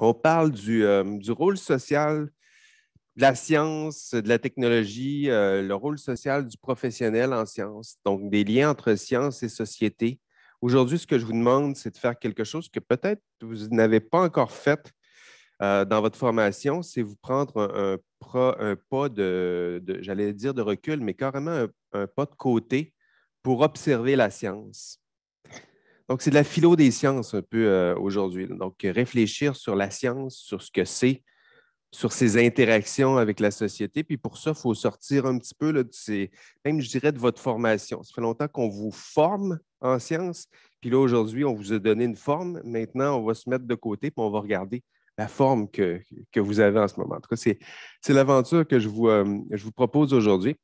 On parle euh, du, rôle social de la science, de la technologie, euh, le rôle social du professionnel en science, donc des liens entre science et société. Aujourd'hui, ce que je vous demande, c'est de faire quelque chose que peut-être vous n'avez pas encore fait euh, dans votre formation, c'est vous prendre un, pas de, j'allais dire de recul, mais carrément un, pas de côté pour observer la science. Donc, c'est de la philo des sciences un peu euh, aujourd'hui. Donc, réfléchir sur la science, sur ce que c'est, sur ses interactions avec la société. Puis pour ça, il faut sortir un petit peu de ces, même je dirais de votre formation. Ça fait longtemps qu'on vous forme en sciences. Puis là, aujourd'hui, on vous a donné une forme. Maintenant, on va se mettre de côté, puis on va regarder la forme que, vous avez en ce moment. En tout cas, c'est l'aventure que euh, je vous, propose aujourd'hui.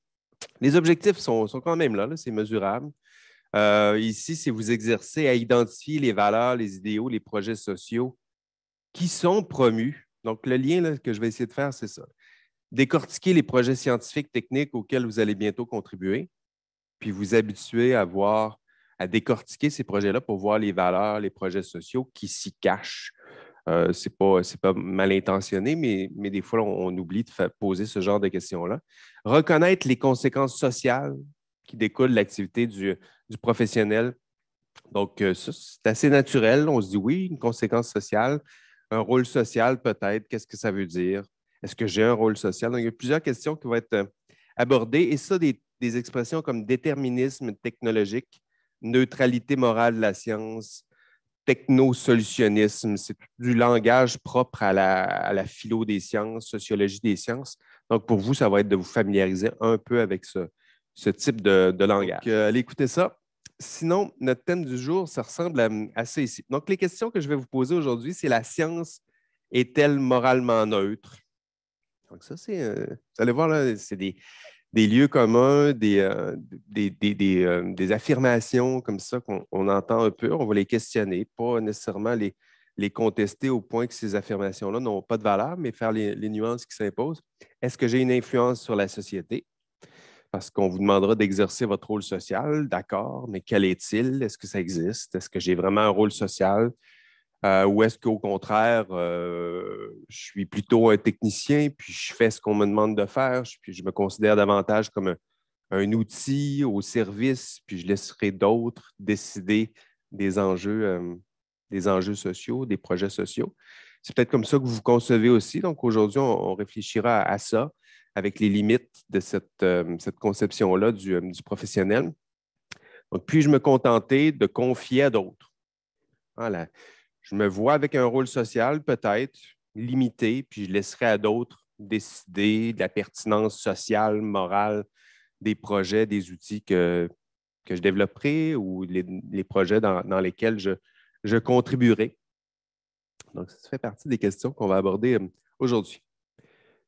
Les objectifs sont, quand même là c'est mesurable. Euh, ici, c'est vous exercer à identifier les valeurs, les idéaux, les projets sociaux qui sont promus. Donc, le lien que je vais essayer de faire, c'est ça. Décortiquer les projets scientifiques, techniques auxquels vous allez bientôt contribuer, puis vous habituer à voir, à décortiquer ces projets-là pour voir les valeurs, les projets sociaux qui s'y cachent. Euh, ce n'est pas, mal intentionné, mais, des fois, on, oublie de poser ce genre de questions-là. Reconnaître les conséquences sociales qui découle de l'activité du, professionnel. Donc, euh, c'est assez naturel. On se dit oui, une conséquence sociale, un rôle social peut-être, qu'est-ce que ça veut dire? Est-ce que j'ai un rôle social? Donc, il y a plusieurs questions qui vont être euh, abordées. Et ça, des, expressions comme déterminisme technologique, neutralité morale de la science, technosolutionnisme, c'est du langage propre à la, philo des sciences, sociologie des sciences. Donc, pour vous, ça va être de vous familiariser un peu avec ça ce type de, langage. Donc, euh, allez écouter ça. Sinon, notre thème du jour, ça ressemble à, ça ici. Donc, les questions que je vais vous poser aujourd'hui, c'est la science est-elle moralement neutre? Donc, ça, c'est. Euh, vous allez voir, là, c'est des, lieux communs, des, euh, des, affirmations comme ça qu'on entend un peu. On va les questionner, pas nécessairement les, les contester au point que ces affirmations-là n'ont pas de valeur, mais faire les, les nuances qui s'imposent. Est-ce que j'ai une influence sur la société? parce qu'on vous demandera d'exercer votre rôle social, d'accord, mais quel est-il? Est-ce que ça existe? Est-ce que j'ai vraiment un rôle social? Euh, ou est-ce qu'au contraire, euh, je suis plutôt un technicien, puis je fais ce qu'on me demande de faire, puis je me considère davantage comme un, outil au service, puis je laisserai d'autres décider euh, des enjeux, sociaux, des projets sociaux. C'est peut-être comme ça que vous, concevez aussi. Donc aujourd'hui, on, réfléchira à ça avec les limites de cette, euh, conception-là du, euh, professionnel. puis-je me contenter de confier à d'autres? Ah je me vois avec un rôle social peut-être limité, puis je laisserai à d'autres décider de la pertinence sociale, morale des projets, des outils que, que je développerai ou les, projets dans, lesquels je, je contribuerai. Donc, ça fait partie des questions qu'on va aborder euh, aujourd'hui.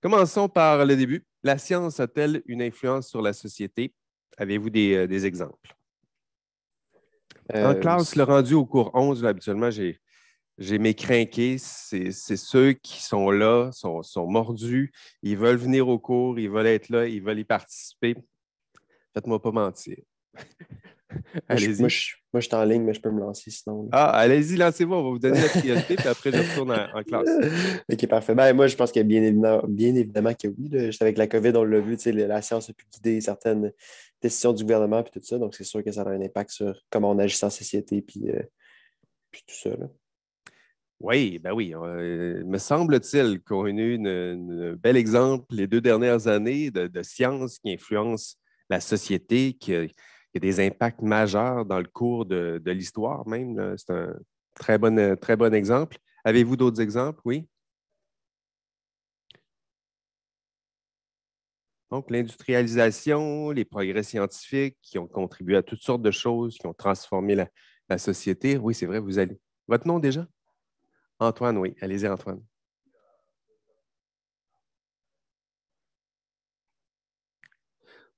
Commençons par le début. La science a-t-elle une influence sur la société? Avez-vous des, euh, exemples? Euh, en classe, le rendu au cours 11, habituellement, j'ai j'ai mes c'est ceux qui sont là, sont, sont, mordus, ils veulent venir au cours, ils veulent être là, ils veulent y participer. Faites-moi pas mentir allez Moi, je, moi, suis en ligne, mais je peux me lancer sinon. Ah, allez-y, lancez-moi, on va vous donner la priorité, puis après, je retourne en, classe. OK, parfait. Ben, moi, je pense que bien évidemment, bien évidemment que oui. juste avec la COVID, on l'a vu, la science a pu guider certaines décisions du gouvernement, puis tout ça. Donc, c'est sûr que ça a un impact sur comment on agit en société, puis, euh, tout ça. Oui, ben oui. Euh, me semble-t-il qu'on a eu un bel exemple les deux dernières années de, sciences science qui influence la société, qui, des impacts majeurs dans le cours de, l'histoire même. C'est un très bon, très bon exemple. Avez-vous d'autres exemples? Oui. Donc, l'industrialisation, les progrès scientifiques qui ont contribué à toutes sortes de choses, qui ont transformé la, la société. Oui, c'est vrai, vous allez. Votre nom déjà? Antoine, oui. Allez-y, Antoine.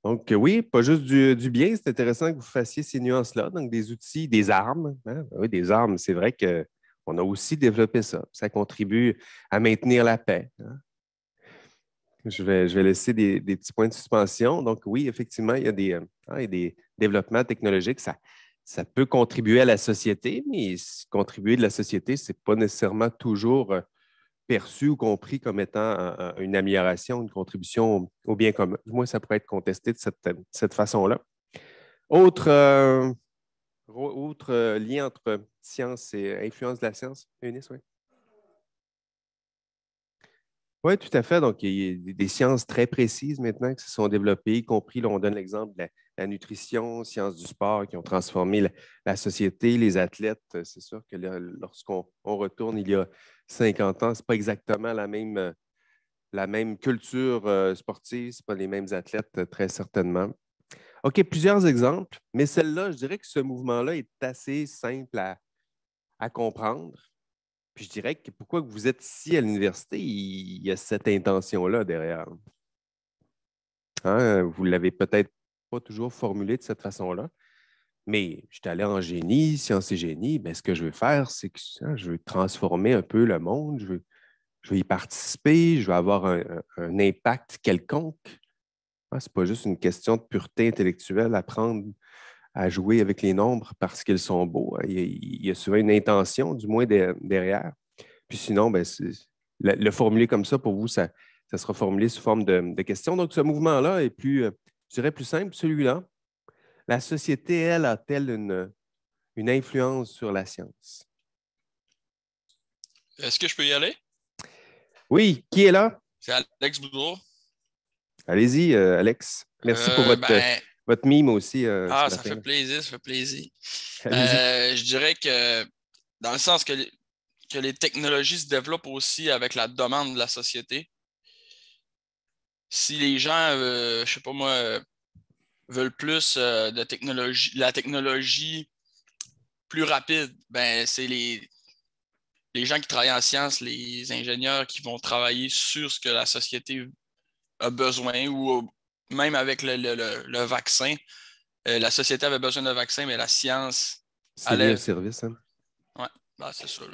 Donc, euh, oui, pas juste euh, du, bien, c'est intéressant que vous fassiez ces nuances-là. Donc, des outils, des armes. Hein. Ben oui, des armes, c'est vrai qu'on a aussi développé ça. Ça contribue à maintenir la paix. Hein. Je, vais, je vais, laisser des, petits points de suspension. Donc, oui, effectivement, il y a des, euh, ah, des développements technologiques. Ça, ça peut contribuer à la société, mais contribuer de la société, ce n'est pas nécessairement toujours perçu ou compris comme étant une amélioration, une contribution au bien commun. Moi, ça pourrait être contesté de cette, façon-là. Autre, euh, autre euh, lien entre science et influence de la science, Eunice, oui. Oui, tout à fait. Donc, il y a des sciences très précises maintenant qui se sont développées, y compris, on donne l'exemple de la, nutrition, sciences du sport, qui ont transformé la, société, les athlètes. Euh, c'est sûr que lorsqu'on retourne il y a 50 ans, ce n'est pas exactement la même, euh, la même culture euh, sportive, ce pas les mêmes athlètes, très certainement. OK, plusieurs exemples, mais celle-là, je dirais que ce mouvement-là est assez simple à comprendre je dirais que pourquoi vous êtes ici à l'université, il y a cette intention-là derrière. Hein, vous ne l'avez peut-être pas toujours formulé de cette façon-là, mais je suis allé en génie, sciences et génie, ben, ce que je veux faire, c'est que hein, je veux transformer un peu le monde, je veux, y participer, je veux avoir un, impact quelconque. Hein, ce n'est pas juste une question de pureté intellectuelle à prendre à jouer avec les nombres parce qu'ils sont beaux. Hein. Il y a souvent une intention, du moins, derrière. Puis sinon, ben, le, formuler comme ça, pour vous, ça, ça sera formulé sous forme de, questions. Donc, ce mouvement-là est plus, euh, je dirais, plus simple, celui-là. La société, elle, a-t-elle une, influence sur la science? Est-ce que je peux y aller? Oui, qui est là? C'est Alex Boudreau. Allez-y, euh, Alex. Merci pour euh, votre ben, votre mime aussi. Euh, ah, ça fait plaisir, ça fait plaisir. Euh, je dirais que dans le sens que, les technologies se développent aussi avec la demande de la société. Si les gens, je euh, je sais pas moi, veulent plus de technologie, la technologie plus rapide, ben c'est les, les gens qui travaillent en sciences, les ingénieurs qui vont travailler sur ce que la société a besoin ou même avec le, vaccin, euh, la société avait besoin de vaccin, mais la science allait. Hein. Bah, c'est service, Oui, c'est sûr.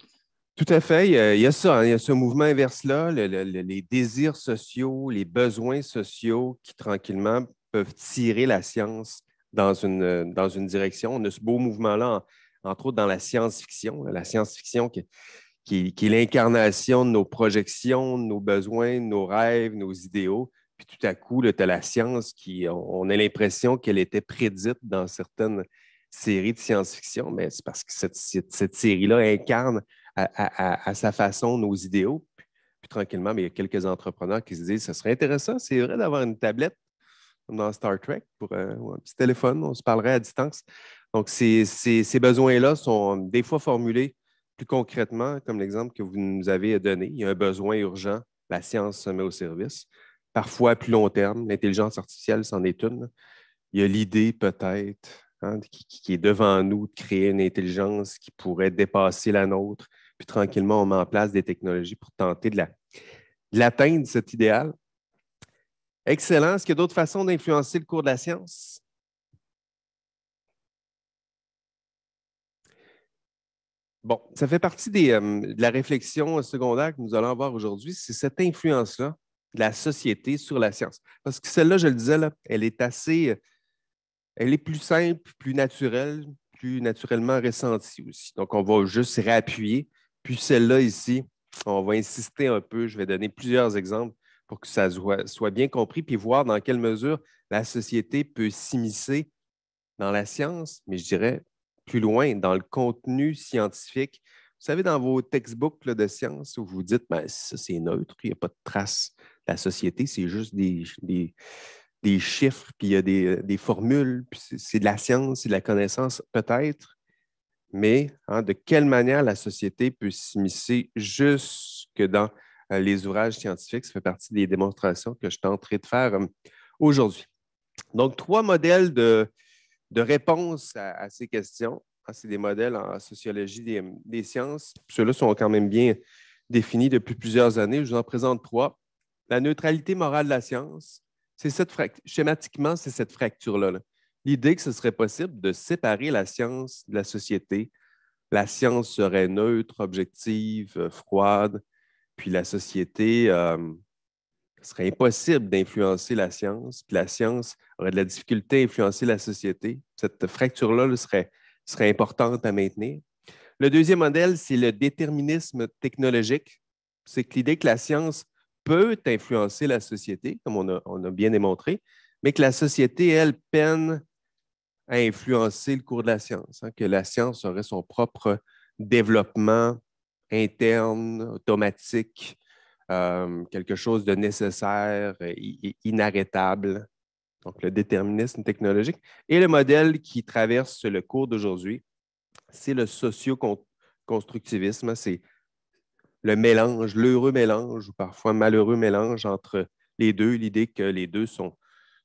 Tout à fait. Il y a ça, hein, il y a ce mouvement inverse-là, les désirs sociaux, les besoins sociaux qui tranquillement peuvent tirer la science dans une, euh, direction. On a ce beau mouvement-là, entre autres dans la science-fiction, hein, la science-fiction qui, qui est l'incarnation de nos projections, de nos besoins, de nos rêves, de nos idéaux. Puis tout à coup, tu as la science qui, on a l'impression qu'elle était prédite dans certaines séries de science-fiction, mais c'est parce que cette, série-là incarne à, sa façon nos idéaux. Puis, tranquillement, il y a quelques entrepreneurs qui se disent, ce serait intéressant, c'est vrai, d'avoir une tablette dans Star Trek, pour euh, un, petit téléphone, on se parlerait à distance. Donc, ces besoins-là sont des fois formulés plus concrètement, comme l'exemple que vous nous avez donné. Il y a un besoin urgent, la science se met au service parfois à plus long terme. L'intelligence artificielle, c'en est une. Il y a l'idée peut-être hein, qui, est devant nous de créer une intelligence qui pourrait dépasser la nôtre. Puis tranquillement, on met en place des technologies pour tenter de l'atteindre, cet idéal. Excellent. Est-ce qu'il y a d'autres façons d'influencer le cours de la science? Bon, ça fait partie euh, de la réflexion secondaire que nous allons avoir aujourd'hui. C'est cette influence-là de la société sur la science. Parce que celle-là, je le disais, là, elle est assez, euh, elle est plus simple, plus naturelle, plus naturellement ressentie aussi. Donc, on va juste réappuyer. Puis celle-là ici, on va insister un peu. Je vais donner plusieurs exemples pour que ça soit bien compris, puis voir dans quelle mesure la société peut s'immiscer dans la science, mais je dirais plus loin, dans le contenu scientifique. Vous savez, dans vos textbooks de sciences, où vous dites, ben, ça c'est neutre, il n'y a pas de trace la société, c'est juste des, des, chiffres, puis il y a des, euh, formules, puis c'est de la science, c'est de la connaissance, peut-être, mais hein, de quelle manière la société peut s'immiscer jusque dans euh, les ouvrages scientifiques, ça fait partie des démonstrations que je tenterai de faire euh, aujourd'hui. Donc, trois modèles de, de réponse à, ces questions. Ah, c'est des modèles en sociologie des, des sciences. Ceux-là sont quand même bien définis depuis plusieurs années. Je vous en présente trois. La neutralité morale de la science, c'est cette schématiquement, c'est cette fracture-là. l'idée que ce serait possible de séparer la science de la société. La science serait neutre, objective, euh, froide, puis la société euh, serait impossible d'influencer la science, puis la science aurait de la difficulté à influencer la société. Cette fracture-là serait, serait importante à maintenir. Le deuxième modèle, c'est le déterminisme technologique. C'est l'idée que la science peut influencer la société, comme on a, bien démontré, mais que la société, elle, peine à influencer le cours de la science, hein, que la science aurait son propre développement interne, automatique, euh, quelque chose de nécessaire et inarrêtable. Donc, le déterminisme technologique. Et le modèle qui traverse le cours d'aujourd'hui, c'est le socio-constructivisme, hein, c'est le mélange, l'heureux mélange ou parfois malheureux mélange entre les deux, l'idée que les deux sont,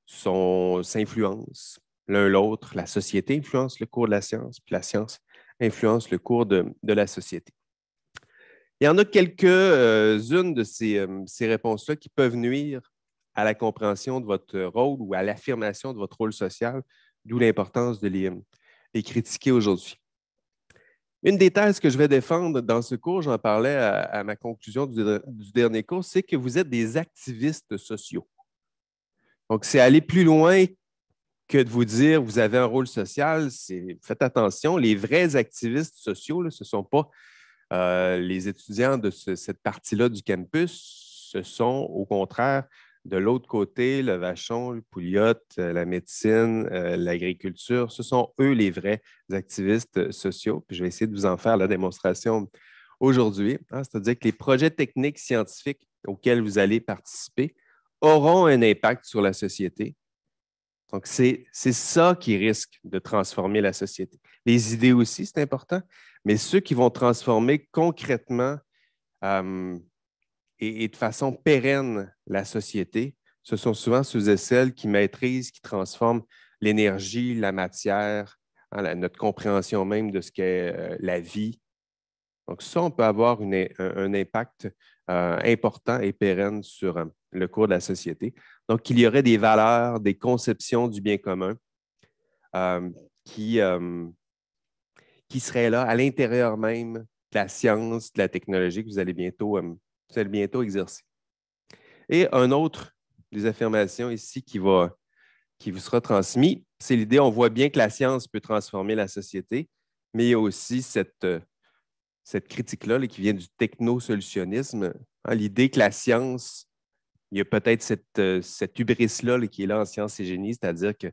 sont, s'influencent l'un l'autre. La société influence le cours de la science, puis la science influence le cours de, la société. Il y en a quelques-unes euh, de euh, ces, réponses-là qui peuvent nuire à la compréhension de votre rôle ou à l'affirmation de votre rôle social, d'où l'importance de les critiquer aujourd'hui. Une des thèses que je vais défendre dans ce cours, j'en parlais à, ma conclusion du, dernier cours, c'est que vous êtes des activistes sociaux. Donc, c'est aller plus loin que de vous dire vous avez un rôle social. Faites attention, les vrais activistes sociaux, ce ne sont pas euh, les étudiants de cette partie-là du campus, ce sont au contraire de l'autre côté, le vachon, le pouliot, euh, la médecine, euh, l'agriculture, ce sont eux les vrais activistes euh, sociaux. Puis je vais essayer de vous en faire la démonstration aujourd'hui. Hein. C'est-à-dire que les projets techniques scientifiques auxquels vous allez participer auront un impact sur la société. Donc, c'est ça qui risque de transformer la société. Les idées aussi, c'est important, mais ceux qui vont transformer concrètement et, de façon pérenne la société, ce sont souvent ceux et celles qui maîtrisent, qui transforment l'énergie, la matière, hein, notre compréhension même de ce qu'est euh, la vie. Donc ça, on peut avoir un, impact euh, important et pérenne sur euh, le cours de la société. Donc il y aurait des valeurs, des conceptions du bien commun qui, qui seraient là à l'intérieur même de la science, de la technologie que vous allez bientôt vous allez bientôt exercer. Et un autre des affirmations ici qui, va, qui vous sera transmis, c'est l'idée, on voit bien que la science peut transformer la société, mais il y a aussi cette, euh, critique-là qui vient du technosolutionnisme, hein, l'idée que la science, il y a peut-être cette, euh, cette hubris-là qui est là en sciences et génie, c'est-à-dire que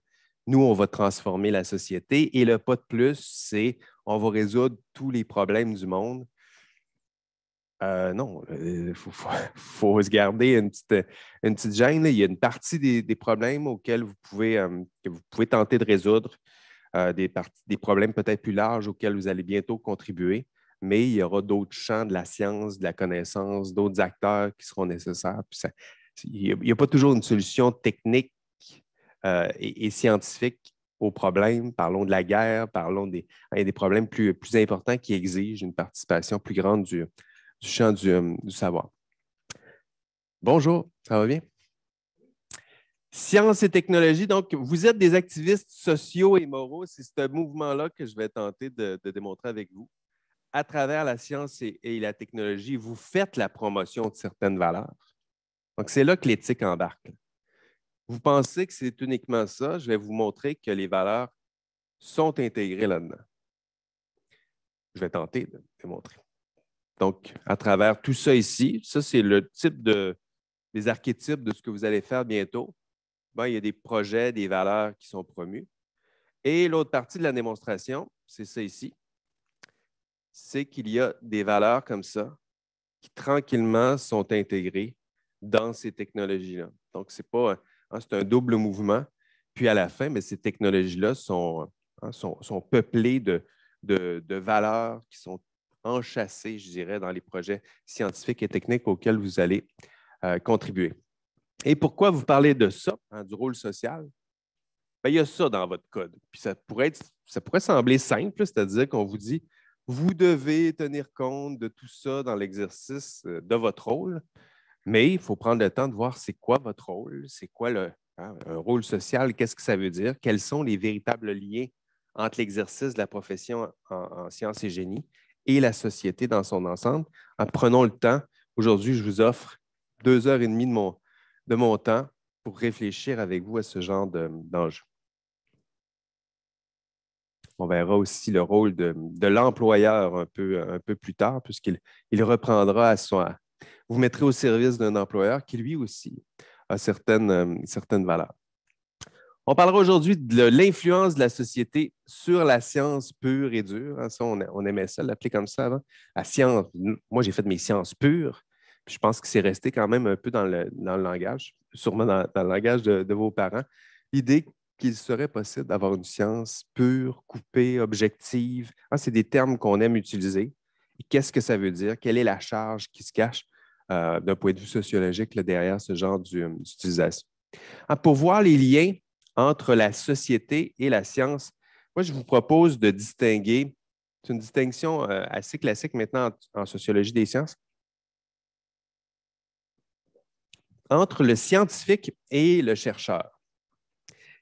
nous, on va transformer la société. Et le pas de plus, c'est on va résoudre tous les problèmes du monde euh, non, il euh, faut, se garder une petite, euh, une gêne. Il y a une partie des, problèmes auxquels vous pouvez, vous pouvez tenter de résoudre, des, des problèmes peut-être plus larges auxquels vous allez bientôt contribuer, mais il y aura d'autres champs de la science, de la connaissance, d'autres acteurs qui seront nécessaires. il n'y a, pas toujours une solution technique et, scientifique aux problèmes. Parlons de la guerre, parlons hein, des, problèmes plus, plus importants qui exigent une participation plus grande du, du champ euh, du, savoir. Bonjour, ça va bien? Science et technologie, donc vous êtes des activistes sociaux et moraux. C'est ce mouvement-là que je vais tenter de, démontrer avec vous. À travers la science et, et, la technologie, vous faites la promotion de certaines valeurs. Donc, c'est là que l'éthique embarque. Vous pensez que c'est uniquement ça. Je vais vous montrer que les valeurs sont intégrées là-dedans. Je vais tenter de démontrer. Donc, à travers tout ça ici, ça, c'est le type de, archétypes de ce que vous allez faire bientôt. Ben, il y a des projets, des valeurs qui sont promues. Et l'autre partie de la démonstration, c'est ça ici, c'est qu'il y a des valeurs comme ça qui tranquillement sont intégrées dans ces technologies-là. Donc, c'est pas hein, c'est un double mouvement. Puis à la fin, mais ben, ces technologies-là hein, sont, sont, peuplées de valeurs qui sont enchâssé, je dirais, dans les projets scientifiques et techniques auxquels vous allez euh, contribuer. Et pourquoi vous parlez de ça, hein, du rôle social? Ben, il y a ça dans votre code. Puis ça pourrait, sembler simple, c'est-à-dire qu'on vous dit, vous devez tenir compte de tout ça dans l'exercice euh, de votre rôle, mais il faut prendre le temps de voir c'est quoi votre rôle, c'est quoi le, hein, un rôle social, qu'est-ce que ça veut dire, quels sont les véritables liens entre l'exercice de la profession en sciences et génie et la société dans son ensemble. En prenons le temps. Aujourd'hui, je vous offre deux heures et demie de mon, de mon temps pour réfléchir avec vous à ce genre d'enjeu. On verra aussi le rôle de, l'employeur un peu, un peu plus tard, puisqu'il il reprendra à soi. Vous mettrez au service d'un employeur qui, lui aussi, a certaines, euh, certaines valeurs. On parlera aujourd'hui de l'influence de la société sur la science pure et dure. Hein. on, aimait ça, l'appeler comme ça avant. science, moi, j'ai fait mes sciences pures. je pense que c'est resté quand même un peu dans le, langage, sûrement dans, le langage de, vos parents. L'idée qu'il serait possible d'avoir une science pure, coupée, objective. Hein, c'est des termes qu'on aime utiliser. Qu'est-ce que ça veut dire? Quelle est la charge qui se cache euh, d'un point de vue sociologique derrière ce genre d'utilisation? Hein, pour voir les liens entre la société et la science. Moi, je vous propose de distinguer, c'est une distinction euh, assez classique maintenant en, sociologie des sciences, entre le scientifique et le chercheur.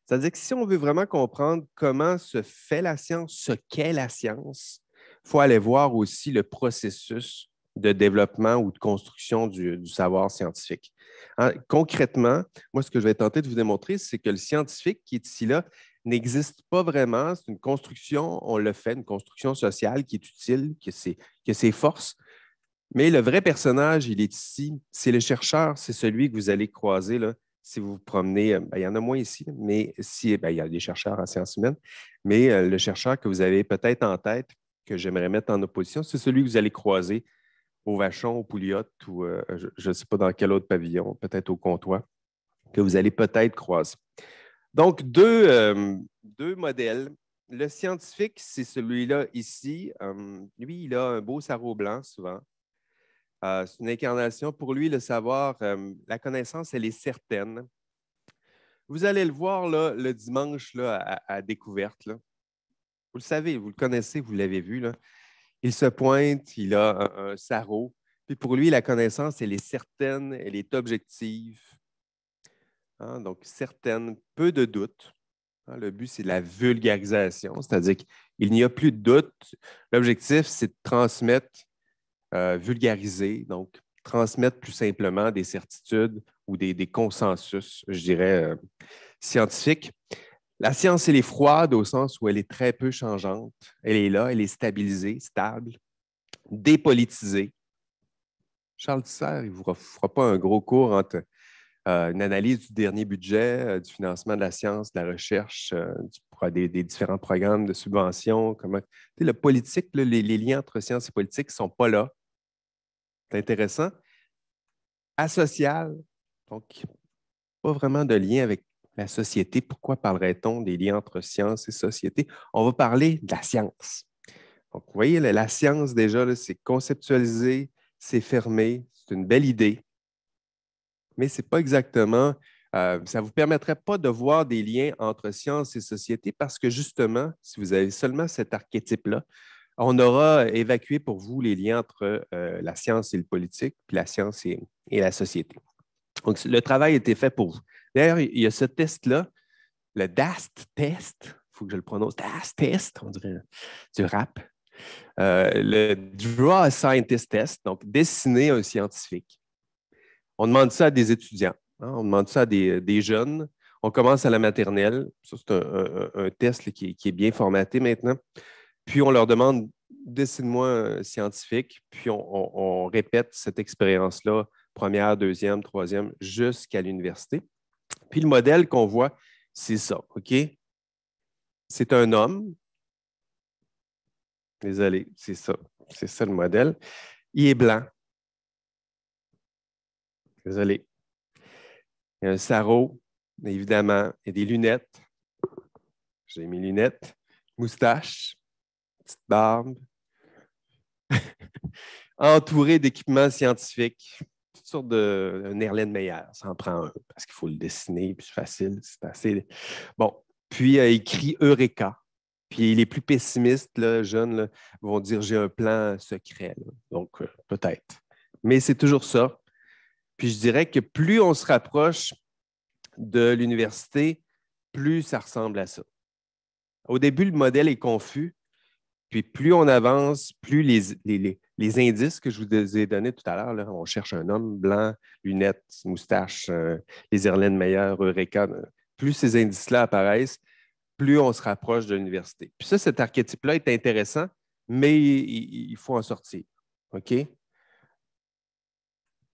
C'est-à-dire que si on veut vraiment comprendre comment se fait la science, ce qu'est la science, il faut aller voir aussi le processus de développement ou de construction du, savoir scientifique. Hein, concrètement, moi, ce que je vais tenter de vous démontrer, c'est que le scientifique qui est ici là n'existe pas vraiment. C'est une construction, on le fait, une construction sociale qui est utile, qui a que ses forces. Mais le vrai personnage, il est ici. C'est le chercheur, c'est celui que vous allez croiser si vous vous promenez. Euh, ben, il y en a moins ici, mais si, ben, il y a des chercheurs en sciences humaines. Mais euh, le chercheur que vous avez peut-être en tête, que j'aimerais mettre en opposition, c'est celui que vous allez croiser au Vachon, au Pouliot ou euh, je ne sais pas dans quel autre pavillon, peut-être au Comtois, que vous allez peut-être croiser. Donc, deux, euh, modèles. Le scientifique, c'est celui-là ici. Euh, lui, il a un beau sarrau blanc souvent. c'est une incarnation. Pour lui, le savoir, la connaissance, elle est certaine. Vous allez le voir là, le dimanche là, à, découverte. Vous le savez, vous le connaissez, vous l'avez vu. Là. Il se pointe, il a un, un Puis pour lui, la connaissance, elle est certaine, elle est objective. Hein, donc, certaine, peu de doute. Hein, le but, c'est la vulgarisation, c'est-à-dire qu'il n'y a plus de doute. L'objectif, c'est de transmettre, euh, vulgariser, donc transmettre plus simplement des certitudes ou des, consensus, je dirais, euh, scientifiques. La science, elle est froide au sens où elle est très peu changeante. Elle est là, elle est stabilisée, stable, dépolitisée. Charles Tissère, il ne vous fera pas un gros cours entre euh, une analyse du dernier budget, euh, du financement de la science, de la recherche, euh, des, différents programmes de subvention. Comment... Le politique, les, les, liens entre science et politique ne sont pas là. C'est intéressant. Asocial, donc pas vraiment de lien avec la société. Pourquoi parlerait-on des liens entre science et société? On va parler de la science. Donc, vous voyez, la, science, déjà, c'est conceptualisé, c'est fermé, c'est une belle idée, mais ce n'est pas exactement, euh, ça ne vous permettrait pas de voir des liens entre science et société parce que justement, si vous avez seulement cet archétype-là, on aura évacué pour vous les liens entre euh, la science et le politique, puis la science et, et la société. Donc, le travail a été fait pour vous. D'ailleurs, il y a ce test-là, le DAST test, il faut que je le prononce, DAST test, on dirait du rap. Euh, le Draw a Scientist test, donc dessiner un scientifique. On demande ça à des étudiants, hein, on demande ça à des, jeunes. On commence à la maternelle. Ça, c'est un, test qui, est bien formaté maintenant. Puis on leur demande dessine-moi un scientifique, puis on répète cette expérience-là, première, deuxième, troisième, jusqu'à l'université. Puis le modèle qu'on voit, c'est ça, OK? C'est un homme. Désolé, c'est ça. C'est ça le modèle. Il est blanc. Désolé. Il y a un sarrau, évidemment. et des lunettes. J'ai mes lunettes. Moustache. Petite barbe. Entouré d'équipements scientifiques sorte sortes de. Euh, Meyer, ça en prend un, parce qu'il faut le dessiner, puis c'est facile, c'est assez. Bon. Puis euh, il a écrit Eureka. Puis les plus pessimistes, le jeunes, vont dire j'ai un plan secret. Donc, euh, peut-être. Mais c'est toujours ça. Puis je dirais que plus on se rapproche de l'université, plus ça ressemble à ça. Au début, le modèle est confus puis plus on avance, plus les, les, indices que je vous ai donnés tout à l'heure, on cherche un homme blanc, lunettes, moustache, euh, les Irlandais meilleurs, Eureka, euh, plus ces indices-là apparaissent, plus on se rapproche de l'université. Puis ça, cet archétype-là est intéressant, mais il, faut en sortir. OK?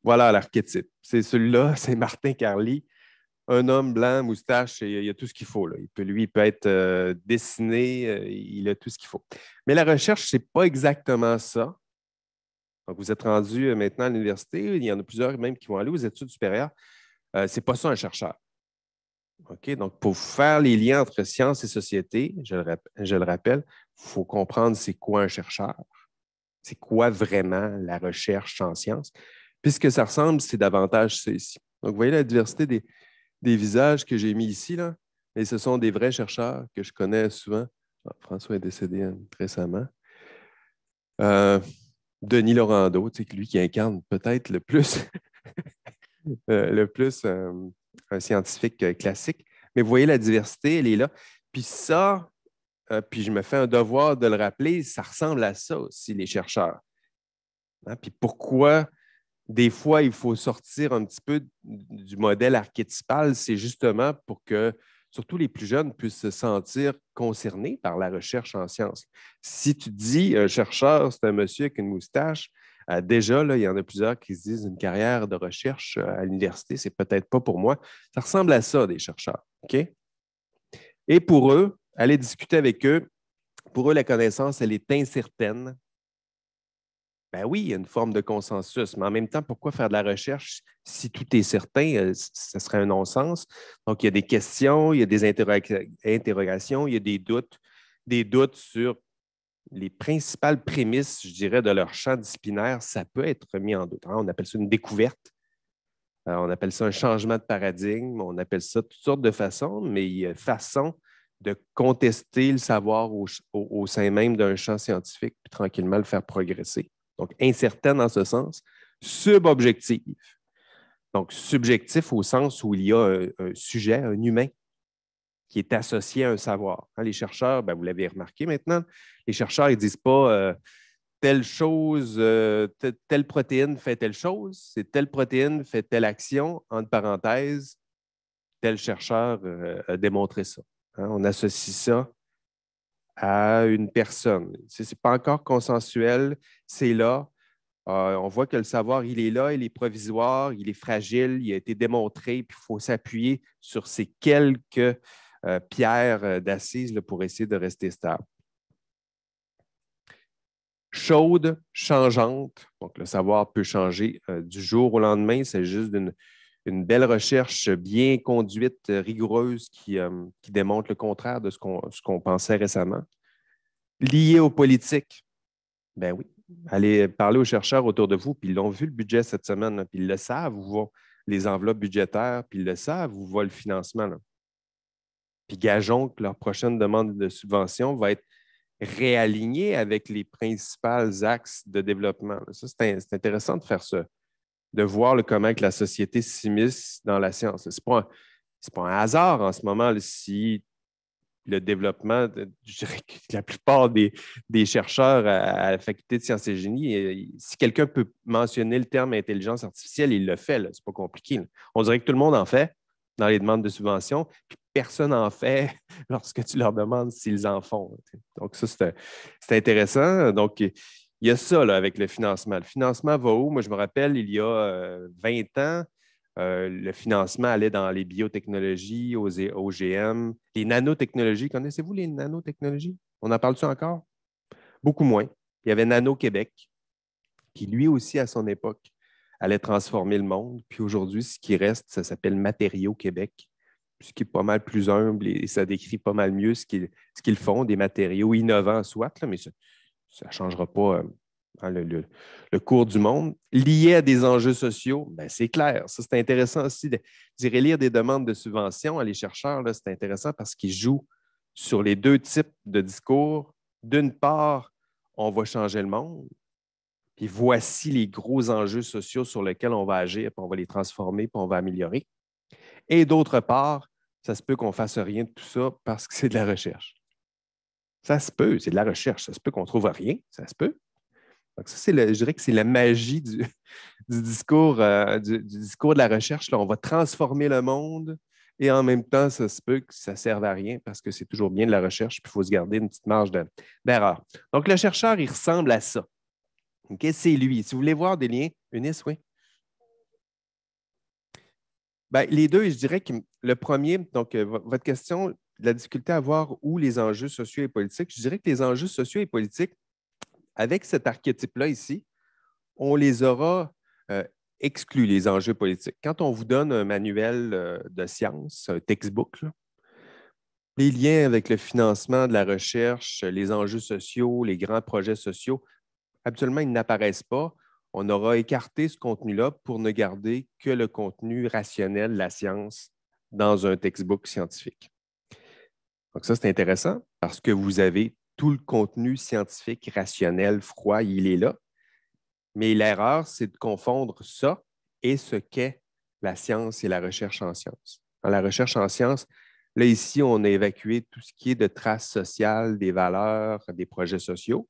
Voilà l'archétype. C'est celui-là, c'est Martin Carly un homme blanc, moustache, il a tout ce qu'il faut. Il peut, lui, il peut être euh, dessiné, euh, il a tout ce qu'il faut. Mais la recherche, ce n'est pas exactement ça. Donc, vous êtes rendu euh, maintenant à l'université, il y en a plusieurs même qui vont aller aux études supérieures. C'est ce n'est pas ça un chercheur. OK? Donc, pour faire les liens entre science et société, je le, rappelle, il faut comprendre c'est quoi un chercheur, c'est quoi vraiment la recherche en sciences. Puisque ça ressemble, c'est davantage ceci. Donc, vous voyez la diversité des, des visages que j'ai mis ici, là, mais ce sont des vrais chercheurs que je connais souvent. Ah, François est décédé hein, récemment. Euh, Denis Laurando, c'est lui qui incarne peut-être le plus, euh, le plus euh, un scientifique classique. Mais vous voyez, la diversité, elle est là. Puis ça, puis je me fais un devoir de le rappeler, ça ressemble à ça aussi, les chercheurs. Hein, puis pourquoi des fois, il faut sortir un petit peu du modèle archétypal. C'est justement pour que surtout les plus jeunes puissent se sentir concernés par la recherche en sciences. Si tu dis un chercheur, c'est un monsieur avec une moustache, euh, déjà, il y en a plusieurs qui se disent une carrière de recherche euh, à l'université, c'est peut-être pas pour moi. Ça ressemble à ça, des chercheurs. Et pour eux, aller discuter avec eux, pour eux, la connaissance, elle est incertaine, ben oui, il y a une forme de consensus, mais en même temps, pourquoi faire de la recherche si tout est certain? Euh, Ce serait un non-sens. Donc, il y a des questions, il y a des interrogations, il y a des doutes, des doutes sur les principales prémices, je dirais, de leur champ disciplinaire. Ça peut être mis en doute. Hein. On appelle ça une découverte. Euh, on appelle ça un changement de paradigme, on appelle ça toutes sortes de façons, mais il y a façon de contester le savoir au, au sein même d'un champ scientifique, puis tranquillement le faire progresser donc incertaine en ce sens, sub-objectif. Donc, subjectif au sens où il y a un, sujet, un humain, qui est associé à un savoir. Hein, les chercheurs, ben, vous l'avez remarqué maintenant, les chercheurs ne disent pas euh, telle chose, euh, telle protéine fait telle chose, c'est telle protéine fait telle action, entre parenthèses, tel chercheur euh, a démontré ça. Hein, on associe ça à une personne. Ce n'est pas encore consensuel, c'est là. Euh, on voit que le savoir, il est là, il est provisoire, il est fragile, il a été démontré, puis il faut s'appuyer sur ces quelques euh, pierres euh, d'assises pour essayer de rester stable. Chaude, changeante, donc le savoir peut changer du jour au lendemain, c'est juste d'une une belle recherche bien conduite, euh, rigoureuse, euh, qui, démontre le contraire de ce qu'on pensait récemment. Lié aux politiques, ben oui, allez parler aux chercheurs autour de vous, puis ils l'ont vu le budget cette semaine, puis ils le savent, vous vont les enveloppes budgétaires, puis ils le savent, vous va le financement. Puis gageons que leur prochaine demande de subvention va être réalignée avec les principales axes de développement. Ça, c'est intéressant de faire ça de voir le, comment que la société s'immisce dans la science. Ce n'est pas, un hasard en ce moment si le développement, je dirais que la plupart des, chercheurs à, la faculté de sciences et génie, euh, si quelqu'un peut mentionner le terme intelligence artificielle, il le fait. Ce n'est pas compliqué. On dirait que tout le monde en fait dans les demandes de subventions, puis personne n'en fait lorsque tu leur demandes s'ils en font. Donc, ça, c'est intéressant. Donc, il y a ça là, avec le financement. Le financement va où? Moi, je me rappelle, il y a 20 euh, ans, euh, le financement allait dans les biotechnologies, aux OGM, les nanotechnologies. Connaissez-vous les nanotechnologies? On en parle-tu encore? Beaucoup moins. Il y avait Nano-Québec, qui lui aussi, à son époque, allait transformer le monde. Puis aujourd'hui, ce qui reste, ça s'appelle Matériaux Québec, ce qui est pas mal plus humble et ça décrit pas mal mieux ce qu'ils, font, des matériaux innovants, soit, là, mais ça ne changera pas euh, hein, le, cours du monde. Lié à des enjeux sociaux, ben, c'est clair. c'est intéressant aussi de, lire des demandes de subventions à les chercheurs. C'est intéressant parce qu'ils jouent sur les deux types de discours. D'une part, on va changer le monde. Puis voici les gros enjeux sociaux sur lesquels on va agir, puis on va les transformer, puis on va améliorer. Et d'autre part, ça se peut qu'on fasse rien de tout ça parce que c'est de la recherche. Ça se peut, c'est de la recherche. Ça se peut qu'on ne trouve rien, ça se peut. Donc ça, c'est je dirais que c'est la magie du, discours, euh, du, discours de la recherche. Là. On va transformer le monde et en même temps, ça se peut que ça ne serve à rien parce que c'est toujours bien de la recherche, puis il faut se garder une petite marge d'erreur. Donc le chercheur, il ressemble à ça. Ok, C'est lui. Si vous voulez voir des liens, Unis, oui. Ben, les deux, je dirais que le premier, donc euh, votre question, la difficulté à voir où les enjeux sociaux et politiques. Je dirais que les enjeux sociaux et politiques, avec cet archétype-là ici, on les aura euh, exclus, les enjeux politiques. Quand on vous donne un manuel euh, de science, un textbook, les liens avec le financement de la recherche, les enjeux sociaux, les grands projets sociaux, absolument ils n'apparaissent pas. On aura écarté ce contenu-là pour ne garder que le contenu rationnel, la science, dans un textbook scientifique. Donc ça, c'est intéressant parce que vous avez tout le contenu scientifique, rationnel, froid, il est là. Mais l'erreur, c'est de confondre ça et ce qu'est la science et la recherche en sciences. Dans la recherche en sciences, là, ici, on a évacué tout ce qui est de traces sociales, des valeurs, des projets sociaux.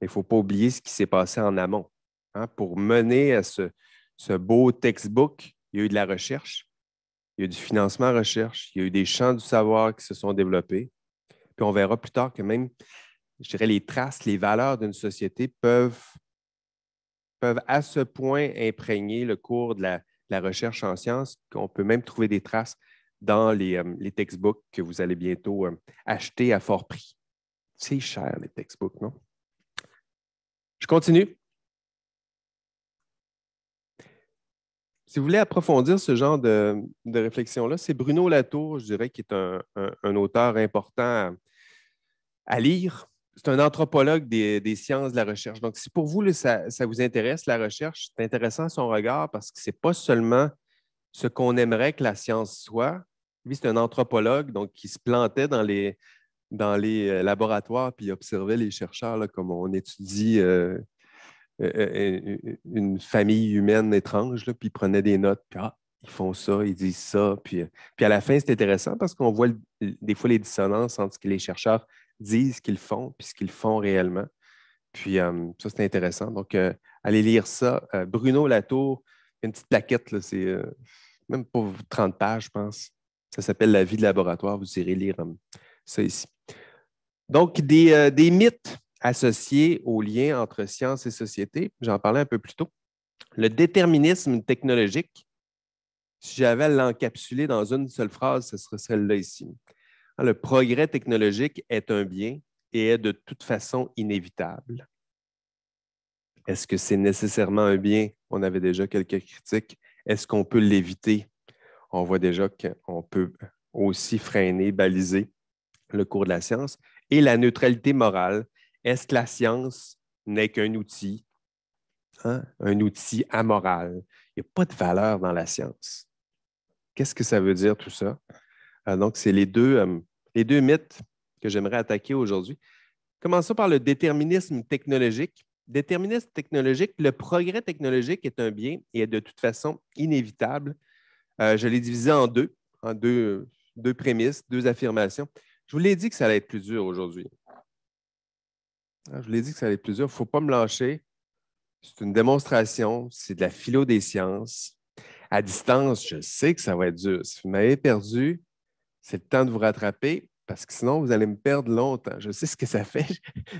Mais il ne faut pas oublier ce qui s'est passé en amont. Hein, pour mener à ce, ce beau textbook, il y a eu de la recherche, il y a du financement recherche, il y a eu des champs du savoir qui se sont développés. Puis on verra plus tard que même, je dirais, les traces, les valeurs d'une société peuvent, peuvent à ce point imprégner le cours de la, recherche en sciences qu'on peut même trouver des traces dans les, euh, textbooks que vous allez bientôt euh, acheter à fort prix. C'est cher, les textbooks, non? Je continue. Si vous voulez approfondir ce genre de, réflexion-là, c'est Bruno Latour, je dirais, qui est un, auteur important à, lire. C'est un anthropologue des, sciences de la recherche. Donc, si pour vous, ça, vous intéresse, la recherche, c'est intéressant son regard parce que ce n'est pas seulement ce qu'on aimerait que la science soit. Lui, c'est un anthropologue, donc qui se plantait dans les, dans les euh, laboratoires puis observait les chercheurs, comme on étudie euh, euh, euh, euh, une famille humaine étrange, là, puis ils prenaient des notes, puis ah, ils font ça, ils disent ça. Puis, puis à la fin, c'est intéressant parce qu'on voit des fois les dissonances entre ce que les chercheurs disent qu'ils font, puis ce qu'ils font réellement. Puis ça, c'est intéressant. Donc, allez lire ça. Bruno Latour, une petite plaquette, c'est même pour 30 pages, je pense. Ça s'appelle La vie de laboratoire. Vous irez lire ça ici. Donc, des mythes associé au lien entre science et société, j'en parlais un peu plus tôt, le déterminisme technologique, si j'avais à l'encapsuler dans une seule phrase, ce serait celle-là ici. Hein, le progrès technologique est un bien et est de toute façon inévitable. Est-ce que c'est nécessairement un bien? On avait déjà quelques critiques. Est-ce qu'on peut l'éviter? On voit déjà qu'on peut aussi freiner, baliser le cours de la science. Et la neutralité morale, est-ce que la science n'est qu'un outil, hein, un outil amoral? Il n'y a pas de valeur dans la science. Qu'est-ce que ça veut dire tout ça? Euh, donc, c'est les, deux, euh, les deux mythes que j'aimerais attaquer aujourd'hui. Commençons par le déterminisme technologique. Déterminisme technologique, le progrès technologique est un bien et est de toute façon inévitable. Euh, je l'ai divisé en deux, en deux, deux prémices, deux affirmations. Je vous l'ai dit que ça allait être plus dur aujourd'hui. Ah, je vous l'ai dit que ça allait dur. Il ne faut pas me lâcher. C'est une démonstration. C'est de la philo des sciences. À distance, je sais que ça va être dur. Si vous m'avez perdu, c'est le temps de vous rattraper parce que sinon, vous allez me perdre longtemps. Je sais ce que ça fait.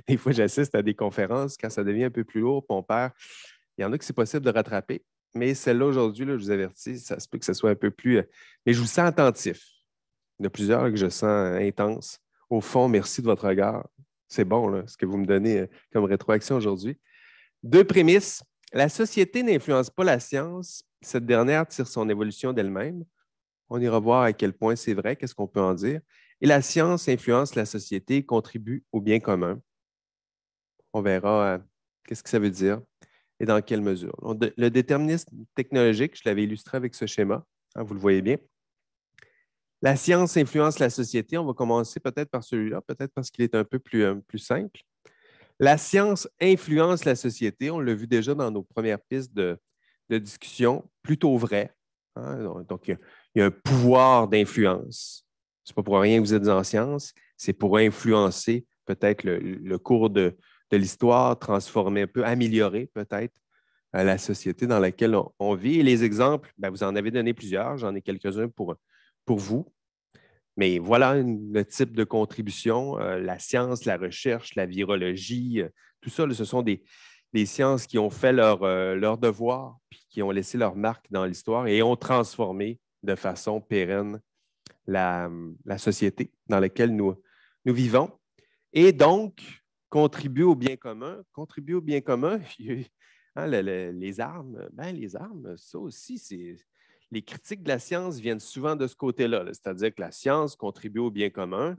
Des fois, j'assiste à des conférences quand ça devient un peu plus lourd, Il y en a que c'est possible de rattraper. Mais celle-là, aujourd'hui, je vous avertis, ça se peut que ce soit un peu plus. Euh, mais je vous sens attentif. Il y en a plusieurs que je sens intense. Au fond, merci de votre regard. C'est bon, ce que vous me donnez euh, comme rétroaction aujourd'hui. Deux prémices. La société n'influence pas la science. Cette dernière tire son évolution d'elle-même. On ira voir à quel point c'est vrai, qu'est-ce qu'on peut en dire. Et la science influence la société, contribue au bien commun. On verra euh, qu'est-ce que ça veut dire et dans quelle mesure. Le déterminisme technologique, je l'avais illustré avec ce schéma, hein, vous le voyez bien. La science influence la société. On va commencer peut-être par celui-là, peut-être parce qu'il est un peu plus, euh, simple. La science influence la société. On l'a vu déjà dans nos premières pistes de, discussion, plutôt vrai. Hein. Donc, il y, a un pouvoir d'influence. Ce n'est pas pour rien que vous êtes en science, c'est pour influencer peut-être le, cours de, l'histoire, transformer un peu, améliorer peut-être euh, la société dans laquelle on, vit. Et les exemples, ben, vous en avez donné plusieurs, j'en ai quelques-uns pour, pour vous. Mais voilà le type de contribution. Euh, la science, la recherche, la virologie, euh, tout ça, ce sont des, sciences qui ont fait leur, euh, leur devoir, puis qui ont laissé leur marque dans l'histoire et ont transformé de façon pérenne la, société dans laquelle nous, nous vivons. Et donc, contribuer au bien commun, contribuer au bien commun, hein, les armes, ben, les armes, ça aussi, c'est les critiques de la science viennent souvent de ce côté-là, c'est-à-dire que la science contribue au bien commun.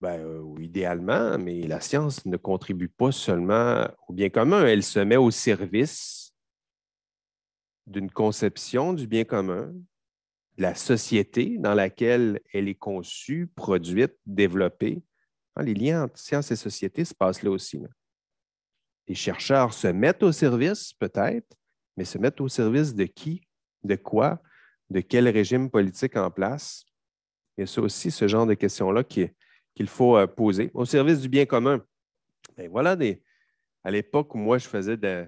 bien euh, idéalement, mais la science ne contribue pas seulement au bien commun, elle se met au service d'une conception du bien commun, de la société dans laquelle elle est conçue, produite, développée. Ah, les liens entre science et société se passent là aussi. Les chercheurs se mettent au service, peut-être, mais se mettent au service de qui? de quoi, de quel régime politique en place. Et c'est aussi, ce genre de questions-là qu'il faut euh, poser au service du bien commun. Ben voilà, à l'époque où moi je faisais euh,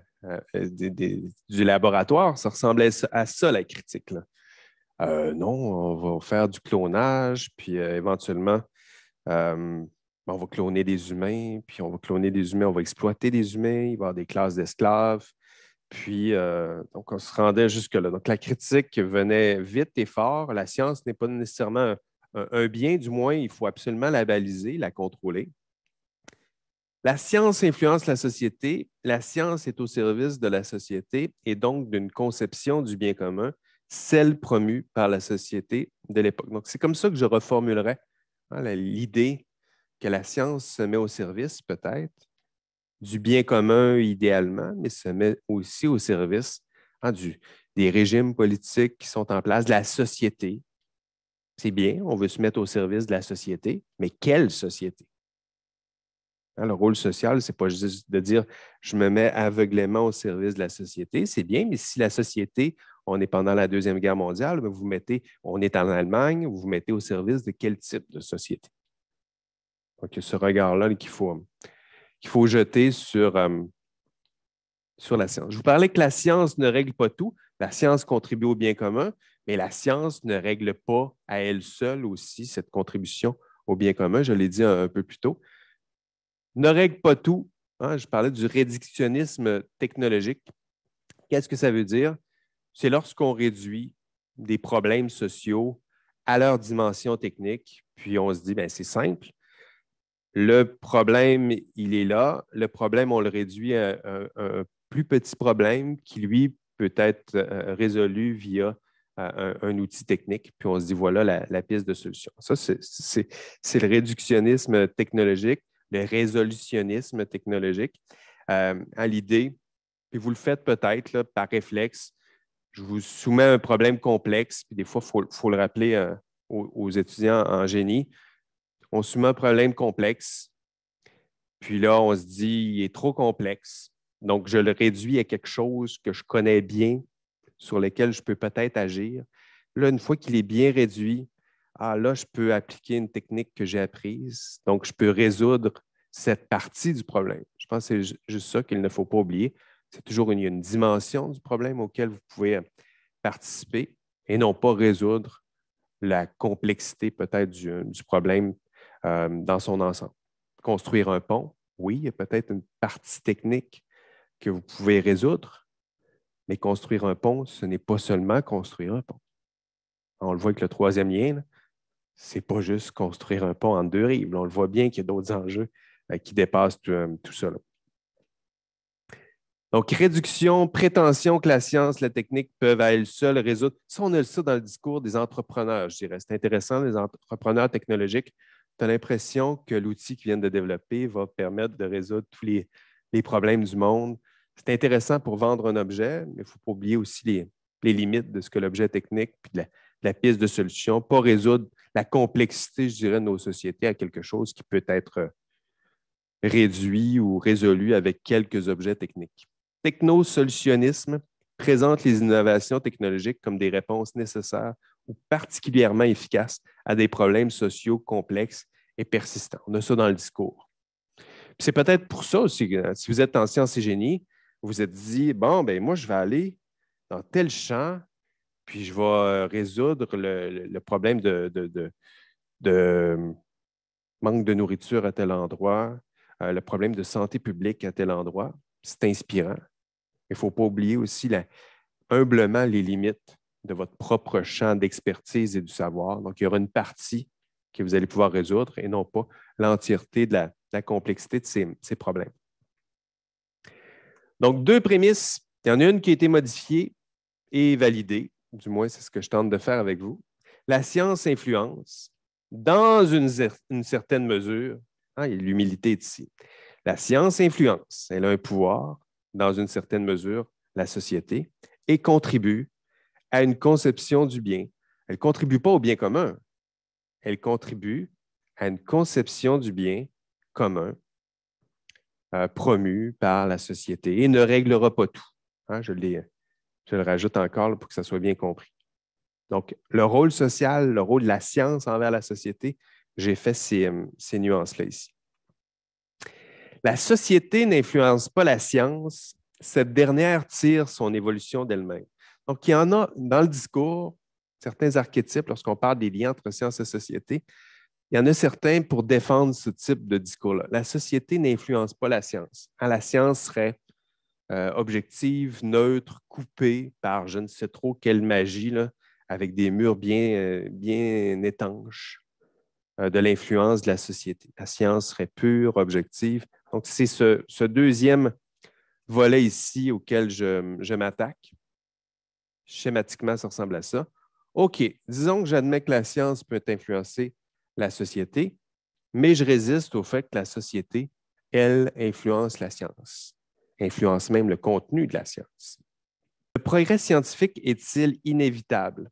euh, du laboratoire, ça ressemblait à ça la critique. non, on va faire du clonage, puis éventuellement, on va cloner des humains, puis on va cloner des humains, on va exploiter des humains, il va y avoir des classes d'esclaves, puis, euh, donc, on se rendait jusque-là. Donc, la critique venait vite et fort. La science n'est pas nécessairement un, bien, du moins, il faut absolument la baliser, la contrôler. La science influence la société. La science est au service de la société et donc d'une conception du bien commun, celle promue par la société de l'époque. Donc, c'est comme ça que je reformulerais hein, l'idée que la science se met au service, peut-être, du bien commun idéalement, mais se met aussi au service hein, des régimes politiques qui sont en place, de la société. C'est bien, on veut se mettre au service de la société, mais quelle société? Hein, le rôle social, ce n'est pas juste de dire je me mets aveuglément au service de la société. C'est bien, mais si la société, on est pendant la Deuxième Guerre mondiale, ben, vous mettez, on est en Allemagne, vous vous mettez au service de quel type de société? Donc, il y a ce regard-là qu'il faut, qu'il faut jeter sur, euh, sur la science. Je vous parlais que la science ne règle pas tout. La science contribue au bien commun, mais la science ne règle pas à elle seule aussi cette contribution au bien commun. Je l'ai dit un, peu plus tôt. Ne règle pas tout. Hein, je parlais du rédictionnisme technologique. Qu'est-ce que ça veut dire? C'est lorsqu'on réduit des problèmes sociaux à leur dimension technique, puis on se dit, ben, c'est simple, le problème, il est là. Le problème, on le réduit à un, plus petit problème qui, lui, peut être euh, résolu via euh, un, outil technique, puis on se dit, voilà la, piste de solution. Ça, c'est le réductionnisme technologique, le résolutionnisme technologique. Euh, à l'idée, puis vous le faites peut-être par réflexe, je vous soumets un problème complexe, puis des fois, il faut, le rappeler aux, étudiants en génie, on met un problème complexe. Puis là, on se dit, il est trop complexe. Donc, je le réduis à quelque chose que je connais bien, sur lequel je peux peut-être agir. Là, une fois qu'il est bien réduit, ah, là, je peux appliquer une technique que j'ai apprise. Donc, je peux résoudre cette partie du problème. Je pense que c'est juste ça qu'il ne faut pas oublier. C'est toujours une, dimension du problème auquel vous pouvez euh, participer et non pas résoudre la complexité peut-être du euh, problème euh, dans son ensemble. Construire un pont, oui, il y a peut-être une partie technique que vous pouvez résoudre, mais construire un pont, ce n'est pas seulement construire un pont. On le voit avec le troisième lien, ce n'est pas juste construire un pont en deux rives. On le voit bien qu'il y a d'autres enjeux euh, qui dépassent euh, tout, cela. ça. Donc, réduction, prétention que la science, la technique peuvent à elles seules résoudre. Ça, on a ça dans le discours des entrepreneurs, je dirais. C'est intéressant, les entrepreneurs technologiques tu as l'impression que l'outil qu'ils viennent de développer va permettre de résoudre tous les, problèmes du monde. C'est intéressant pour vendre un objet, mais il ne faut pas oublier aussi les, limites de ce que l'objet technique, puis de la, piste de solution, pas résoudre la complexité, je dirais, de nos sociétés à quelque chose qui peut être euh, réduit ou résolu avec quelques objets techniques. Technosolutionnisme présente les innovations technologiques comme des réponses nécessaires ou particulièrement efficace à des problèmes sociaux complexes et persistants. On a ça dans le discours. C'est peut-être pour ça aussi si vous êtes en sciences et génie, vous vous êtes dit, bon, ben moi, je vais aller dans tel champ, puis je vais euh, résoudre le, problème de, manque de nourriture à tel endroit, euh, le problème de santé publique à tel endroit. C'est inspirant. Il ne faut pas oublier aussi humblement les limites de votre propre champ d'expertise et du savoir. Donc, il y aura une partie que vous allez pouvoir résoudre et non pas l'entièreté de la, complexité de ces, problèmes. Donc, deux prémices. Il y en a une qui a été modifiée et validée, du moins c'est ce que je tente de faire avec vous. La science influence, dans une, certaine mesure, hein, l'humilité est ici, la science influence, elle a un pouvoir, dans une certaine mesure, la société et contribue à une conception du bien. Elle ne contribue pas au bien commun. Elle contribue à une conception du bien commun euh, promue par la société et ne réglera pas tout. Hein. je, je, le rajoute encore pour que ça soit bien compris. Donc, le rôle social, le rôle de la science envers la société, j'ai fait ces nuances-là ici. La société n'influence pas la science, cette dernière tire son évolution d'elle-même. Donc, il y en a dans le discours, certains archétypes, lorsqu'on parle des liens entre science et société, il y en a certains pour défendre ce type de discours-là. La société n'influence pas la science. Hein, la science serait euh, objective, neutre, coupée par je ne sais trop quelle magie, avec des murs bien, euh, bien étanches euh, de l'influence de la société. La science serait pure, objective. Donc, c'est ce, deuxième volet ici auquel je m'attaque schématiquement, ça ressemble à ça. OK, disons que j'admets que la science peut influencer la société, mais je résiste au fait que la société, elle, influence la science, influence même le contenu de la science. Le progrès scientifique est-il inévitable?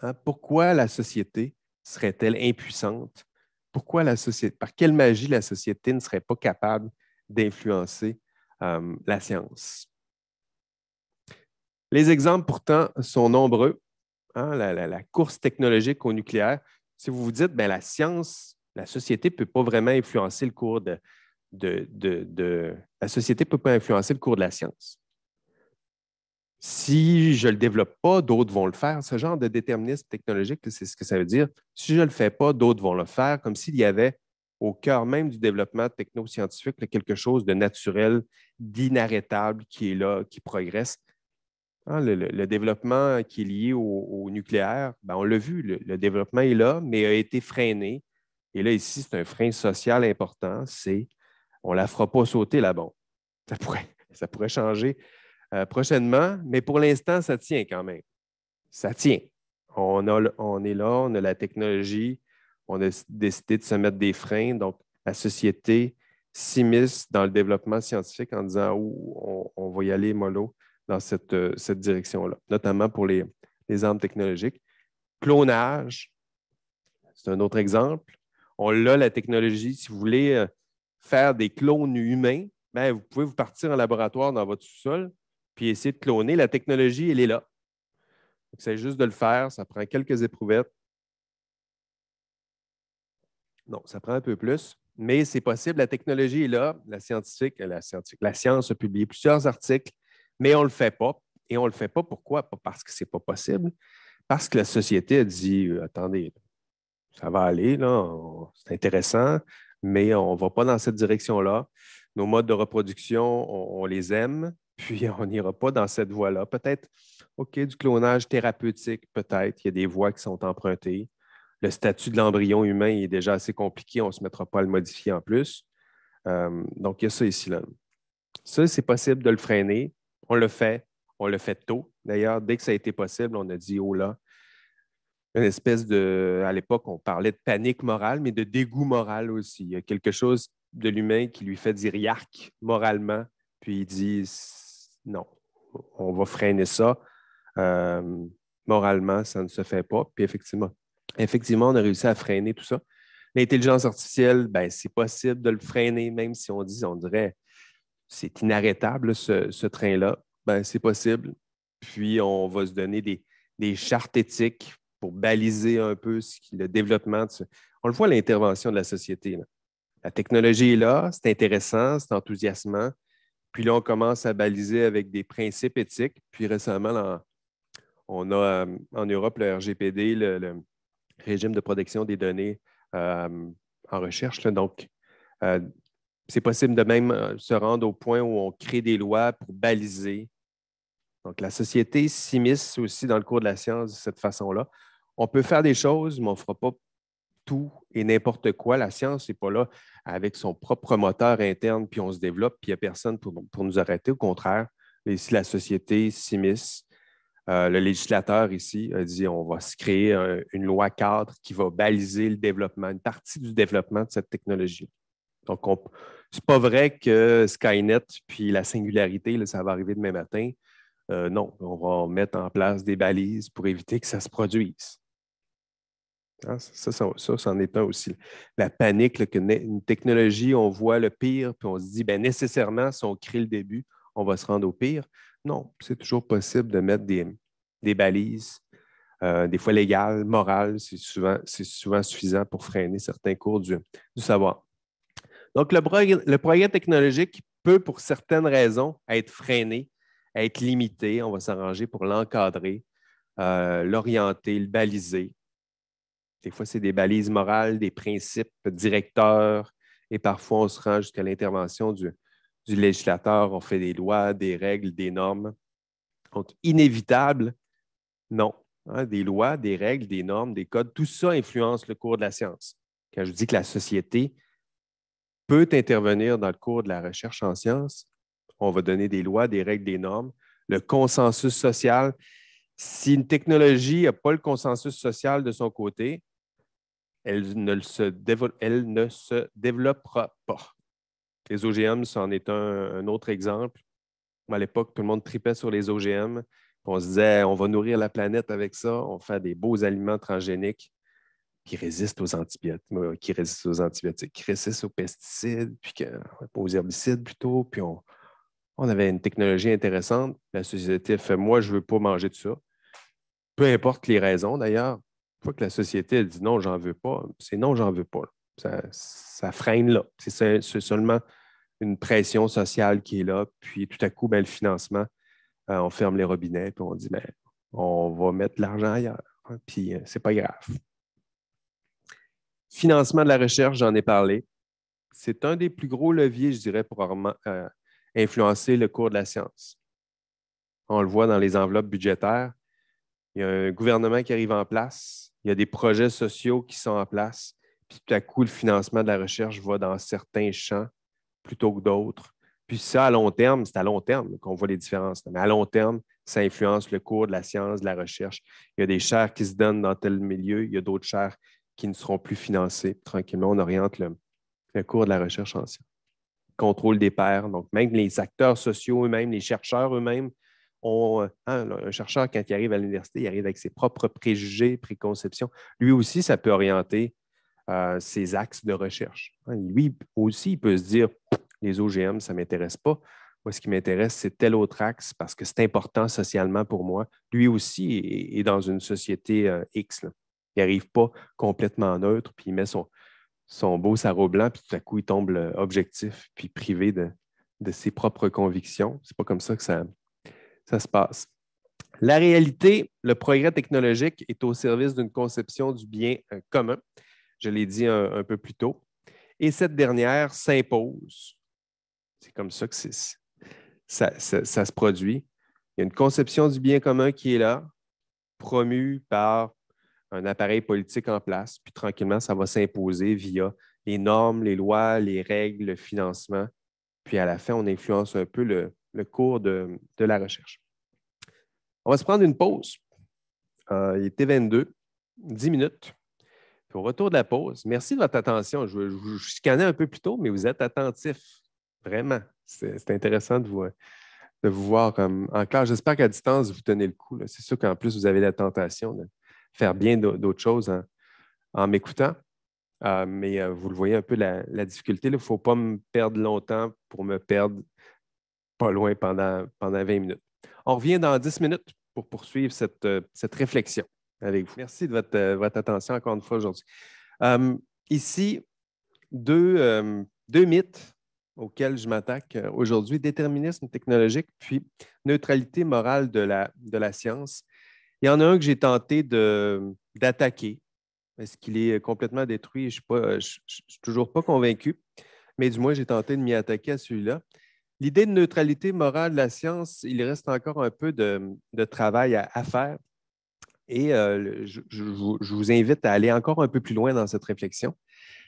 Hein, pourquoi la société serait-elle impuissante? Pourquoi la société, par quelle magie la société ne serait pas capable d'influencer euh, la science? Les exemples, pourtant, sont nombreux. Hein, la, course technologique au nucléaire. Si vous vous dites, bien, la science, la société ne peut pas vraiment influencer le cours de, La société peut pas influencer le cours de la science. Si je ne le développe pas, d'autres vont le faire. Ce genre de déterminisme technologique, c'est ce que ça veut dire. Si je ne le fais pas, d'autres vont le faire, comme s'il y avait au cœur même du développement technoscientifique quelque chose de naturel, d'inarrêtable qui est là, qui progresse. Hein, le, développement qui est lié au, nucléaire, ben, on l'a vu, le, développement est là, mais a été freiné. Et là, ici, c'est un frein social important, c'est on ne la fera pas sauter là bombe. Ça pourrait, changer euh, prochainement, mais pour l'instant, ça tient quand même. Ça tient. On, est là, on a la technologie, on a décidé de se mettre des freins. Donc, la société s'immisce dans le développement scientifique en disant oh, on va y aller mollo dans euh, cette, direction-là, notamment pour les, armes technologiques. Clonage, c'est un autre exemple. On l'a, la technologie. Si vous voulez euh, faire des clones humains, ben, vous pouvez vous partir en laboratoire dans votre sous-sol puis essayer de cloner. La technologie, elle est là. C'est juste de le faire. Ça prend quelques éprouvettes. Non, ça prend un peu plus, mais c'est possible. La technologie est là. la, scientifique, la science a publié plusieurs articles mais on ne le fait pas. Et on ne le fait pas pourquoi? Pas parce que ce n'est pas possible, parce que la société a dit euh, attendez, ça va aller, c'est intéressant, mais on ne va pas dans cette direction-là. Nos modes de reproduction, on, les aime, puis on n'ira pas dans cette voie-là. Peut-être, OK, du clonage thérapeutique, peut-être, il y a des voies qui sont empruntées. Le statut de l'embryon humain est déjà assez compliqué, on ne se mettra pas à le modifier en plus. Euh, donc, il y a ça ici. Là. Ça, c'est possible de le freiner, on le fait, on le fait tôt. D'ailleurs, dès que ça a été possible, on a dit oh là, une espèce de. À l'époque, on parlait de panique morale, mais de dégoût moral aussi. Il y a quelque chose de l'humain qui lui fait dire yark moralement, puis il dit non, on va freiner ça. Euh, moralement, ça ne se fait pas. Puis effectivement, effectivement, on a réussi à freiner tout ça. L'intelligence artificielle, ben, c'est possible de le freiner, même si on dit, on dirait, c'est inarrêtable, ce, train-là, ben, c'est possible. Puis on va se donner des, chartes éthiques pour baliser un peu le développement. On le voit, l'intervention de la société. La technologie est là, c'est intéressant, c'est enthousiasmant. Puis là, on commence à baliser avec des principes éthiques. Puis récemment, on a euh, en Europe le RGPD, le, régime de protection des données euh, en recherche. Donc, euh, c'est possible de même euh, se rendre au point où on crée des lois pour baliser. Donc, la société s'immisce aussi dans le cours de la science de cette façon-là. On peut faire des choses, mais on ne fera pas tout et n'importe quoi. La science n'est pas là avec son propre moteur interne, puis on se développe, puis il n'y a personne pour, nous arrêter. Au contraire, ici, la société s'immisce. Euh, le législateur ici a dit on va se créer une loi cadre qui va baliser le développement, une partie du développement de cette technologie. Donc, on, c'est pas vrai que Skynet puis la singularité, ça va arriver demain matin. Euh, non, on va mettre en place des balises pour éviter que ça se produise. Ah, ça, ça, ça, c'en est un aussi. La panique, que une technologie, on voit le pire, puis on se dit, ben, nécessairement, si on crée le début, on va se rendre au pire. Non, c'est toujours possible de mettre des, balises, euh, des fois légales, morales, c'est souvent, souvent suffisant pour freiner certains cours du savoir. Donc, le, progrès technologique peut, pour certaines raisons, être freiné, être limité. On va s'arranger pour l'encadrer, euh, l'orienter, le baliser. Des fois, c'est des balises morales, des principes directeurs, et parfois, on se rend jusqu'à l'intervention du, législateur. On fait des lois, des règles, des normes. Donc, inévitable, non. Hein, des lois, des règles, des normes, des codes, tout ça influence le cours de la science. Quand je dis que la société peut intervenir dans le cours de la recherche en sciences. On va donner des lois, des règles, des normes, le consensus social. Si une technologie n'a pas le consensus social de son côté, elle ne, se, développera pas. Les OGM, c'en est un, un, autre exemple. À l'époque, tout le monde tripait sur les OGM. On se disait, on va nourrir la planète avec ça, on fait des beaux aliments transgéniques. Euh, qui résistent aux antibiotiques, qui résistent aux pesticides, puis aux herbicides plutôt, puis on, on, avait une technologie intéressante. La société fait Moi, je ne veux pas manger de ça. Peu importe les raisons d'ailleurs, une fois que la société dit non, j'en veux pas, c'est non, j'en veux pas. Ça, freine là. C'est seulement une pression sociale qui est là, puis tout à coup, ben, le financement, euh, on ferme les robinets, puis on dit ben, on va mettre l'argent ailleurs, hein, puis ce euh, c'est pas grave. Financement de la recherche, j'en ai parlé. C'est un des plus gros leviers, je dirais, pour euh, influencer le cours de la science. On le voit dans les enveloppes budgétaires. Il y a un gouvernement qui arrive en place, il y a des projets sociaux qui sont en place, puis tout à coup, le financement de la recherche va dans certains champs plutôt que d'autres. Puis ça, à long terme, c'est à long terme qu'on voit les différences. Mais à long terme, ça influence le cours de la science, de la recherche. Il y a des chaires qui se donnent dans tel milieu, il y a d'autres chaires qui ne seront plus financés. Tranquillement, on oriente le, cours de la recherche en Contrôle des pairs, donc même les acteurs sociaux eux-mêmes, les chercheurs eux-mêmes, ont, euh, hein, un chercheur, quand il arrive à l'université, il arrive avec ses propres préjugés, préconceptions. Lui aussi, ça peut orienter euh, ses axes de recherche. Hein, lui aussi, il peut se dire, les OGM, ça ne m'intéresse pas. Moi, ce qui m'intéresse, c'est tel autre axe parce que c'est important socialement pour moi. Lui aussi est, dans une société euh, X. Il n'arrive pas complètement neutre, puis il met son, son beau sarreau blanc, puis tout à coup, il tombe euh, objectif, puis privé de, ses propres convictions. C'est pas comme ça que ça, ça se passe. La réalité, le progrès technologique est au service d'une conception du bien euh, commun, je l'ai dit un, peu plus tôt, et cette dernière s'impose. C'est comme ça que ça se produit. Il y a une conception du bien commun qui est là, promue par un appareil politique en place, puis tranquillement, ça va s'imposer via les normes, les lois, les règles, le financement. Puis à la fin, on influence un peu le, cours de, la recherche. On va se prendre une pause. Euh, il était 22, 10 minutes. Puis au retour de la pause, merci de votre attention. Je, je, je un peu plus tôt, mais vous êtes attentifs. Vraiment. C'est intéressant de vous, de vous voir comme en J'espère qu'à distance, vous tenez le coup. C'est sûr qu'en plus, vous avez la tentation de, faire bien d'autres choses en, m'écoutant. Euh, mais euh, vous le voyez un peu la, difficulté. Il ne faut pas me perdre longtemps pour me perdre pas loin pendant, 20 minutes. On revient dans 10 minutes pour poursuivre euh, cette, réflexion avec vous. Merci de votre, attention encore une fois aujourd'hui. ici, deux, mythes auxquels je m'attaque aujourd'hui, déterminisme technologique, puis neutralité morale de la science. Il y en a un que j'ai tenté d'attaquer Est-ce qu'il est complètement détruit. Je ne suis, toujours pas convaincu, mais du moins, j'ai tenté de m'y attaquer à celui-là. L'idée de neutralité morale de la science, il reste encore un peu de, travail à, faire. Et euh, je, vous invite à aller encore un peu plus loin dans cette réflexion.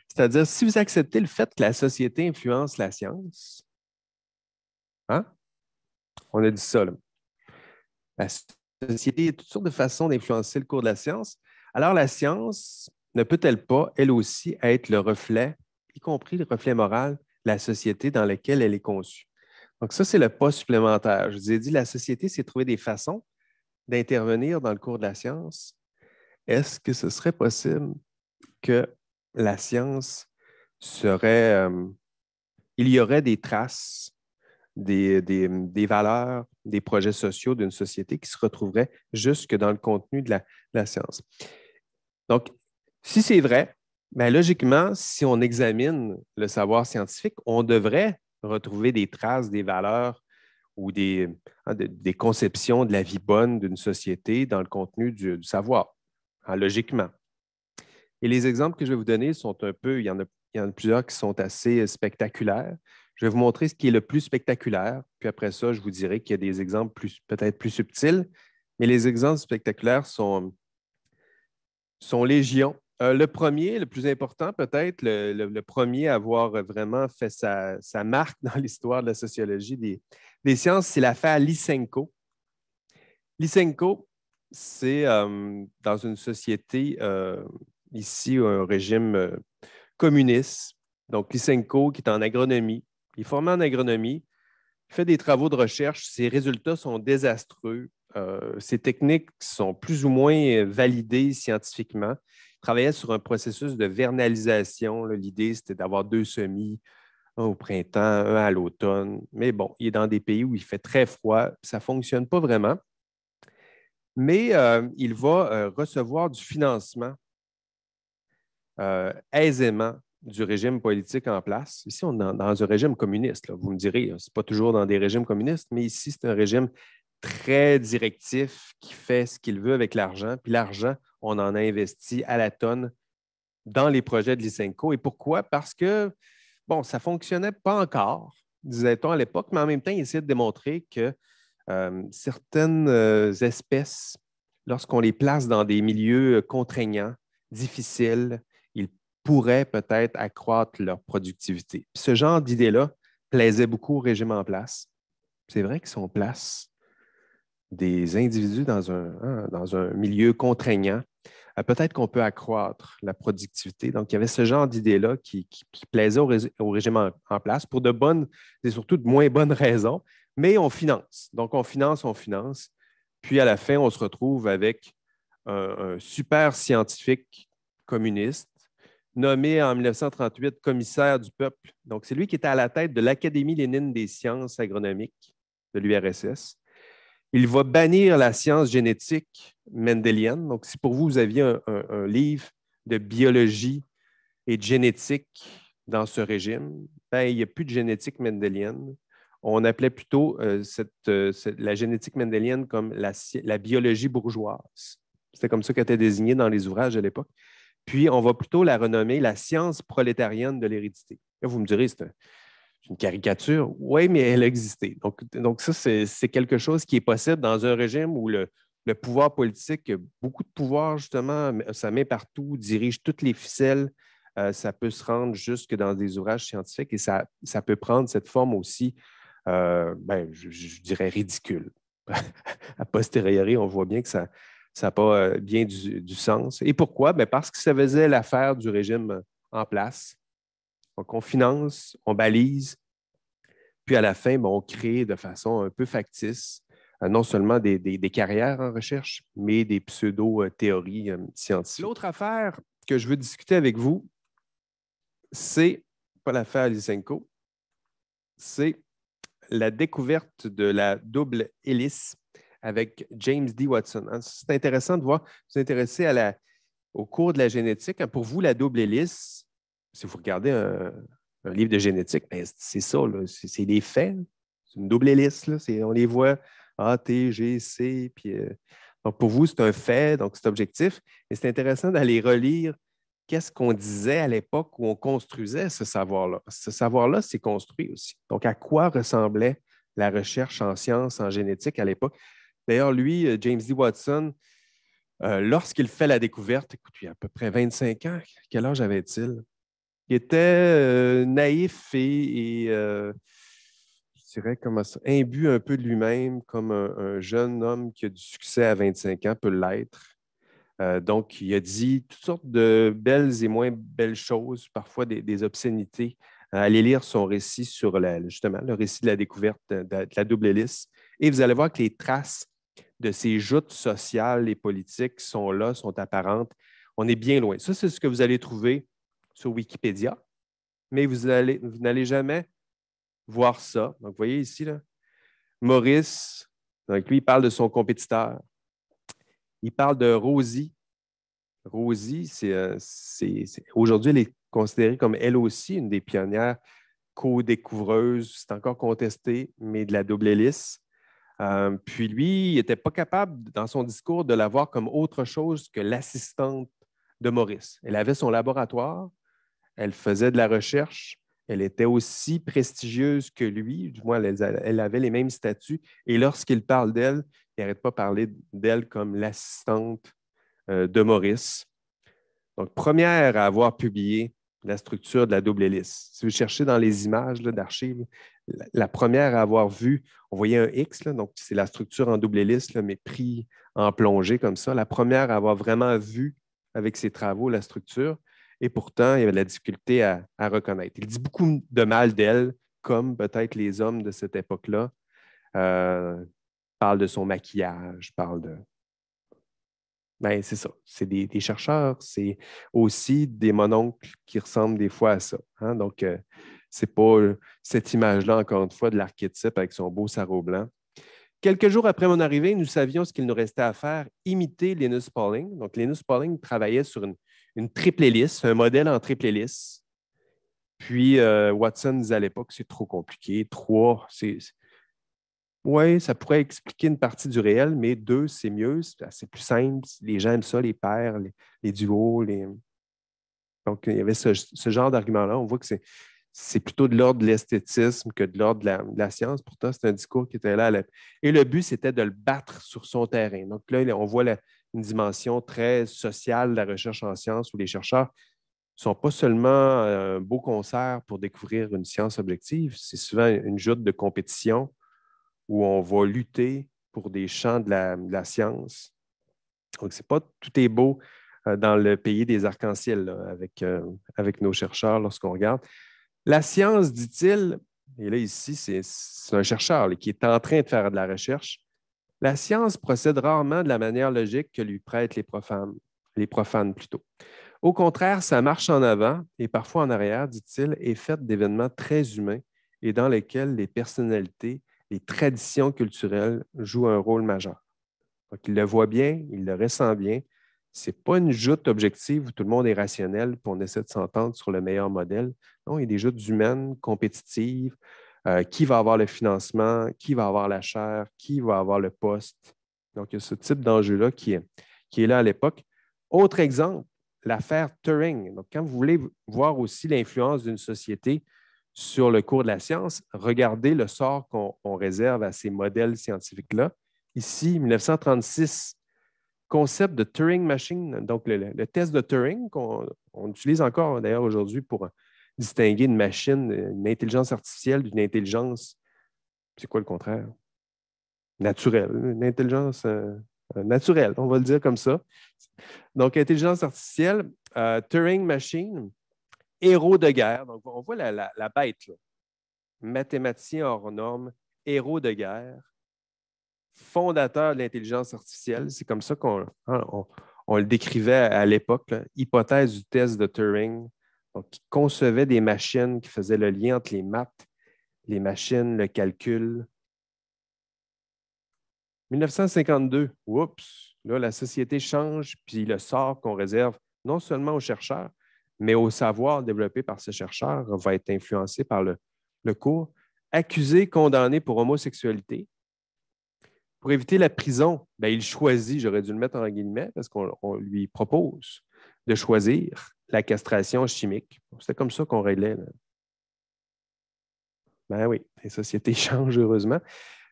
C'est-à-dire, si vous acceptez le fait que la société influence la science, hein? on a dit ça, société, il y a toutes sortes de façons d'influencer le cours de la science. Alors, la science ne peut-elle pas, elle aussi, être le reflet, y compris le reflet moral, de la société dans laquelle elle est conçue? Donc, ça, c'est le pas supplémentaire. Je vous ai dit, la société s'est trouvée des façons d'intervenir dans le cours de la science. Est-ce que ce serait possible que la science serait. Euh, il y aurait des traces des, valeurs, des projets sociaux d'une société qui se retrouveraient jusque dans le contenu de la, science. Donc, si c'est vrai, ben, logiquement, si on examine le savoir scientifique, on devrait retrouver des traces des valeurs ou des, hein, conceptions de la vie bonne d'une société dans le contenu du, savoir, hein, logiquement. Et les exemples que je vais vous donner sont un peu, il y en a plusieurs qui sont assez spectaculaires. Je vais vous montrer ce qui est le plus spectaculaire, puis après ça, je vous dirai qu'il y a des exemples plus, peut-être plus subtils, mais les exemples spectaculaires sont, sont légion. Euh, le premier, le plus important peut-être, le, premier à avoir vraiment fait sa, marque dans l'histoire de la sociologie des, sciences, c'est l'affaire Lysenko. Lysenko, c'est euh, dans une société euh, ici, un régime communiste. Donc, Lysenko, qui est en agronomie, il est formé en agronomie, il fait des travaux de recherche. Ses résultats sont désastreux. Euh, ses techniques sont plus ou moins validées scientifiquement. Il travaillait sur un processus de vernalisation. L'idée, c'était d'avoir deux semis, un au printemps, un à l'automne. Mais bon, il est dans des pays où il fait très froid. Ça ne fonctionne pas vraiment. Mais euh, il va euh, recevoir du financement aisément du régime politique en place. Ici, on est dans, un régime communiste. Vous me direz, hein, ce n'est pas toujours dans des régimes communistes, mais ici, c'est un régime très directif qui fait ce qu'il veut avec l'argent. Puis l'argent, on en a investi à la tonne dans les projets de l'ISENCO. Et pourquoi? Parce que, bon, ça ne fonctionnait pas encore, disait-on à l'époque, mais en même temps, il essayait de démontrer que euh, certaines euh, espèces, lorsqu'on les place dans des milieux euh, contraignants, difficiles, pourraient peut-être accroître leur productivité. ce genre d'idée-là plaisait beaucoup au régime en place. C'est vrai que si on place des individus dans un, hein, milieu contraignant, euh, peut-être qu'on peut accroître la productivité. Donc, il y avait ce genre d'idée-là qui, plaisait au, régime en, place pour de bonnes et surtout de moins bonnes raisons, mais on finance. Donc, on finance, on finance. Puis à la fin, on se retrouve avec un super scientifique communiste nommé en 1938 commissaire du peuple. Donc, c'est lui qui était à la tête de l'Académie lénine des sciences agronomiques de l'URSS. Il va bannir la science génétique mendélienne. Donc, si pour vous, vous aviez un, livre de biologie et de génétique dans ce régime, ben, il n'y a plus de génétique mendélienne. On appelait plutôt euh, euh, la génétique mendélienne comme la, la biologie bourgeoise. C'était comme ça qu'elle était désignée dans les ouvrages à l'époque. Puis, on va plutôt la renommer la science prolétarienne de l'hérédité. vous me direz, c'est une caricature. Oui, mais elle existait. Donc, donc ça, c'est quelque chose qui est possible dans un régime où le, pouvoir politique, beaucoup de pouvoir, justement, ça met partout, dirige toutes les ficelles. Euh, ça peut se rendre jusque dans des ouvrages scientifiques et ça, peut prendre cette forme aussi, euh, ben, je, dirais, ridicule. A posteriori, on voit bien que ça, ça n'a pas euh, bien du, sens. Et pourquoi? Ben, parce que ça faisait l'affaire du régime euh, en place. Donc, on finance, on balise, puis à la fin, ben, on crée de façon un peu factice euh, non seulement des, des, carrières en recherche, mais des pseudo-théories scientifiques. L'autre affaire que je veux discuter avec vous, c'est pas l'affaire Lysenko, c'est la découverte de la double hélice avec James D. Watson. Hein. C'est intéressant de voir, vous vous à au cours de la génétique. Hein. Pour vous, la double hélice, si vous regardez un, livre de génétique, ben, c'est ça, c'est des faits. C'est une double hélice. On les voit A, T, G, C. Puis, euh, donc pour vous, c'est un fait, donc c'est objectif. Et c'est intéressant d'aller relire qu'est-ce qu'on disait à l'époque où on construisait ce savoir-là. Ce savoir-là s'est construit aussi. Donc, à quoi ressemblait la recherche en sciences, en génétique à l'époque? D'ailleurs, lui, euh, James D. Watson, euh, lorsqu'il fait la découverte, écoute, il a à peu près 25 ans, quel âge avait-il? Il était euh, naïf et, je ça, imbu un peu de lui-même, comme un, jeune homme qui a du succès à 25 ans peut l'être. donc, il a dit toutes sortes de belles et moins belles choses, parfois des, obscénités. Allez lire son récit sur l'aile justement le récit de la découverte de la double hélice et vous allez voir que les traces de ces joutes sociales et politiques qui sont là, sont apparentes. On est bien loin. Ça, c'est ce que vous allez trouver sur Wikipédia, mais vous n'allez jamais voir ça. Donc, vous voyez ici, là, Maurice, donc lui, il parle de son compétiteur. Il parle de Rosie. Rosie, c'est, euh, aujourd'hui, elle est considérée comme elle aussi une des pionnières co découvreuses C'est encore contesté, mais de la double hélice. Euh, puis lui, il n'était pas capable, dans son discours, de la voir comme autre chose que l'assistante de Maurice. Elle avait son laboratoire, elle faisait de la recherche, elle était aussi prestigieuse que lui, du moins, elle, avait les mêmes statuts. Et lorsqu'il parle d'elle, il n'arrête pas de parler d'elle comme l'assistante euh, de Maurice. Donc, première à avoir publié la structure de la double hélice. Si vous cherchez dans les images d'archives, la première à avoir vu, on voyait un X, donc c'est la structure en double hélice, mais pris en plongée comme ça. La première à avoir vraiment vu avec ses travaux la structure, et pourtant, il y avait de la difficulté à, reconnaître. Il dit beaucoup de mal d'elle, comme peut-être les hommes de cette époque-là. parlent euh, parle de son maquillage, parle de. Ben, c'est ça. C'est des, chercheurs, c'est aussi des mononcles qui ressemblent des fois à ça. Hein. Donc, euh, c'est pas euh, cette image-là, encore une fois, de l'archétype avec son beau sarrau blanc. Quelques jours après mon arrivée, nous savions ce qu'il nous restait à faire, imiter Linus Pauling. Donc, Linus Pauling travaillait sur une, triple hélice, un modèle en triple hélice. Puis, euh, Watson disait à l'époque, c'est trop compliqué. Trois, c'est... Oui, ça pourrait expliquer une partie du réel, mais deux, c'est mieux, c'est plus simple. Les gens aiment ça, les paires, les, duos. Les... Donc, il y avait ce genre d'argument-là. On voit que c'est c'est plutôt de l'ordre de l'esthétisme que de l'ordre de, la, science. Pourtant, c'est un discours qui était là. Et le but, c'était de le battre sur son terrain. Donc là, on voit une dimension très sociale de la recherche en sciences où les chercheurs ne sont pas seulement un euh, beau concert pour découvrir une science objective, c'est souvent une joute de compétition où on va lutter pour des champs de la, science. Donc, c'est pas tout est beau euh, dans le pays des arcs-en-ciel euh, avec nos chercheurs lorsqu'on regarde. La science, dit-il, et là ici, c'est un chercheur qui est en train de faire de la recherche, la science procède rarement de la manière logique que lui prêtent les profanes, les profanes plutôt. Au contraire, sa marche en avant et parfois en arrière, dit-il, est faite d'événements très humains et dans lesquels les personnalités, les traditions culturelles jouent un rôle majeur. Donc, il le voit bien, il le ressent bien, ce n'est pas une joute objective où tout le monde est rationnel et on essaie de s'entendre sur le meilleur modèle. Non, il y a des joutes humaines, compétitives. Euh, qui va avoir le financement? Qui va avoir la chaire? Qui va avoir le poste? Donc, il y a ce type d'enjeu-là qui est, qui est là à l'époque. Autre exemple, l'affaire Turing. Donc, quand vous voulez voir aussi l'influence d'une société sur le cours de la science, regardez le sort qu'on réserve à ces modèles scientifiques-là. Ici, 1936, concept de Turing Machine, donc le, test de Turing qu'on utilise encore d'ailleurs aujourd'hui pour euh, distinguer une machine, une intelligence artificielle d'une intelligence, c'est quoi le contraire? Naturelle, une intelligence euh, naturelle, on va le dire comme ça. Donc, intelligence artificielle, euh, Turing Machine, héros de guerre. Donc, on voit la, bête, mathématicien hors norme, héros de guerre fondateur de l'intelligence artificielle. C'est comme ça qu'on hein, on, le décrivait à l'époque, hypothèse du test de Turing, donc, qui concevait des machines qui faisaient le lien entre les maths, les machines, le calcul. 1952, oups, là, la société change, puis le sort qu'on réserve non seulement aux chercheurs, mais au savoir développé par ces chercheurs va être influencé par le cours. Accusé, condamné pour homosexualité, pour éviter la prison, ben, il choisit, j'aurais dû le mettre en guillemets, parce qu'on lui propose de choisir la castration chimique. C'était comme ça qu'on réglait. Ben oui, les sociétés changent heureusement.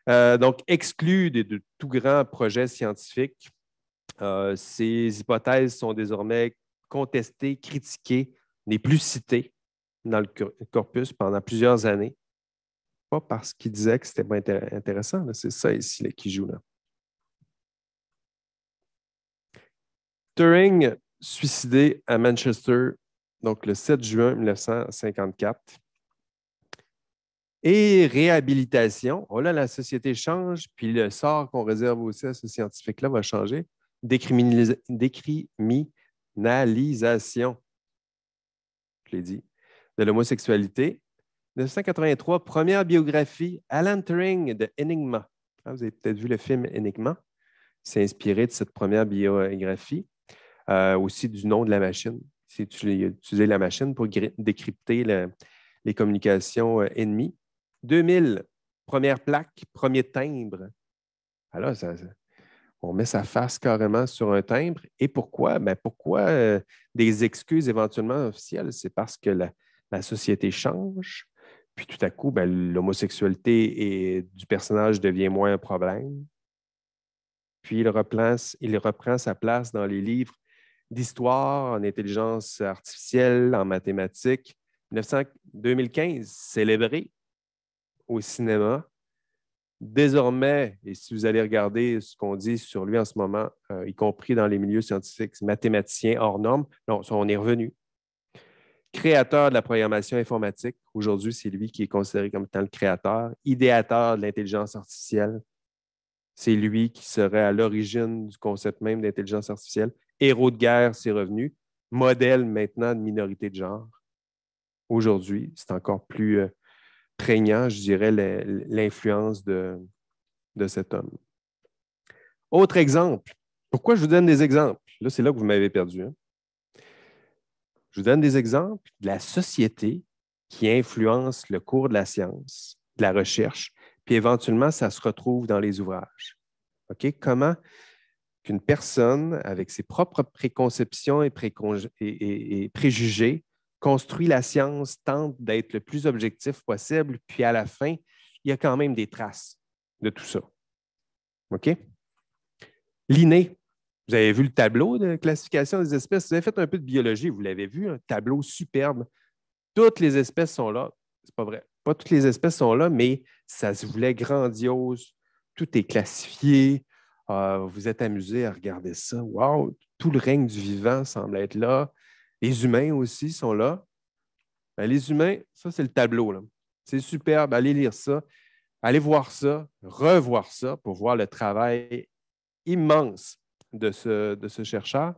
Euh, donc, exclu de, tout grand projet scientifique, euh, ces hypothèses sont désormais contestées, critiquées, n'est plus citées dans le corpus pendant plusieurs années pas parce qu'il disait que c'était pas intéressant. C'est ça ici qui joue. Là. Turing, suicidé à Manchester, donc le 7 juin 1954. Et réhabilitation, oh là, la société change, puis le sort qu'on réserve aussi à ce scientifique-là va changer. décriminalisation, je l'ai dit, de l'homosexualité 1983, première biographie, Alan Turing de Enigma. Ah, vous avez peut-être vu le film Enigma. C'est inspiré de cette première biographie, euh, aussi du nom de la machine. Tu utiliser la machine pour décrypter les communications euh, ennemies. 2000, première plaque, premier timbre. Alors, ah on met sa face carrément sur un timbre. Et pourquoi? Ben, pourquoi euh, des excuses éventuellement officielles? C'est parce que la société change, puis tout à coup, ben, l'homosexualité du personnage devient moins un problème. Puis il, reprend sa place dans les livres d'histoire, en intelligence artificielle, en mathématiques. 2015, célébré au cinéma. Désormais, et si vous allez regarder ce qu'on dit sur lui en ce moment, euh, y compris dans les milieux scientifiques, mathématiciens hors normes, on est revenu créateur de la programmation informatique. Aujourd'hui, c'est lui qui est considéré comme étant le créateur, idéateur de l'intelligence artificielle. C'est lui qui serait à l'origine du concept même d'intelligence artificielle. Héros de guerre, c'est revenu. Modèle maintenant de minorité de genre. Aujourd'hui, c'est encore plus euh, prégnant, je dirais, l'influence de, de cet homme. Autre exemple. Pourquoi je vous donne des exemples? Là, c'est là que vous m'avez perdu. Hein. Je vous donne des exemples de la société qui influence le cours de la science, de la recherche, puis éventuellement, ça se retrouve dans les ouvrages. OK? Comment qu'une personne, avec ses propres préconceptions et, et, préjugés, construit la science, tente d'être le plus objectif possible, puis à la fin, il y a quand même des traces de tout ça. OK? L'inné, vous avez vu le tableau de classification des espèces. Vous avez fait un peu de biologie, vous l'avez vu, un tableau superbe. Toutes les espèces sont là. C'est pas vrai. Pas toutes les espèces sont là, mais ça se voulait grandiose. Tout est classifié. Euh, vous êtes amusé à regarder ça. Wow! Tout le règne du vivant semble être là. Les humains aussi sont là. Ben, les humains, ça, c'est le tableau. C'est superbe. Allez lire ça. Allez voir ça, revoir ça pour voir le travail immense de ce, chercheur.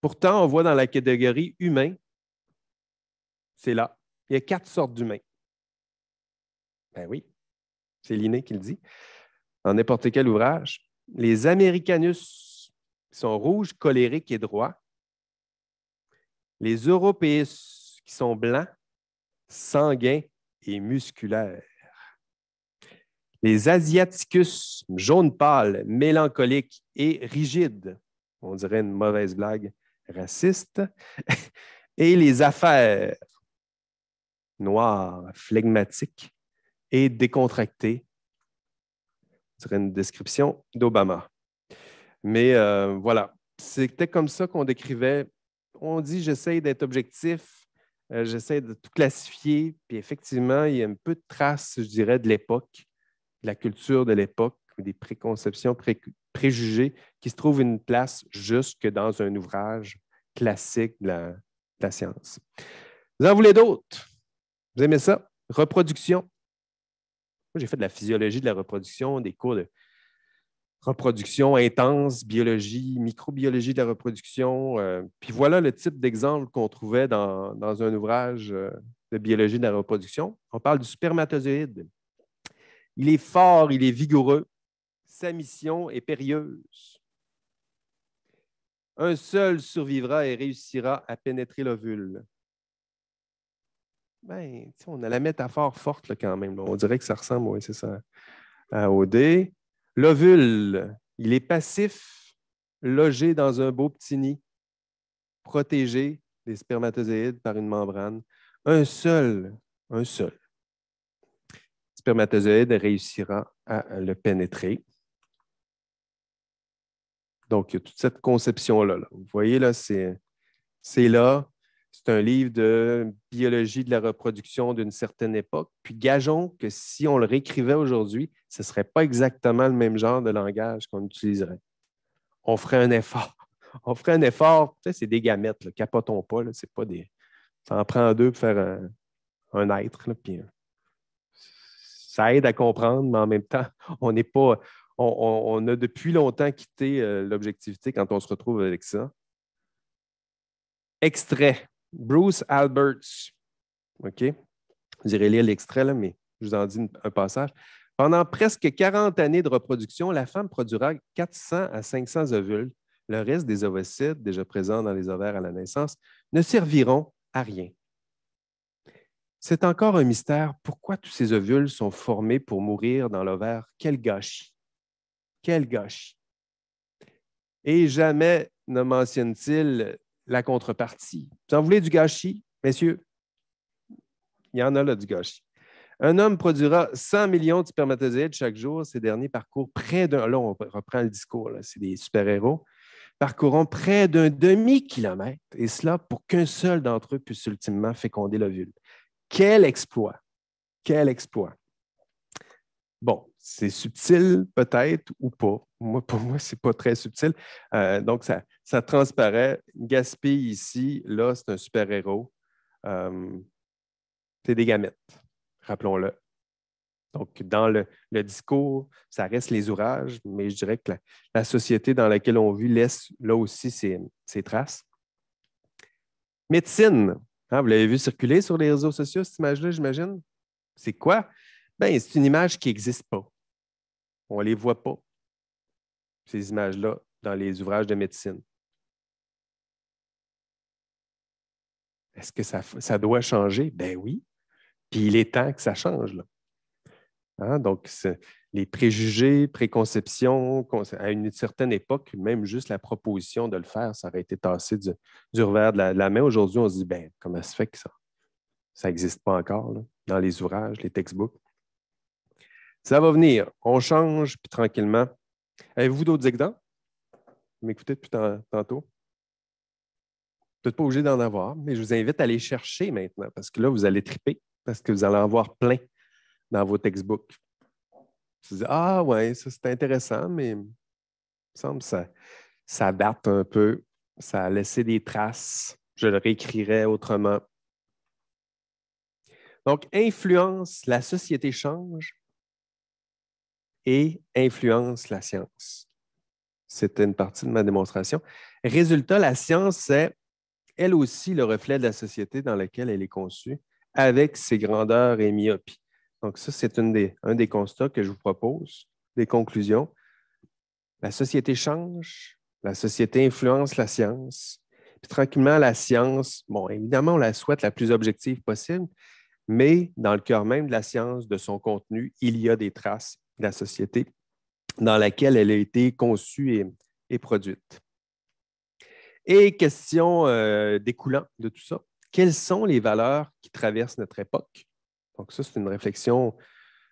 Pourtant, on voit dans la catégorie humain, c'est là, il y a quatre sortes d'humains. Ben oui, c'est l'inné qui le dit, dans n'importe quel ouvrage. Les Americanus qui sont rouges, colériques et droits. Les Européus qui sont blancs, sanguins et musculaires. Les asiaticus, jaune pâle, mélancolique et rigide, on dirait une mauvaise blague raciste, et les affaires, noires, flegmatiques et décontractées. on dirait une description d'Obama. Mais euh, voilà, c'était comme ça qu'on décrivait. On dit j'essaie d'être objectif, euh, j'essaie de tout classifier, puis effectivement, il y a un peu de traces, je dirais, de l'époque la culture de l'époque ou des préconceptions, préjugées préjugés qui se trouvent une place jusque dans un ouvrage classique de la, science. Vous en voulez d'autres? Vous aimez ça? Reproduction. Moi, j'ai fait de la physiologie de la reproduction, des cours de reproduction intense, biologie, microbiologie de la reproduction. Euh, puis voilà le type d'exemple qu'on trouvait dans, un ouvrage euh, de biologie de la reproduction. On parle du spermatozoïde. Il est fort, il est vigoureux. Sa mission est périlleuse. Un seul survivra et réussira à pénétrer l'ovule. Ben, on a la métaphore forte là, quand même. On dirait que ça ressemble, c'est ça, à OD. L'ovule, il est passif, logé dans un beau petit nid, protégé des spermatozoïdes par une membrane. Un seul, un seul spermatozoïde réussira à euh, le pénétrer. Donc, il y a toute cette conception-là. Vous voyez, là, c'est là. C'est un livre de biologie de la reproduction d'une certaine époque. Puis gageons que si on le réécrivait aujourd'hui, ce ne serait pas exactement le même genre de langage qu'on utiliserait. On ferait un effort. On ferait un effort. Tu c'est des gamètes, capotons pas. C'est pas des. Ça en prend deux pour faire un, être, puis euh, ça aide à comprendre, mais en même temps, on n'est pas. On, a depuis longtemps quitté euh, l'objectivité quand on se retrouve avec ça. Extrait. Bruce Alberts. OK? Vous irez lire l'extrait, mais je vous en dis un passage. Pendant presque 40 années de reproduction, la femme produira 400 à 500 ovules. Le reste des ovocytes, déjà présents dans les ovaires à la naissance, ne serviront à rien. C'est encore un mystère. Pourquoi tous ces ovules sont formés pour mourir dans l'ovaire? Quel gâchis! Quel gâchis! Et jamais ne mentionne-t-il la contrepartie. Vous en voulez du gâchis, messieurs? Il y en a là du gâchis. Un homme produira 100 millions de spermatozoïdes chaque jour. Ces derniers parcourent près d'un. on reprend le discours, c'est des super-héros. Parcourront près d'un demi-kilomètre, et cela pour qu'un seul d'entre eux puisse ultimement féconder l'ovule. Quel exploit! Quel exploit! Bon, c'est subtil peut-être ou pas. Moi, pour moi, c'est pas très subtil. Euh, donc, ça, ça transparaît. Gaspé, ici, là, c'est un super-héros. Euh, c'est des gamètes, rappelons-le. Donc, dans le, discours, ça reste les ouvrages, mais je dirais que la, société dans laquelle on vit laisse là aussi ses traces. Médecine, ah, vous l'avez vu circuler sur les réseaux sociaux, cette image-là, j'imagine? C'est quoi? Ben, c'est une image qui n'existe pas. On ne les voit pas, ces images-là, dans les ouvrages de médecine. Est-ce que ça, ça doit changer? Ben oui. Puis il est temps que ça change. Là. Hein? Donc, les préjugés, préconceptions, à une certaine époque, même juste la proposition de le faire, ça aurait été tassé du, revers de la, main. Aujourd'hui, on se dit, ben, comment se fait que ça n'existe pas encore dans les ouvrages, les textbooks? Ça va venir. On change, puis tranquillement. Avez-vous d'autres exemples? Vous m'écoutez depuis tantôt? Peut-être pas obligé d'en avoir, mais je vous invite à aller chercher maintenant, parce que là, vous allez triper, parce que vous allez en avoir plein dans vos textbooks. Tu dis Ah, ouais, ça c'est intéressant, mais me semble ça, ça date un peu, ça a laissé des traces, je le réécrirais autrement. Donc, influence, la société change et influence la science. C'était une partie de ma démonstration. Résultat, la science, est elle aussi le reflet de la société dans laquelle elle est conçue, avec ses grandeurs et myopies. Donc, ça, c'est des, un des constats que je vous propose, des conclusions. La société change, la société influence la science. Puis tranquillement, la science, bon, évidemment, on la souhaite la plus objective possible, mais dans le cœur même de la science, de son contenu, il y a des traces de la société dans laquelle elle a été conçue et, produite. Et question euh, découlant de tout ça, quelles sont les valeurs qui traversent notre époque? Donc, ça, c'est une réflexion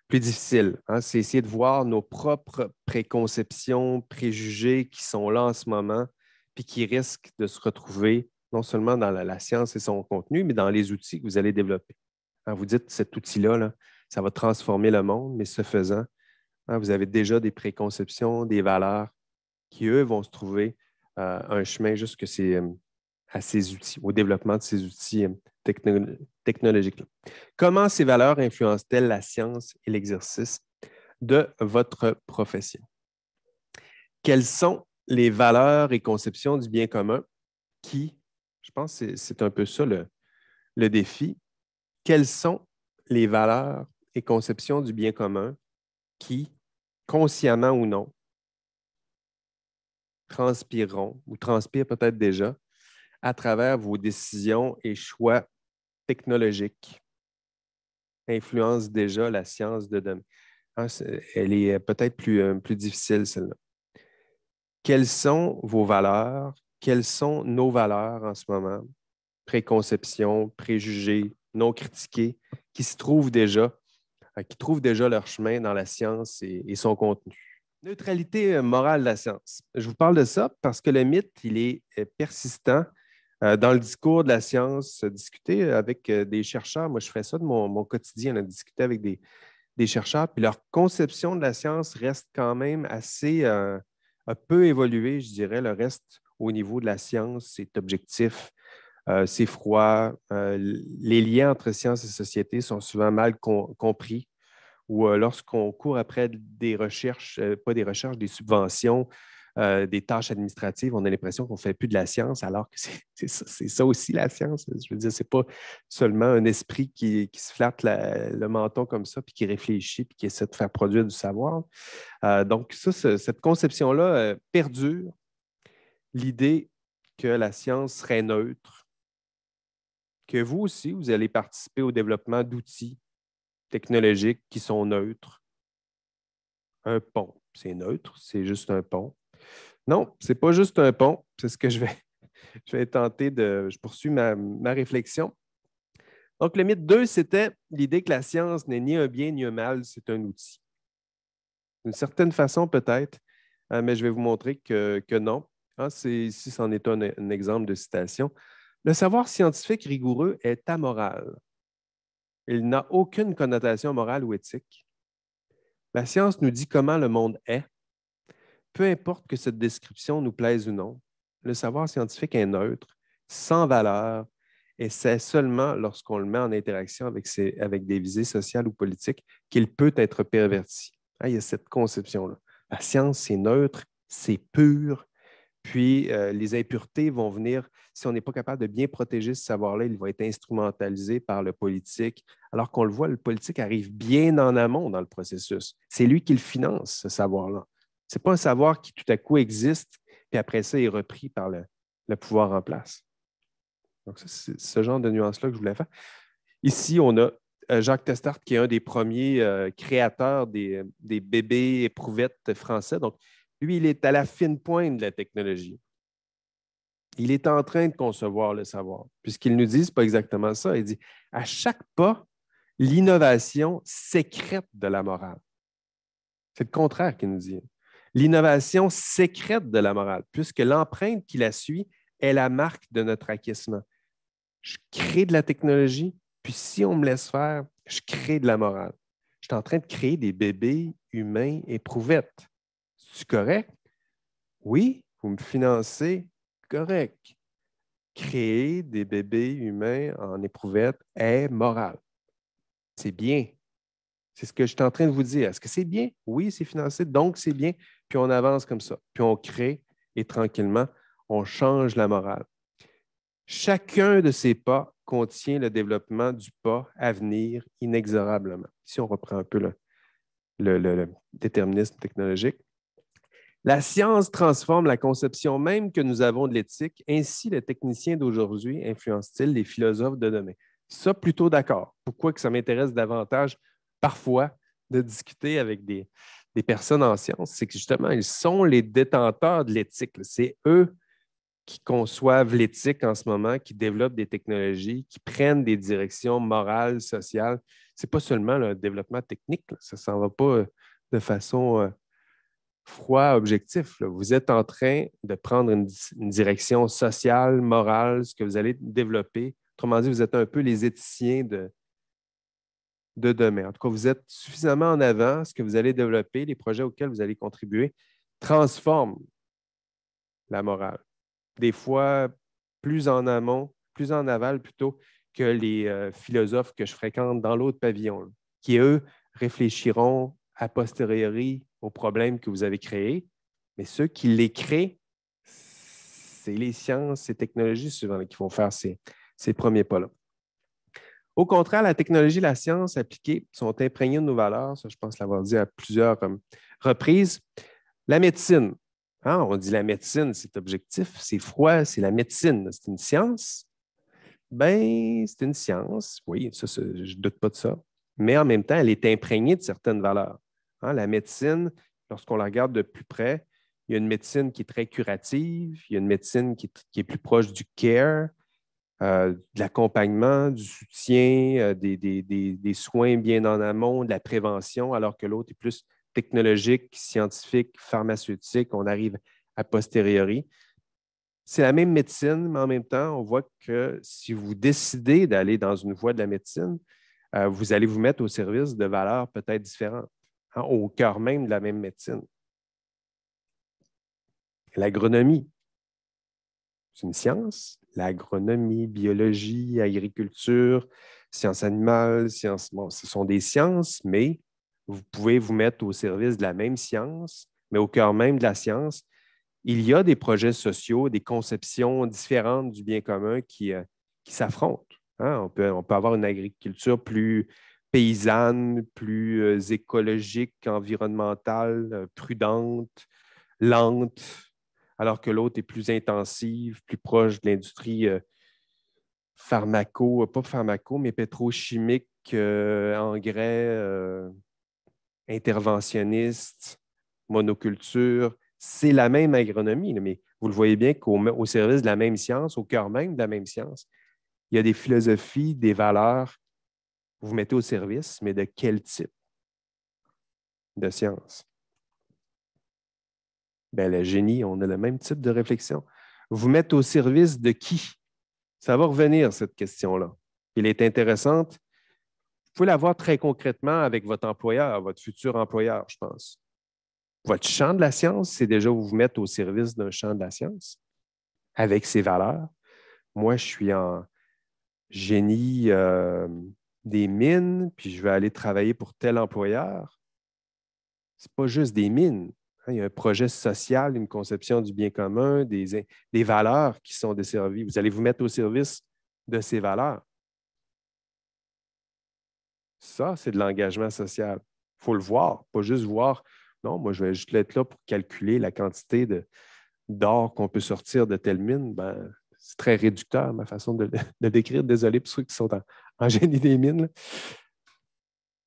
plus difficile. Hein. C'est essayer de voir nos propres préconceptions, préjugés qui sont là en ce moment, puis qui risquent de se retrouver non seulement dans la, science et son contenu, mais dans les outils que vous allez développer. Hein, vous dites cet outil-là, ça va transformer le monde, mais ce faisant, hein, vous avez déjà des préconceptions, des valeurs qui, eux, vont se trouver euh, un chemin jusque euh, à ces outils, au développement de ces outils euh, Technologiquement, Comment ces valeurs influencent-elles la science et l'exercice de votre profession? Quelles sont les valeurs et conceptions du bien commun qui, je pense c'est un peu ça le, le défi, quelles sont les valeurs et conceptions du bien commun qui, consciemment ou non, transpireront ou transpirent peut-être déjà à travers vos décisions et choix technologiques influence déjà la science de demain. Ah, elle est euh, peut-être plus, euh, plus difficile, celle-là. Quelles sont vos valeurs? Quelles sont nos valeurs en ce moment? Préconceptions, préjugés, non critiqués, qui se trouvent déjà, euh, qui trouvent déjà leur chemin dans la science et son contenu. Neutralité morale de la science. Je vous parle de ça parce que le mythe, il est persistant euh, dans le discours de la science, euh, discuter euh, avec des chercheurs, moi je fais ça de mon, quotidien, a discuter avec des, chercheurs, puis leur conception de la science reste quand même assez un peu évoluée, je dirais. Le reste au niveau de la science, c'est objectif, c'est froid. les liens entre science et société sont souvent mal compris ou lorsqu'on court après des recherches, pas des recherches, des subventions, euh, des tâches administratives, on a l'impression qu'on ne fait plus de la science, alors que c'est ça, aussi la science. Je veux dire, ce n'est pas seulement un esprit qui, se flatte le menton comme ça, puis qui réfléchit, puis qui essaie de faire produire du savoir. Euh, donc, cette conception-là euh, perdure. L'idée que la science serait neutre, que vous aussi, vous allez participer au développement d'outils technologiques qui sont neutres. Un pont, c'est neutre, c'est juste un pont. Non, ce n'est pas juste un pont. C'est ce que je vais, je vais tenter de. Je poursuis ma, réflexion. Donc, le mythe 2, c'était l'idée que la science n'est ni un bien ni un mal, c'est un outil. D'une certaine façon, peut-être, hein, mais je vais vous montrer que, non. Ah, ici, c'en est un exemple de citation. Le savoir scientifique rigoureux est amoral. Il n'a aucune connotation morale ou éthique. La science nous dit comment le monde est, peu importe que cette description nous plaise ou non, le savoir scientifique est neutre, sans valeur, et c'est seulement lorsqu'on le met en interaction avec, des visées sociales ou politiques qu'il peut être perverti. Ah, il y a cette conception-là. La science, c'est neutre, c'est pur, puis euh, les impuretés vont venir, si on n'est pas capable de bien protéger ce savoir-là, il va être instrumentalisé par le politique. Alors qu'on le voit, le politique arrive bien en amont dans le processus. C'est lui qui le finance, ce savoir-là n'est pas un savoir qui tout à coup existe, puis après ça est repris par le, pouvoir en place. Donc, c'est ce genre de nuance-là que je voulais faire. Ici, on a euh, Jacques Testart, qui est un des premiers euh, créateurs des, bébés éprouvettes français. Donc, lui, il est à la fine pointe de la technologie. Il est en train de concevoir le savoir, puisqu'il nous dit, ce pas exactement ça. Il dit, à chaque pas, l'innovation sécrète de la morale. C'est le contraire qu'il nous dit. L'innovation sécrète de la morale, puisque l'empreinte qui la suit est la marque de notre acquiescement. Je crée de la technologie, puis si on me laisse faire, je crée de la morale. Je suis en train de créer des bébés humains éprouvettes. C'est correct? Oui, vous me financez, correct. Créer des bébés humains en éprouvette est moral. C'est bien. C'est ce que je suis en train de vous dire. Est-ce que c'est bien? Oui, c'est financé, donc c'est bien puis on avance comme ça, puis on crée et tranquillement, on change la morale. Chacun de ces pas contient le développement du pas à venir inexorablement. Si on reprend un peu le, le déterminisme technologique. La science transforme la conception même que nous avons de l'éthique. Ainsi, les techniciens d'aujourd'hui influencent-ils les philosophes de demain? Ça, plutôt d'accord. Pourquoi que ça m'intéresse davantage parfois de discuter avec des, des personnes en sciences, c'est que justement, ils sont les détenteurs de l'éthique. C'est eux qui conçoivent l'éthique en ce moment, qui développent des technologies, qui prennent des directions morales, sociales. Ce n'est pas seulement le développement technique, ça ne s'en va pas euh, de façon euh, froide, objective. objectif. Vous êtes en train de prendre une, direction sociale, morale, ce que vous allez développer. Autrement dit, vous êtes un peu les éthiciens de, de demain. En tout cas, vous êtes suffisamment en avant. Ce que vous allez développer, les projets auxquels vous allez contribuer, transforment la morale. Des fois, plus en amont, plus en aval plutôt que les euh, philosophes que je fréquente dans l'autre pavillon, qui, eux, réfléchiront a posteriori aux problèmes que vous avez créés, mais ceux qui les créent, c'est les sciences, ces technologies souvent qui vont faire ces premiers pas-là. Au contraire, la technologie et la science appliquée sont imprégnées de nos valeurs. je pense l'avoir dit à plusieurs euh, reprises. La médecine. Hein, on dit la médecine, c'est objectif, c'est froid, c'est la médecine, c'est une science. Ben, c'est une science, oui, je ne doute pas de ça. Mais en même temps, elle est imprégnée de certaines valeurs. Hein. la médecine, lorsqu'on la regarde de plus près, il y a une médecine qui est très curative, il y a une médecine qui est, qui est plus proche du care, euh, de l'accompagnement, du soutien, euh, des, soins bien en amont, de la prévention, alors que l'autre est plus technologique, scientifique, pharmaceutique. On arrive à posteriori. C'est la même médecine, mais en même temps, on voit que si vous décidez d'aller dans une voie de la médecine, euh, vous allez vous mettre au service de valeurs peut-être différentes, hein, au cœur même de la même médecine. L'agronomie, c'est une science, l'agronomie, biologie, agriculture, sciences animales, sciences. ce sont des sciences, mais vous pouvez vous mettre au service de la même science, mais au cœur même de la science, il y a des projets sociaux, des conceptions différentes du bien commun qui, euh, s'affrontent. Hein. On, peut, avoir une agriculture plus paysanne, plus euh, écologique, environnementale, euh, prudente, lente, alors que l'autre est plus intensive, plus proche de l'industrie euh, pharmaco, euh, pas pharmaco, mais pétrochimique, euh, engrais, interventionniste, monoculture. C'est la même agronomie, mais vous le voyez bien qu'au service de la même science, au cœur même de la même science, il y a des philosophies, des valeurs vous mettez au service, mais de quel type de science? Ben, le génie, on a le même type de réflexion. Vous mettre au service de qui? Ça va revenir, cette question-là. Elle est intéressante. Vous pouvez la voir très concrètement avec votre employeur, votre futur employeur, je pense. Votre champ de la science, c'est déjà vous vous mettre au service d'un champ de la science avec ses valeurs. Moi, je suis en génie euh, des mines, puis je vais aller travailler pour tel employeur. Ce n'est pas juste des mines, Hein, il y a un projet social, une conception du bien commun, des, valeurs qui sont desservies. Vous allez vous mettre au service de ces valeurs. Ça, c'est de l'engagement social. Il faut le voir, pas juste voir. Non, moi, je vais juste être là pour calculer la quantité d'or qu'on peut sortir de telle mine. Ben, c'est très réducteur, ma façon de, décrire. Désolé pour ceux qui sont en, en génie des mines.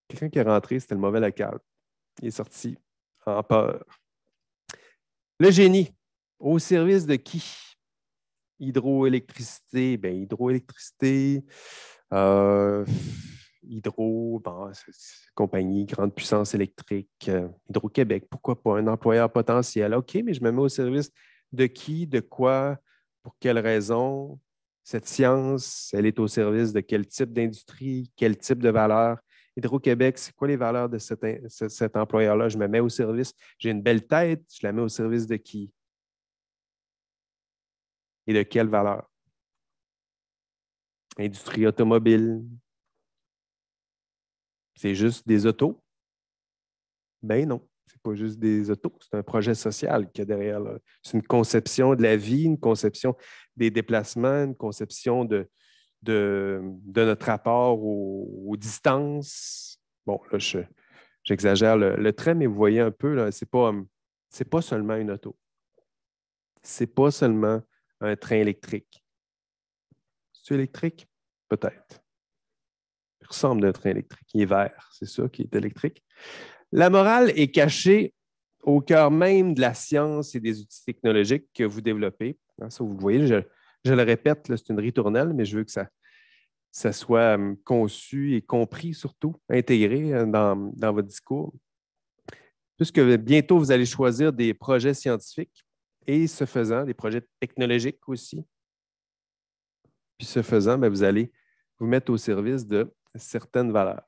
Quelqu'un qui est rentré, c'était le mauvais local. Il est sorti en peur. Le génie, au service de qui? Hydroélectricité, bien, hydroélectricité, euh, hydro, compagnie, grande puissance électrique, euh, Hydro-Québec, pourquoi pas un employeur potentiel? OK, mais je me mets au service de qui, de quoi, pour quelles raisons? Cette science, elle est au service de quel type d'industrie, quel type de valeur, Hydro-Québec, c'est quoi les valeurs de cet, employeur-là? Je me mets au service. J'ai une belle tête, je la mets au service de qui? Et de quelle valeur? Industrie automobile. C'est juste des autos? Ben non, c'est pas juste des autos, c'est un projet social qu'il y a derrière. C'est une conception de la vie, une conception des déplacements, une conception de, de, de notre rapport aux, distances. Bon, là, j'exagère le, train, trait, mais vous voyez un peu, ce n'est pas, pas seulement une auto. Ce n'est pas seulement un train électrique. C'est électrique? Peut-être. Il ressemble à un train électrique. Il est vert, c'est ça qui est électrique. La morale est cachée au cœur même de la science et des outils technologiques que vous développez. Hein, ça, vous voyez, je, je le répète, c'est une ritournelle, mais je veux que ça, soit euh, conçu et compris, surtout intégré euh, dans, votre discours. Puisque bientôt, vous allez choisir des projets scientifiques et, ce faisant, des projets technologiques aussi. Puis, ce faisant, ben, vous allez vous mettre au service de certaines valeurs.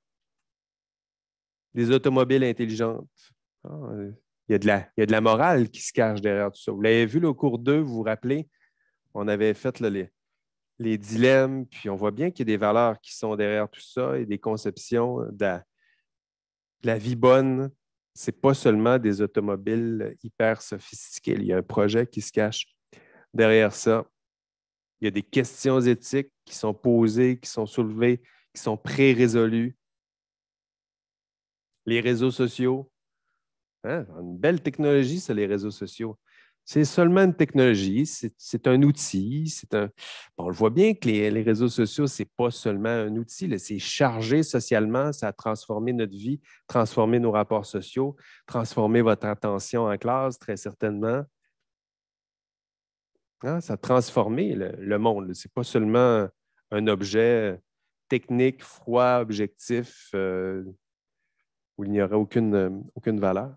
Les automobiles intelligentes. Ah, euh, il y, a de la, morale qui se cache derrière tout ça. Vous l'avez vu au cours d'eux, vous vous rappelez, on avait fait les, dilemmes, puis on voit bien qu'il y a des valeurs qui sont derrière tout ça et des conceptions de la, vie bonne. Ce n'est pas seulement des automobiles hyper sophistiquées. Il y a un projet qui se cache derrière ça. Il y a des questions éthiques qui sont posées, qui sont soulevées, qui sont pré-résolues. Les réseaux sociaux, hein, Une belle technologie, c'est les réseaux sociaux. C'est seulement une technologie, c'est un outil. Un... on le voit bien que les, réseaux sociaux, ce n'est pas seulement un outil, c'est chargé socialement, ça a transformé notre vie, transformé nos rapports sociaux, transformé votre attention en classe, très certainement. Hein, ça a transformé le, monde. Ce n'est pas seulement un objet technique, froid, objectif, euh, où il n'y aurait aucune, aucune valeur.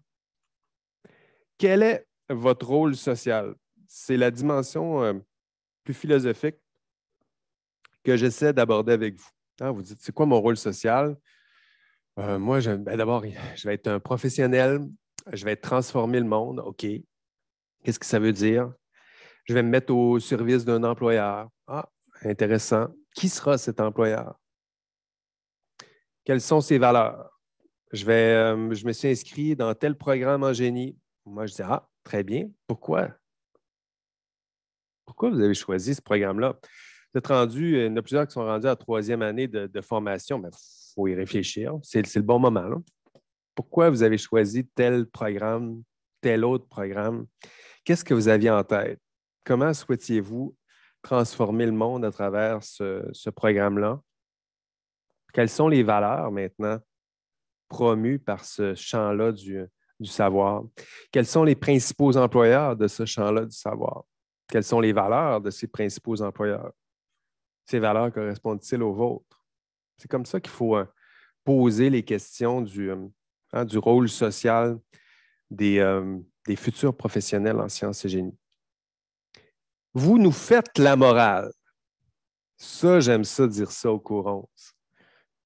Quelle est votre rôle social. C'est la dimension euh, plus philosophique que j'essaie d'aborder avec vous. Hein, vous dites, c'est quoi mon rôle social? Euh, moi, ben, d'abord, je vais être un professionnel, je vais transformer le monde, OK. Qu'est-ce que ça veut dire? Je vais me mettre au service d'un employeur. Ah, intéressant. Qui sera cet employeur? Quelles sont ses valeurs? Je, vais, euh, je me suis inscrit dans tel programme en génie. Moi, je dis, ah, Très bien. Pourquoi? Pourquoi vous avez choisi ce programme-là? Vous êtes rendu, euh, il y en a plusieurs qui sont rendus à la troisième année de, formation, mais il faut y réfléchir. C'est le bon moment. Pourquoi vous avez choisi tel programme, tel autre programme? Qu'est-ce que vous aviez en tête? Comment souhaitiez-vous transformer le monde à travers ce, ce programme-là? Quelles sont les valeurs maintenant promues par ce champ-là du, du savoir? Quels sont les principaux employeurs de ce champ-là du savoir? Quelles sont les valeurs de ces principaux employeurs? Ces valeurs correspondent-ils aux vôtres? C'est comme ça qu'il faut euh, poser les questions du, euh, hein, du rôle social euh, des, futurs professionnels en sciences et génie. Vous nous faites la morale. Ça, j'aime ça dire ça au courant.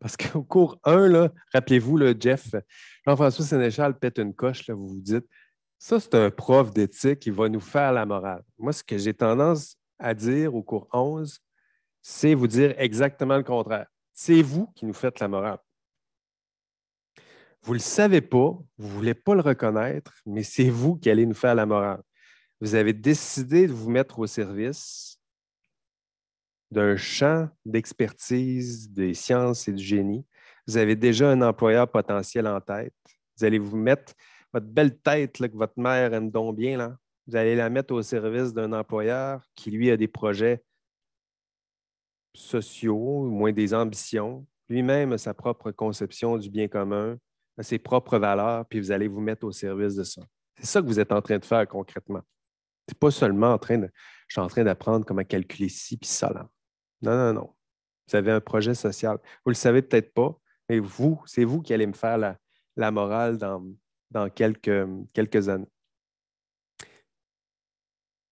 Parce qu'au cours 1, rappelez-vous, le Jeff, Jean-François Sénéchal pète une coche, là, vous vous dites, ça, c'est un prof d'éthique qui va nous faire la morale. Moi, ce que j'ai tendance à dire au cours 11, c'est vous dire exactement le contraire. C'est vous qui nous faites la morale. Vous ne le savez pas, vous ne voulez pas le reconnaître, mais c'est vous qui allez nous faire la morale. Vous avez décidé de vous mettre au service d'un champ d'expertise des sciences et du génie. Vous avez déjà un employeur potentiel en tête. Vous allez vous mettre votre belle tête que votre mère aime donc bien. Là. Vous allez la mettre au service d'un employeur qui, lui, a des projets sociaux, moins des ambitions. Lui-même a sa propre conception du bien commun, ses propres valeurs, puis vous allez vous mettre au service de ça. C'est ça que vous êtes en train de faire concrètement. C'est pas seulement en train de. Je suis en train d'apprendre comment calculer ci puis ça là. Non, non, non. Vous avez un projet social. Vous ne le savez peut-être pas, mais vous, c'est vous qui allez me faire la, morale dans, dans quelques, quelques années.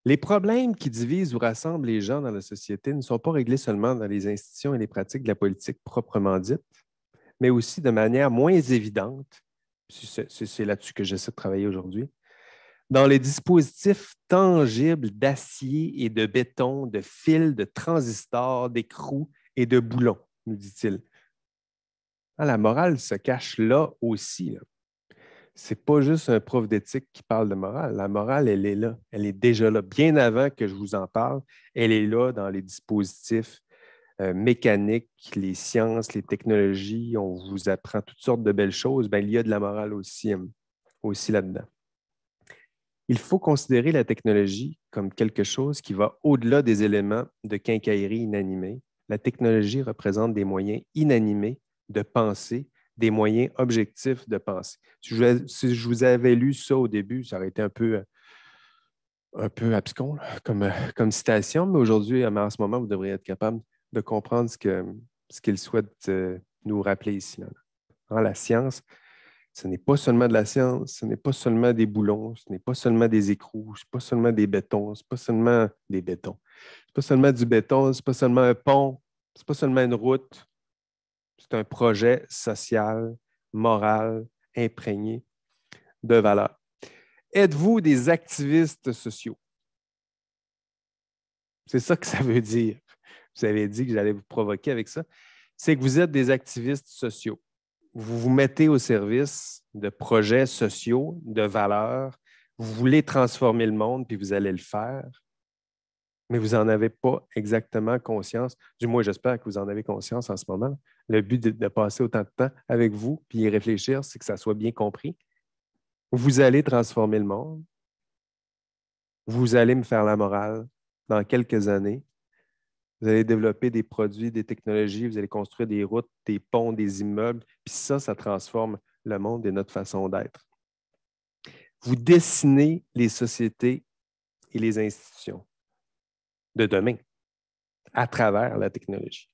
Les problèmes qui divisent ou rassemblent les gens dans la société ne sont pas réglés seulement dans les institutions et les pratiques de la politique proprement dite, mais aussi de manière moins évidente, c'est là-dessus que j'essaie de travailler aujourd'hui, dans les dispositifs tangibles d'acier et de béton, de fils, de transistors, d'écrous et de boulons, nous dit-il. Ah, la morale se cache là aussi. Ce n'est pas juste un prof d'éthique qui parle de morale. La morale, elle est là. Elle est déjà là. Bien avant que je vous en parle, elle est là dans les dispositifs euh, mécaniques, les sciences, les technologies. On vous apprend toutes sortes de belles choses. Ben, il y a de la morale aussi, euh, aussi là-dedans il faut considérer la technologie comme quelque chose qui va au-delà des éléments de quincaillerie inanimée. La technologie représente des moyens inanimés de penser, des moyens objectifs de penser. Si je, vous avais lu ça au début, ça aurait été un peu, euh, un peu abscon comme, euh, comme citation, mais aujourd'hui, en ce moment, vous devriez être capable de comprendre ce qu'il souhaite euh, nous rappeler ici. En la science, ce n'est pas seulement de la science, ce n'est pas seulement des boulons, ce n'est pas seulement des écrous, ce n'est pas seulement des bétons, ce n'est pas seulement des bétons. Ce n'est pas seulement du béton, ce n'est pas seulement un pont, ce n'est pas seulement une route. C'est un projet social, moral, imprégné de valeurs. Êtes-vous des activistes sociaux? C'est ça que ça veut dire. Vous avez dit que j'allais vous provoquer avec ça. C'est que vous êtes des activistes sociaux vous vous mettez au service de projets sociaux, de valeurs. Vous voulez transformer le monde, puis vous allez le faire. Mais vous n'en avez pas exactement conscience. Du moins, j'espère que vous en avez conscience en ce moment. Le but de, passer autant de temps avec vous, puis y réfléchir, c'est que ça soit bien compris. Vous allez transformer le monde. Vous allez me faire la morale dans quelques années vous allez développer des produits, des technologies, vous allez construire des routes, des ponts, des immeubles, puis ça, ça transforme le monde et notre façon d'être. Vous dessinez les sociétés et les institutions de demain à travers la technologie.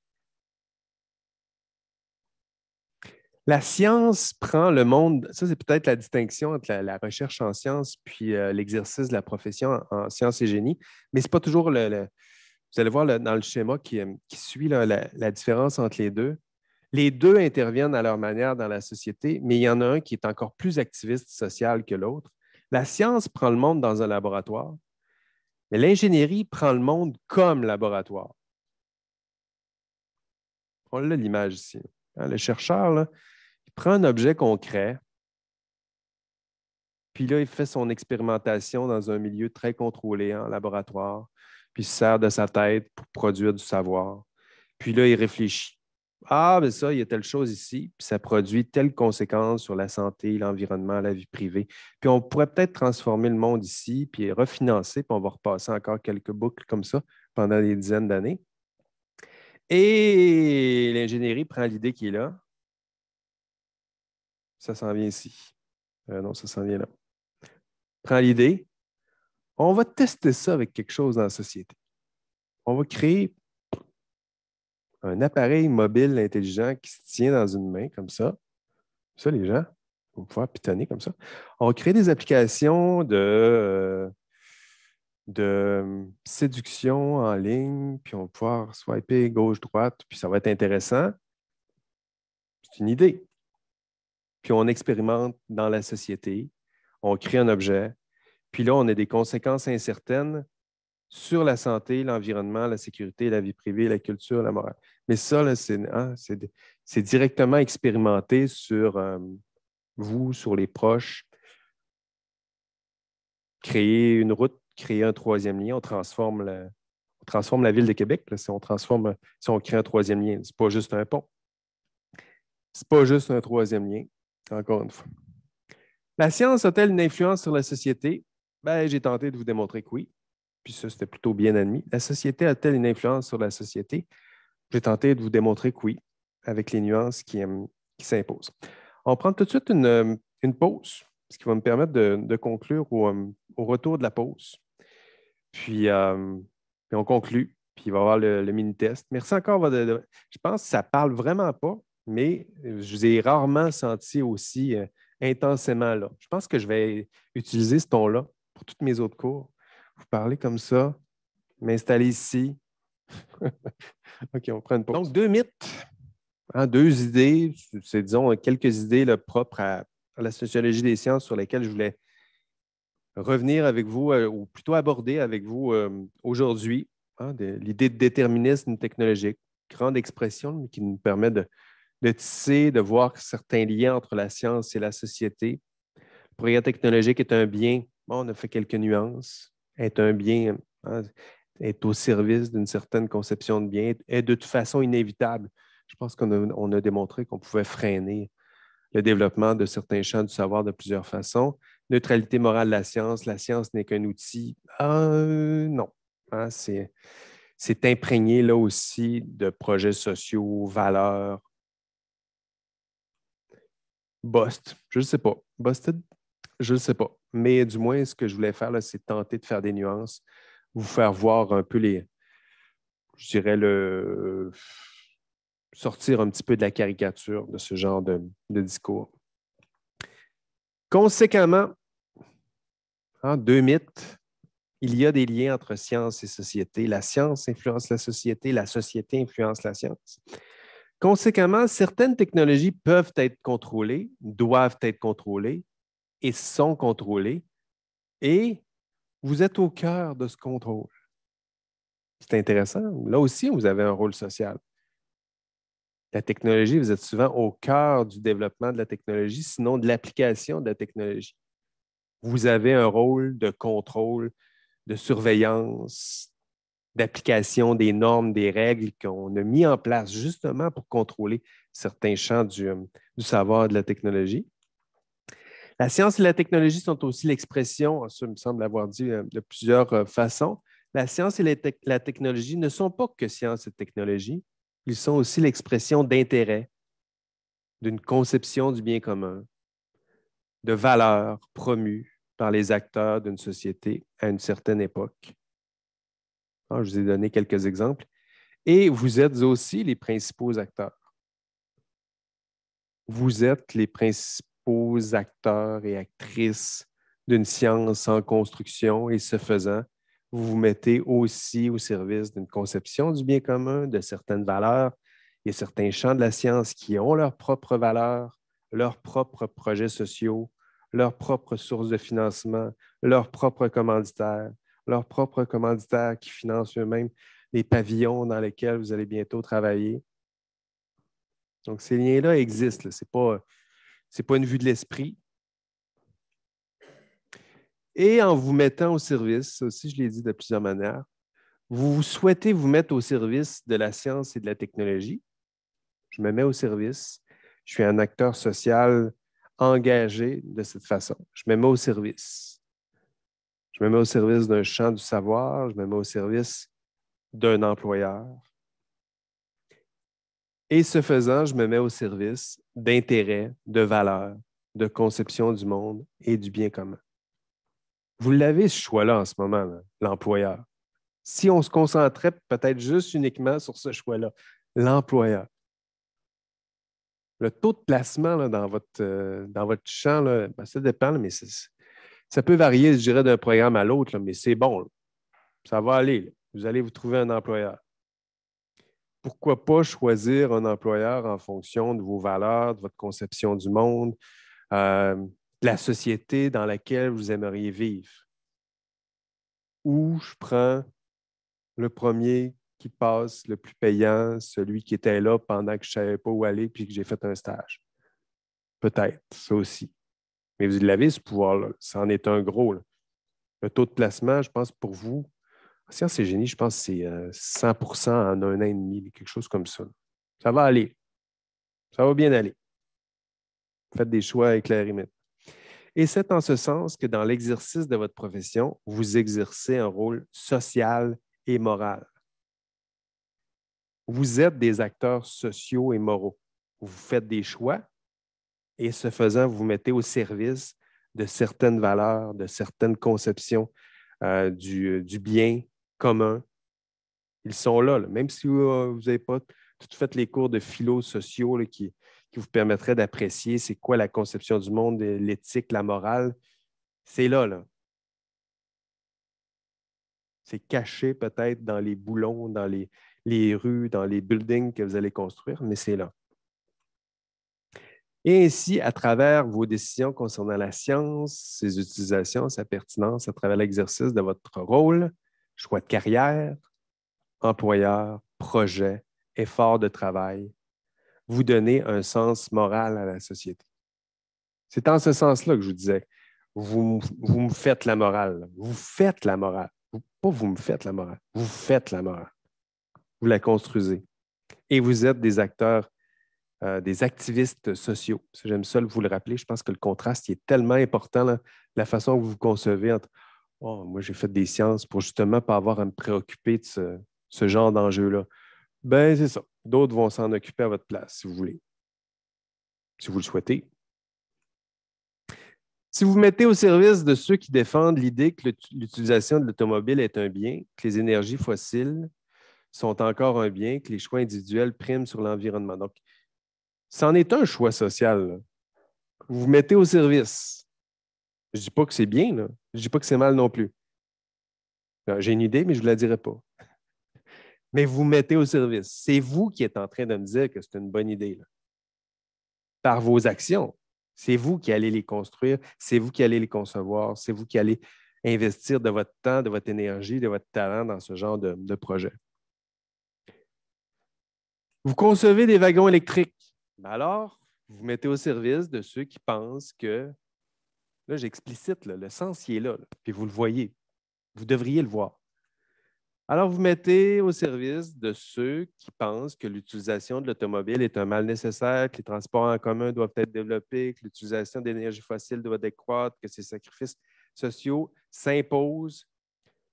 La science prend le monde, ça c'est peut-être la distinction entre la, recherche en sciences puis euh, l'exercice de la profession en, sciences et génie, mais ce n'est pas toujours le vous allez voir dans le schéma qui, euh, suit la, différence entre les deux. Les deux interviennent à leur manière dans la société, mais il y en a un qui est encore plus activiste social que l'autre. La science prend le monde dans un laboratoire, mais l'ingénierie prend le monde comme laboratoire. On a l'image ici. Hein, le chercheur, prend un objet concret, puis là, il fait son expérimentation dans un milieu très contrôlé, en laboratoire puis il sert de sa tête pour produire du savoir. Puis là, il réfléchit. Ah, mais ça, il y a telle chose ici, puis ça produit telle conséquence sur la santé, l'environnement, la vie privée. Puis on pourrait peut-être transformer le monde ici, puis refinancer, puis on va repasser encore quelques boucles comme ça pendant des dizaines d'années. Et l'ingénierie prend l'idée qui est là. Ça s'en vient ici. Euh, non, ça s'en vient là. Prend l'idée, on va tester ça avec quelque chose dans la société. On va créer un appareil mobile intelligent qui se tient dans une main comme ça. Ça, les gens vont pouvoir pitonner comme ça. On va créer des applications de, euh, de séduction en ligne, puis on va pouvoir swiper gauche-droite, puis ça va être intéressant. C'est une idée. Puis on expérimente dans la société, on crée un objet, puis là, on a des conséquences incertaines sur la santé, l'environnement, la sécurité, la vie privée, la culture, la morale. Mais ça, hein, c'est directement expérimenté sur euh, vous, sur les proches. Créer une route, créer un troisième lien, on transforme la, transforme la ville de Québec. on transforme, si on crée un troisième lien, ce n'est pas juste un pont. Ce n'est pas juste un troisième lien, encore une fois. La science a-t-elle une influence sur la société? Ben, j'ai tenté de vous démontrer que oui. Puis ça, c'était plutôt bien admis. La société a-t-elle une influence sur la société? J'ai tenté de vous démontrer que oui, avec les nuances qui, euh, s'imposent. On prend tout de suite euh, une, pause, ce qui va me permettre de, conclure euh, au, retour de la pause. Puis, on conclut, puis il va y avoir le, mini-test. Merci encore. je pense que ça ne parle vraiment pas, mais je vous ai rarement senti aussi intensément là. Je pense que je vais utiliser ce ton-là pour tous mes autres cours. Vous parlez comme ça, m'installer ici. OK, on prend une pause. Donc, deux mythes, hein, deux idées, c'est disons quelques idées propres à, la sociologie des sciences sur lesquelles je voulais revenir avec vous, euh, ou plutôt aborder avec vous euh, aujourd'hui, hein, l'idée de déterminisme technologique, grande expression qui nous permet de, de tisser, de voir certains liens entre la science et la société. Le progrès technologique est un bien on a fait quelques nuances. Être un bien, est hein, être au service d'une certaine conception de bien est de toute façon inévitable. Je pense qu'on a, démontré qu'on pouvait freiner le développement de certains champs du savoir de plusieurs façons. Neutralité morale de la science, la science n'est qu'un outil. Euh, non, hein, c'est, imprégné là aussi de projets sociaux, valeurs. Bost, je ne sais pas. Busted je ne sais pas. Mais du moins, ce que je voulais faire, c'est tenter de faire des nuances, vous faire voir un peu les. Je dirais le. sortir un petit peu de la caricature de ce genre de, discours. Conséquemment, en deux mythes. Il y a des liens entre science et société. La science influence la société, la société influence la science. Conséquemment, certaines technologies peuvent être contrôlées, doivent être contrôlées, et sont contrôlés, et vous êtes au cœur de ce contrôle. C'est intéressant. Là aussi, vous avez un rôle social. La technologie, vous êtes souvent au cœur du développement de la technologie, sinon de l'application de la technologie. Vous avez un rôle de contrôle, de surveillance, d'application des normes, des règles qu'on a mis en place justement pour contrôler certains champs du, euh, du savoir de la technologie. La science et la technologie sont aussi l'expression, hein, ça me semble avoir dit euh, de plusieurs euh, façons, la science et la, technologie ne sont pas que science et technologie, ils sont aussi l'expression d'intérêts, d'une conception du bien commun, de valeurs promues par les acteurs d'une société à une certaine époque. Ah, je vous ai donné quelques exemples. Et vous êtes aussi les principaux acteurs. Vous êtes les principaux aux acteurs et actrices d'une science en construction et ce faisant, vous vous mettez aussi au service d'une conception du bien commun, de certaines valeurs et certains champs de la science qui ont leurs propres valeurs, leurs propres projets sociaux, leurs propres sources de financement, leurs propres commanditaires, leurs propres commanditaires qui financent eux-mêmes les pavillons dans lesquels vous allez bientôt travailler. Donc, ces liens-là existent. Ce n'est pas ce n'est pas une vue de l'esprit. Et en vous mettant au service, aussi je l'ai dit de plusieurs manières, vous souhaitez vous mettre au service de la science et de la technologie. Je me mets au service. Je suis un acteur social engagé de cette façon. Je me mets au service. Je me mets au service d'un champ du savoir. Je me mets au service d'un employeur. Et ce faisant, je me mets au service d'intérêts, de valeurs, de conception du monde et du bien commun. Vous l'avez ce choix-là en ce moment, l'employeur. Si on se concentrait peut-être juste uniquement sur ce choix-là, l'employeur. Le taux de placement dans, votre, euh, dans votre champ, ben, ça dépend, mais ça peut varier, je dirais, d'un programme à l'autre, mais c'est bon. Ça va aller. Vous allez vous trouver un employeur pourquoi pas choisir un employeur en fonction de vos valeurs, de votre conception du monde, euh, de la société dans laquelle vous aimeriez vivre? Ou je prends le premier qui passe, le plus payant, celui qui était là pendant que je ne savais pas où aller puis que j'ai fait un stage? Peut-être, ça aussi. Mais vous l'avez, ce pouvoir-là. C'en est un gros. Le taux de placement, je pense, pour vous, Sciences et génie, je pense que c'est 100 euh, en un an et demi, quelque chose comme ça. Ça va aller. Ça va bien aller. Faites des choix éclairés Et c'est en ce sens que dans l'exercice de votre profession, vous exercez un rôle social et moral. Vous êtes des acteurs sociaux et moraux. Vous faites des choix et ce faisant, vous vous mettez au service de certaines valeurs, de certaines conceptions euh, euh, du bien, communs, ils sont là. Même si euh, vous n'avez pas tout fait les cours de philo sociaux qui, vous permettraient d'apprécier c'est quoi la conception du monde, l'éthique, la morale, c'est là, C'est caché peut-être dans les boulons, dans les rues, dans les buildings que vous allez construire, mais c'est là. Et ainsi, à travers vos décisions concernant la science, ses utilisations, sa pertinence, à travers l'exercice de votre rôle, choix de carrière, employeur, projet, effort de travail, vous donnez un sens moral à la société. C'est en ce sens-là que je vous disais, vous, me faites la morale, vous faites la morale. pas vous me faites la morale, vous faites la morale. Vous la construisez. Et vous êtes des acteurs, euh, des activistes sociaux. J'aime ça vous le rappeler. Je pense que le contraste est tellement important, la façon que vous vous concevez entre Oh, moi j'ai fait des sciences pour justement pas avoir à me préoccuper de ce, genre d'enjeu-là. Ben, c'est ça. D'autres vont s'en occuper à votre place, si vous voulez. Si vous le souhaitez. Si vous mettez au service de ceux qui défendent l'idée que l'utilisation de l'automobile est un bien, que les énergies fossiles sont encore un bien, que les choix individuels priment sur l'environnement. Donc, c'en est un choix social. Vous vous mettez au service. Je dis pas que c'est bien, là. ne dis pas que c'est mal non plus. Ben, j'ai une idée, mais je ne vous la dirai pas. Mais vous mettez au service. C'est vous qui êtes en train de me dire que c'est une bonne idée. Par vos actions, c'est vous qui allez les construire, c'est vous qui allez les concevoir, c'est vous qui allez investir de votre temps, de votre énergie, de votre talent dans ce genre de, projet. Vous concevez des wagons électriques. Mais ben alors, vous mettez au service de ceux qui pensent que Là, j'explicite, le sens, qui est là, puis vous le voyez. Vous devriez le voir. Alors, vous mettez au service de ceux qui pensent que l'utilisation de l'automobile est un mal nécessaire, que les transports en commun doivent être développés, que l'utilisation d'énergie fossile doit décroître, que ces sacrifices sociaux s'imposent,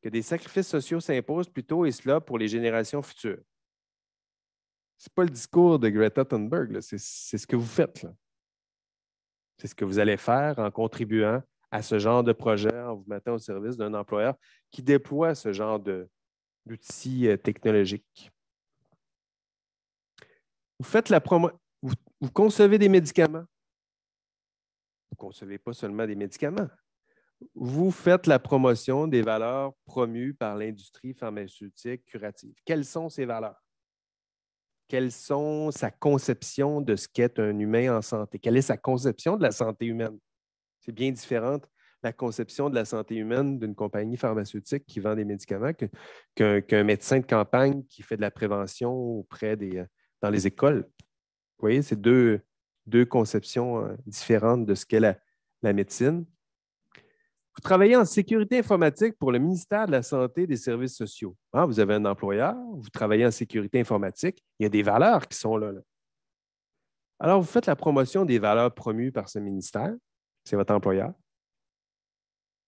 que des sacrifices sociaux s'imposent plutôt, et cela pour les générations futures. Ce n'est pas le discours de Greta Thunberg, c'est ce que vous faites. Là. C'est ce que vous allez faire en contribuant à ce genre de projet, en vous mettant au service d'un employeur qui déploie ce genre d'outils euh, technologiques. Vous faites la promo vous, concevez des médicaments. Vous ne concevez pas seulement des médicaments. Vous faites la promotion des valeurs promues par l'industrie pharmaceutique curative. Quelles sont ces valeurs? quelles sont sa conception de ce qu'est un humain en santé? Quelle est sa conception de la santé humaine? C'est bien différente la conception de la santé humaine d'une compagnie pharmaceutique qui vend des médicaments qu'un médecin de campagne qui fait de la prévention auprès des, euh, dans les écoles. Vous voyez, c'est deux, conceptions euh, différentes de ce qu'est la médecine. Vous travaillez en sécurité informatique pour le ministère de la Santé et des Services sociaux. Ah, vous avez un employeur, vous travaillez en sécurité informatique, il y a des valeurs qui sont là. Alors, vous faites la promotion des valeurs promues par ce ministère, c'est votre employeur.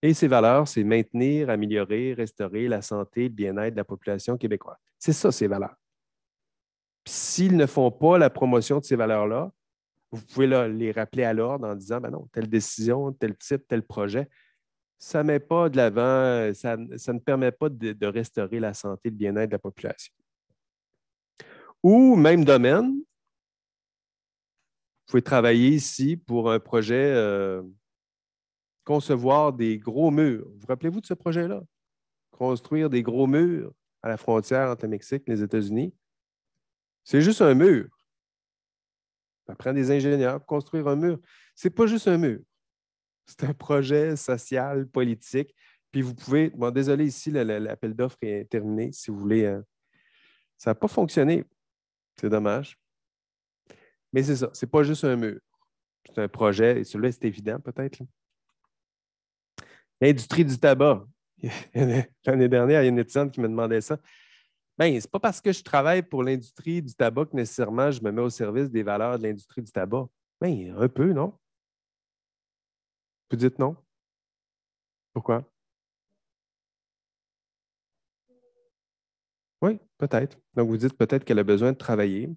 Et ces valeurs, c'est maintenir, améliorer, restaurer la santé le bien-être de la population québécoise. C'est ça, ces valeurs. S'ils ne font pas la promotion de ces valeurs-là, vous pouvez les rappeler à l'ordre en disant, ben non, telle décision, tel type, tel projet, ça met pas de l'avant, ça, ne permet pas de, restaurer la santé et le bien-être de la population. Ou même domaine, vous pouvez travailler ici pour un projet euh, concevoir des gros murs. Vous, vous rappelez-vous de ce projet-là? Construire des gros murs à la frontière entre le Mexique et les États-Unis. C'est juste un mur. Ça prend des ingénieurs pour construire un mur. Ce n'est pas juste un mur. C'est un projet social, politique. Puis vous pouvez. Bon, désolé, ici, l'appel d'offres est terminé. Si vous voulez. Euh, ça n'a pas fonctionné. C'est dommage. Mais c'est ça. n'est pas juste un mur. C'est un projet. Et celui-là, c'est évident, peut-être. L'industrie du tabac. L'année dernière, il y a une étudiante qui me demandait ça. Bien, n'est pas parce que je travaille pour l'industrie du tabac que nécessairement je me mets au service des valeurs de l'industrie du tabac. Bien, un peu, non? Vous dites non? Pourquoi? Oui, peut-être. Donc, vous dites peut-être qu'elle a besoin de travailler.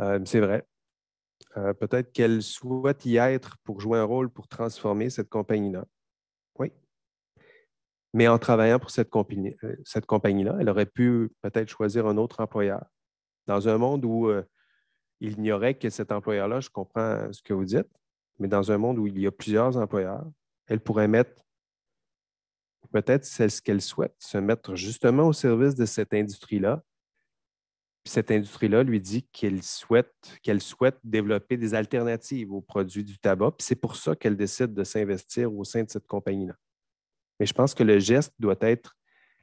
Euh, c'est vrai. Euh, peut-être qu'elle souhaite y être pour jouer un rôle, pour transformer cette compagnie-là. Oui. Mais en travaillant pour cette, compagnie, euh, cette compagnie-là, elle aurait pu peut-être choisir un autre employeur. Dans un monde où il n'y aurait que cet employeur-là, je comprends ce que vous dites, mais dans un monde où il y a plusieurs employeurs, elle pourrait mettre peut-être c'est ce qu'elle souhaite, se mettre justement au service de cette industrie-là. Cette industrie-là lui dit qu'elle souhaite, qu'elle souhaite développer des alternatives aux produits du tabac. C'est pour ça qu'elle décide de s'investir au sein de cette compagnie-là. Mais je pense que le geste doit être,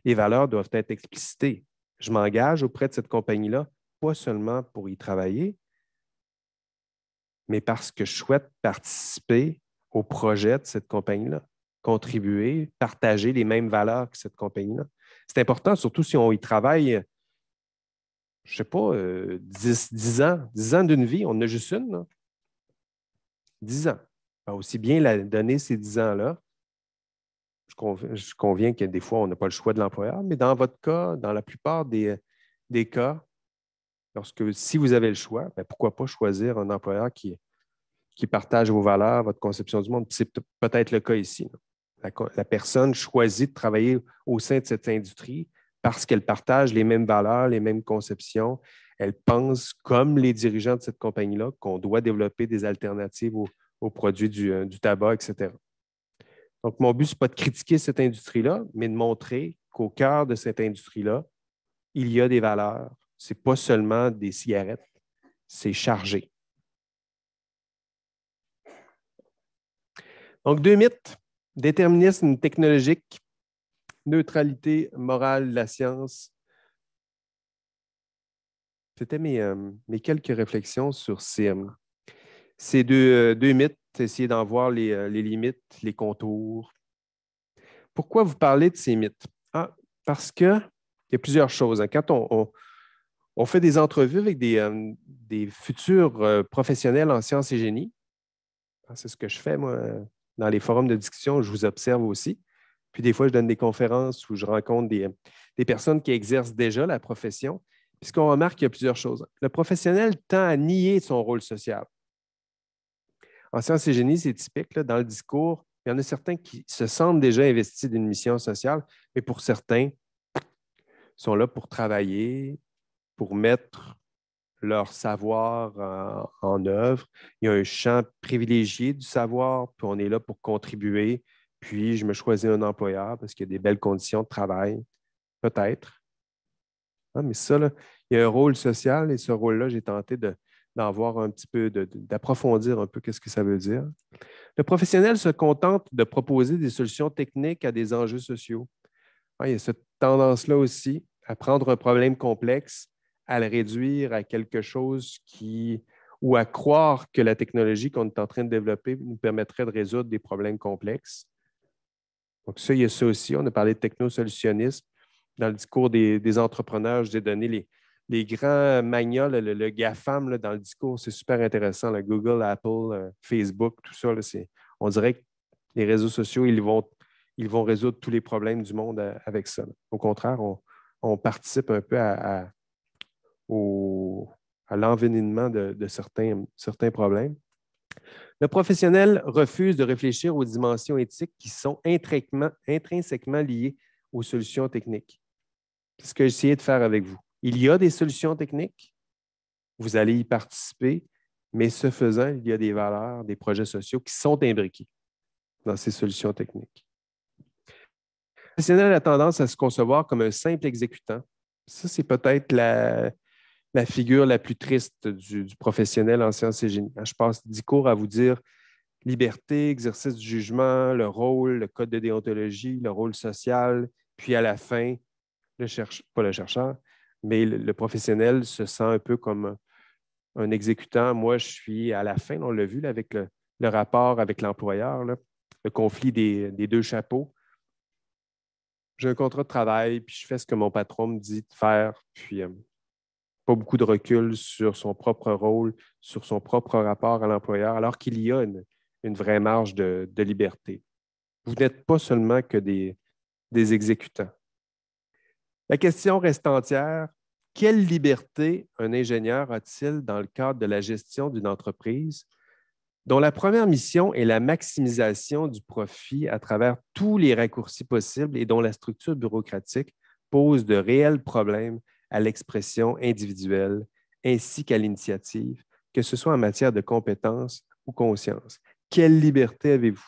les valeurs doivent être explicitées. Je m'engage auprès de cette compagnie-là, pas seulement pour y travailler, mais parce que je souhaite participer au projet de cette compagnie-là, contribuer, partager les mêmes valeurs que cette compagnie-là. C'est important, surtout si on y travaille, je ne sais pas, 10, euh, ans, 10 ans d'une vie, on en a juste une. dix 10 ans. aussi bien la donner ces 10 ans-là. Je, conviens que des fois, on n'a pas le choix de l'employeur, mais dans votre cas, dans la plupart des cas, Lorsque, si vous avez le choix, ben, pourquoi pas choisir un employeur qui, qui partage vos valeurs, votre conception du monde? C'est peut-être le cas ici. La, personne choisit de travailler au sein de cette industrie parce qu'elle partage les mêmes valeurs, les mêmes conceptions. Elle pense, comme les dirigeants de cette compagnie-là, qu'on doit développer des alternatives aux, produits du, euh, du tabac, etc. Donc, mon but, ce n'est pas de critiquer cette industrie-là, mais de montrer qu'au cœur de cette industrie-là, il y a des valeurs, c'est pas seulement des cigarettes, c'est chargé. Donc, deux mythes. Déterminisme technologique, neutralité morale de la science. C'était mes, euh, quelques réflexions sur ces, ces euh, deux, mythes, essayer d'en voir euh, les, limites, les contours. Pourquoi vous parlez de ces mythes? Ah, parce que y a plusieurs choses. Hein. Quand on, on fait des entrevues avec des, euh, futurs euh, professionnels en sciences et génie. Ah, c'est ce que je fais, moi, dans les forums de discussion, je vous observe aussi. Puis des fois, je donne des conférences où je rencontre des, personnes qui exercent déjà la profession. Puis ce qu'on remarque, il y a plusieurs choses. Le professionnel tend à nier son rôle social. En sciences et génie, c'est typique. dans le discours, il y en a certains qui se sentent déjà investis d'une mission sociale, mais pour certains, ils sont là pour travailler, pour mettre leur savoir en, œuvre. Il y a un champ privilégié du savoir, puis on est là pour contribuer. Puis je me choisis un employeur parce qu'il y a des belles conditions de travail, peut-être. Ah, mais ça, il y a un rôle social et ce rôle-là, j'ai tenté d'en voir un petit peu, d'approfondir un peu qu'est-ce que ça veut dire. Le professionnel se contente de proposer des solutions techniques à des enjeux sociaux. Ah, il y a cette tendance-là aussi à prendre un problème complexe à le réduire à quelque chose qui, ou à croire que la technologie qu'on est en train de développer nous permettrait de résoudre des problèmes complexes. Donc ça, il y a ça aussi. On a parlé de technosolutionnisme. Dans le discours des, entrepreneurs, je vous ai donné les, les grands magnats, le, GAFAM dans le discours, c'est super intéressant. Google, Apple, euh, Facebook, tout ça, là, on dirait que les réseaux sociaux, ils vont, ils vont résoudre tous les problèmes du monde euh, avec ça. Au contraire, on, participe un peu à, au, à l'enveniment de, certains, certains problèmes. Le professionnel refuse de réfléchir aux dimensions éthiques qui sont intrinsèquement liées aux solutions techniques. C'est ce que j'ai de faire avec vous. Il y a des solutions techniques, vous allez y participer, mais ce faisant, il y a des valeurs, des projets sociaux qui sont imbriqués dans ces solutions techniques. Le professionnel a tendance à se concevoir comme un simple exécutant. Ça, c'est peut-être la, la figure la plus triste du, professionnel en sciences et génie. Hein, je passe dix cours à vous dire liberté, exercice du jugement, le rôle, le code de déontologie, le rôle social, puis à la fin, le chercheur, pas le chercheur, mais le, professionnel se sent un peu comme un, exécutant. Moi, je suis à la fin, on l'a vu avec le, rapport avec l'employeur, le conflit des, deux chapeaux. J'ai un contrat de travail, puis je fais ce que mon patron me dit de faire, puis euh, pas beaucoup de recul sur son propre rôle, sur son propre rapport à l'employeur, alors qu'il y a une, vraie marge de, liberté. Vous n'êtes pas seulement que des exécutants. La question reste entière. Quelle liberté un ingénieur a-t-il dans le cadre de la gestion d'une entreprise dont la première mission est la maximisation du profit à travers tous les raccourcis possibles et dont la structure bureaucratique pose de réels problèmes à l'expression individuelle ainsi qu'à l'initiative, que ce soit en matière de compétence ou conscience. Quelle liberté avez-vous?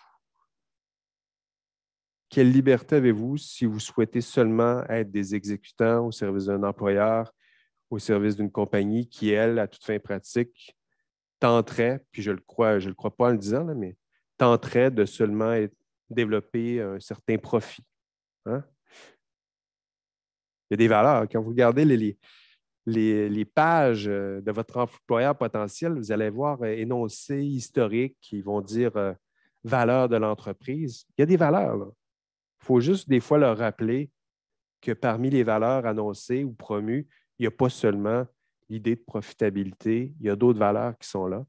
Quelle liberté avez-vous si vous souhaitez seulement être des exécutants au service d'un employeur, au service d'une compagnie qui, elle, à toute fin pratique, tenterait, puis je le crois, je le crois pas en le disant, là, mais tenterait de seulement développer un certain profit. Hein? Il y a des valeurs. Quand vous regardez les, les, pages euh, de votre employeur potentiel, vous allez voir euh, énoncés historiques qui vont dire euh, valeurs de l'entreprise. Il y a des valeurs. Il faut juste des fois leur rappeler que parmi les valeurs annoncées ou promues, il n'y a pas seulement l'idée de profitabilité, il y a d'autres valeurs qui sont là.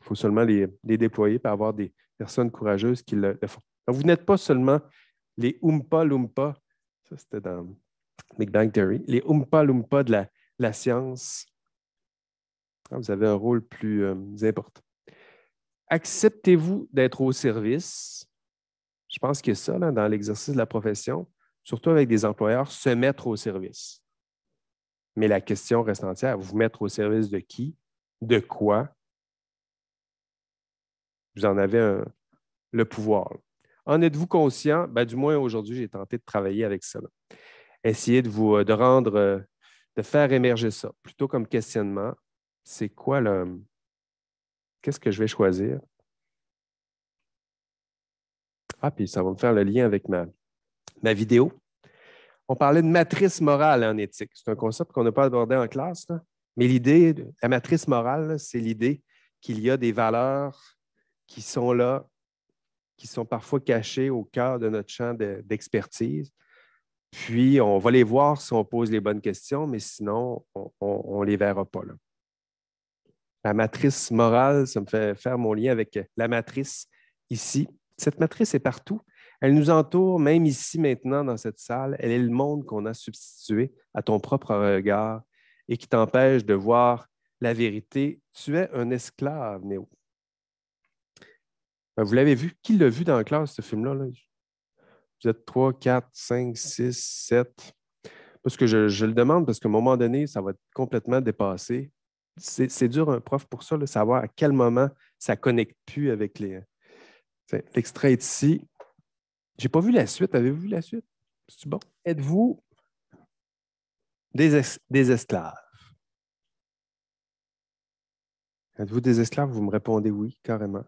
Il faut seulement les, déployer pour avoir des personnes courageuses qui le, font. vous n'êtes pas seulement les Oompa Loompa c'était dans Big Bang Theory. Les Oompa Loompa de la, science. Ah, vous avez un rôle plus euh, important. Acceptez-vous d'être au service? Je pense que ça, dans l'exercice de la profession, surtout avec des employeurs, se mettre au service. Mais la question reste entière. Vous mettre au service de qui? De quoi? Vous en avez le pouvoir. En êtes-vous conscient? Ben, du moins, aujourd'hui, j'ai tenté de travailler avec ça. Essayez de vous euh, rendre, euh, de faire émerger ça. Plutôt comme questionnement, c'est quoi le. Qu'est-ce que je vais choisir? Ah, puis ça va me faire le lien avec ma, ma vidéo. On parlait de matrice morale en éthique. C'est un concept qu'on n'a pas abordé en classe, mais l'idée, la matrice morale, c'est l'idée qu'il y a des valeurs qui sont là qui sont parfois cachés au cœur de notre champ d'expertise. Puis, on va les voir si on pose les bonnes questions, mais sinon, on ne les verra pas. Là. La matrice morale, ça me fait faire mon lien avec la matrice ici. Cette matrice est partout. Elle nous entoure, même ici maintenant dans cette salle. Elle est le monde qu'on a substitué à ton propre regard et qui t'empêche de voir la vérité. Tu es un esclave, Néo. Ben, vous l'avez vu. Qui l'a vu dans la classe, ce film-là? Là? Vous êtes 3, 4, 5, 6, 7. Parce que je, le demande, parce qu'à un moment donné, ça va être complètement dépassé. C'est dur un prof pour ça, de savoir à quel moment ça ne connecte plus avec les. L'extrait est ici. n'ai pas vu la suite. Avez-vous vu la suite? C'est bon? Êtes-vous des esclaves? Êtes-vous des esclaves? Vous me répondez oui, carrément.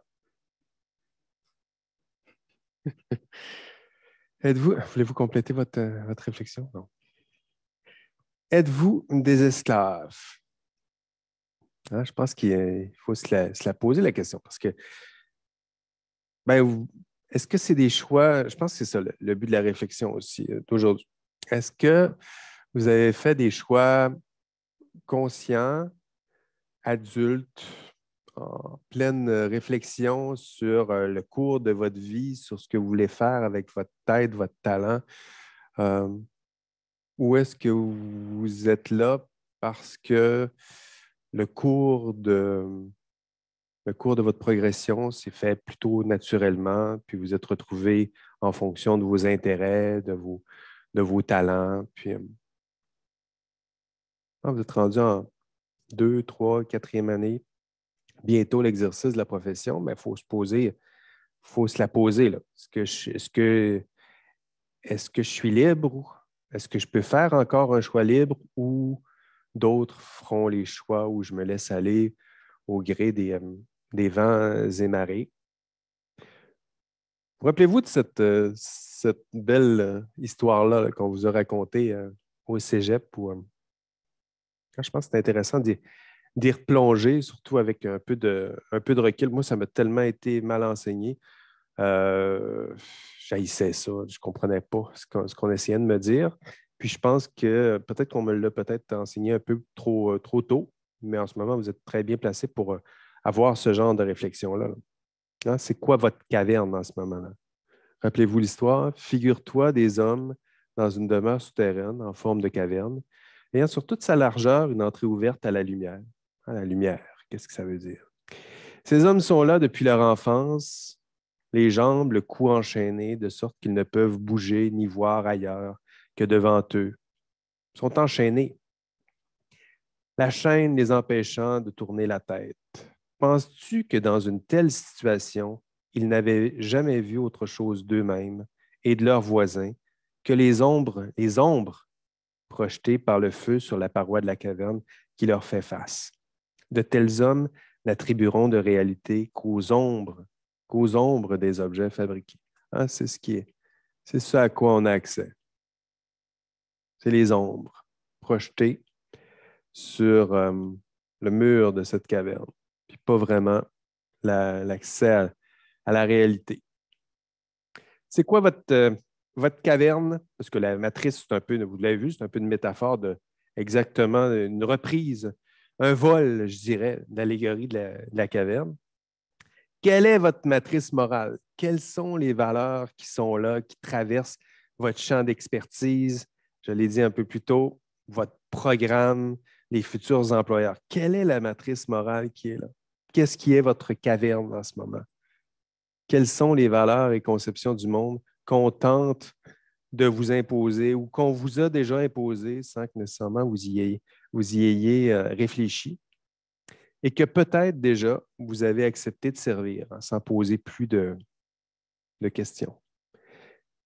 Êtes-vous, voulez-vous compléter votre, euh, réflexion? Êtes-vous des esclaves? Hein, je pense qu'il faut se la, poser la question parce que, ben, est-ce que c'est des choix? Je pense que c'est ça le, but de la réflexion aussi euh, d'aujourd'hui. Est-ce que vous avez fait des choix conscients, adultes, en pleine euh, réflexion sur euh, le cours de votre vie, sur ce que vous voulez faire avec votre tête, votre talent. Euh, où est-ce que vous êtes là parce que le cours de, le cours de votre progression s'est fait plutôt naturellement, puis vous êtes retrouvé en fonction de vos intérêts, de vos, de vos talents. Puis, ah, vous êtes rendu en deux, trois, quatrième année bientôt l'exercice de la profession, mais il faut se poser, faut se la poser. Est-ce, que je, suis libre? Est-ce que je peux faire encore un choix libre ou d'autres feront les choix où je me laisse aller au gré des, euh, vents et marées? Rappelez-vous de cette, euh, belle euh, histoire-là qu'on vous a racontée au cégep. je pense que c'est intéressant dire d'y replonger, surtout avec un peu, de, un peu de recul. Moi, ça m'a tellement été mal enseigné. Euh, ça, je ne comprenais pas ce qu'on essayait de me dire. Puis je pense que peut-être qu'on me l'a peut-être enseigné un peu trop, euh, trop tôt, mais en ce moment, vous êtes très bien placé pour euh, avoir ce genre de réflexion-là. Hein, c'est quoi votre caverne en ce moment-là? Rappelez-vous l'histoire, figure-toi des hommes dans une demeure souterraine en forme de caverne, ayant sur toute sa largeur une entrée ouverte à la lumière, à ah, la lumière. Qu'est-ce que ça veut dire? Ces hommes sont là depuis leur enfance, les jambes, le cou enchaînés, de sorte qu'ils ne peuvent bouger ni voir ailleurs que devant eux. Ils sont enchaînés. La chaîne les empêchant de tourner la tête. Penses-tu que dans une telle situation, ils n'avaient jamais vu autre chose d'eux-mêmes et de leurs voisins que les ombres, les ombres projetées par le feu sur la paroi de la caverne qui leur fait face? de tels hommes n'attribueront de réalité qu'aux ombres, qu'aux ombres des objets fabriqués. Ah, c'est ce qui est, c'est ça à quoi on a accès. C'est les ombres projetées sur euh, le mur de cette caverne, puis pas vraiment l'accès à, la réalité. C'est quoi euh, votre, caverne? Parce que la matrice, c'est un peu, vous l'avez vu, c'est un peu une métaphore de exactement une reprise un vol, je dirais, d'allégorie de, la caverne. Quelle est votre matrice morale? Quelles sont les valeurs qui sont là, qui traversent votre champ d'expertise? Je l'ai dit un peu plus tôt, votre programme, les futurs employeurs. Quelle est la matrice morale qui est là? Qu'est-ce qui est votre caverne en ce moment? Quelles sont les valeurs et conceptions du monde qu'on tente de vous imposer ou qu'on vous a déjà imposées sans que nécessairement vous y ayez vous y ayez euh, réfléchi et que peut-être déjà vous avez accepté de servir hein, sans poser plus de, de questions.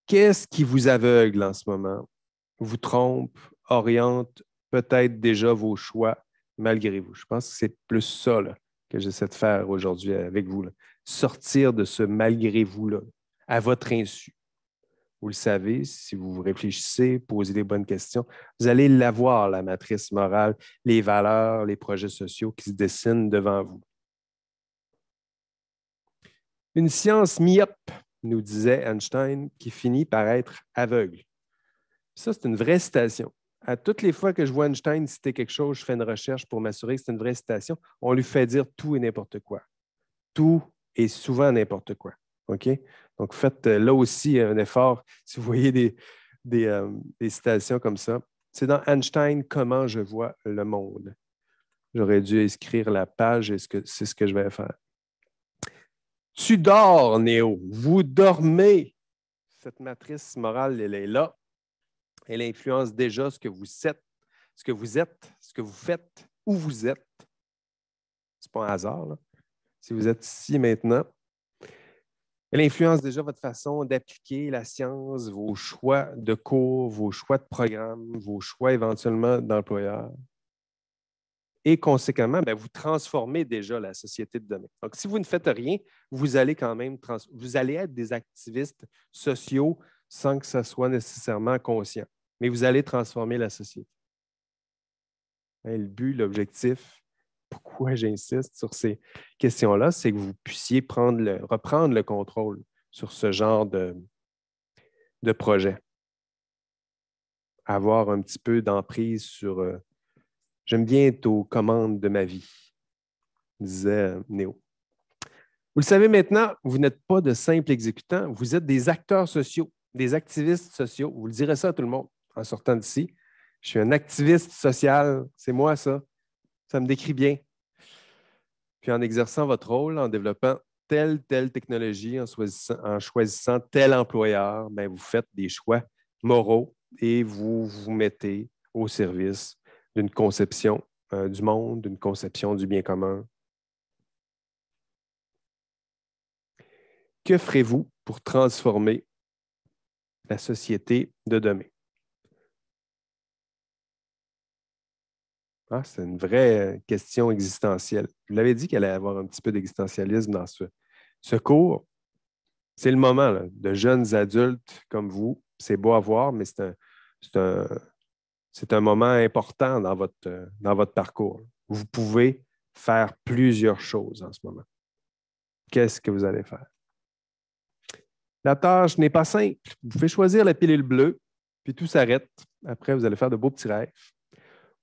Qu'est-ce qui vous aveugle en ce moment, vous trompe, oriente peut-être déjà vos choix malgré vous? Je pense que c'est plus ça que j'essaie de faire aujourd'hui avec vous. Là. Sortir de ce malgré vous-là, à votre insu vous le savez, si vous réfléchissez, posez des bonnes questions, vous allez l'avoir, la matrice morale, les valeurs, les projets sociaux qui se dessinent devant vous. Une science myope, nous disait Einstein, qui finit par être aveugle. Ça, c'est une vraie citation. À toutes les fois que je vois Einstein citer quelque chose, je fais une recherche pour m'assurer que c'est une vraie citation. On lui fait dire tout et n'importe quoi. Tout et souvent n'importe quoi. OK? Donc, faites euh, là aussi un effort si vous voyez euh, des, citations comme ça. C'est dans Einstein, Comment je vois le monde. J'aurais dû écrire la page et c'est ce que je vais faire. Tu dors, Néo, vous dormez. Cette matrice morale, elle est là. Elle influence déjà ce que vous êtes, ce que vous êtes, ce que vous faites, où vous êtes. Ce n'est pas un hasard. Si vous êtes ici maintenant, elle influence déjà votre façon d'appliquer la science, vos choix de cours, vos choix de programmes, vos choix éventuellement d'employeurs. Et conséquemment, ben, vous transformez déjà la société de demain. Donc, si vous ne faites rien, vous allez quand même vous allez être des activistes sociaux sans que ce soit nécessairement conscient, mais vous allez transformer la société. Hein, le but, l'objectif, pourquoi j'insiste sur ces questions-là, c'est que vous puissiez reprendre le contrôle sur ce genre de, de projet. Avoir un petit peu d'emprise sur euh, J'aime bien être aux commandes de ma vie, disait euh, Néo. Vous le savez maintenant, vous n'êtes pas de simples exécutants, vous êtes des acteurs sociaux, des activistes sociaux. Vous le direz ça à tout le monde en sortant d'ici. Je suis un activiste social, c'est moi ça. Ça me décrit bien. Puis en exerçant votre rôle, en développant telle, telle technologie, en choisissant, tel employeur, ben, vous faites des choix moraux et vous vous mettez au service d'une conception euh, du monde, d'une conception du bien commun. Que ferez-vous pour transformer la société de demain? Ah, c'est une vraie question existentielle. Je l'avais dit qu'elle allait avoir un petit peu d'existentialisme dans ce, ce cours. C'est le moment de jeunes adultes comme vous. C'est beau à voir, mais c'est un, moment important dans votre, dans votre parcours. Vous pouvez faire plusieurs choses en ce moment. Qu'est-ce que vous allez faire? La tâche n'est pas simple. Vous pouvez choisir la pilule bleue, puis tout s'arrête. Après, vous allez faire de beaux petits rêves.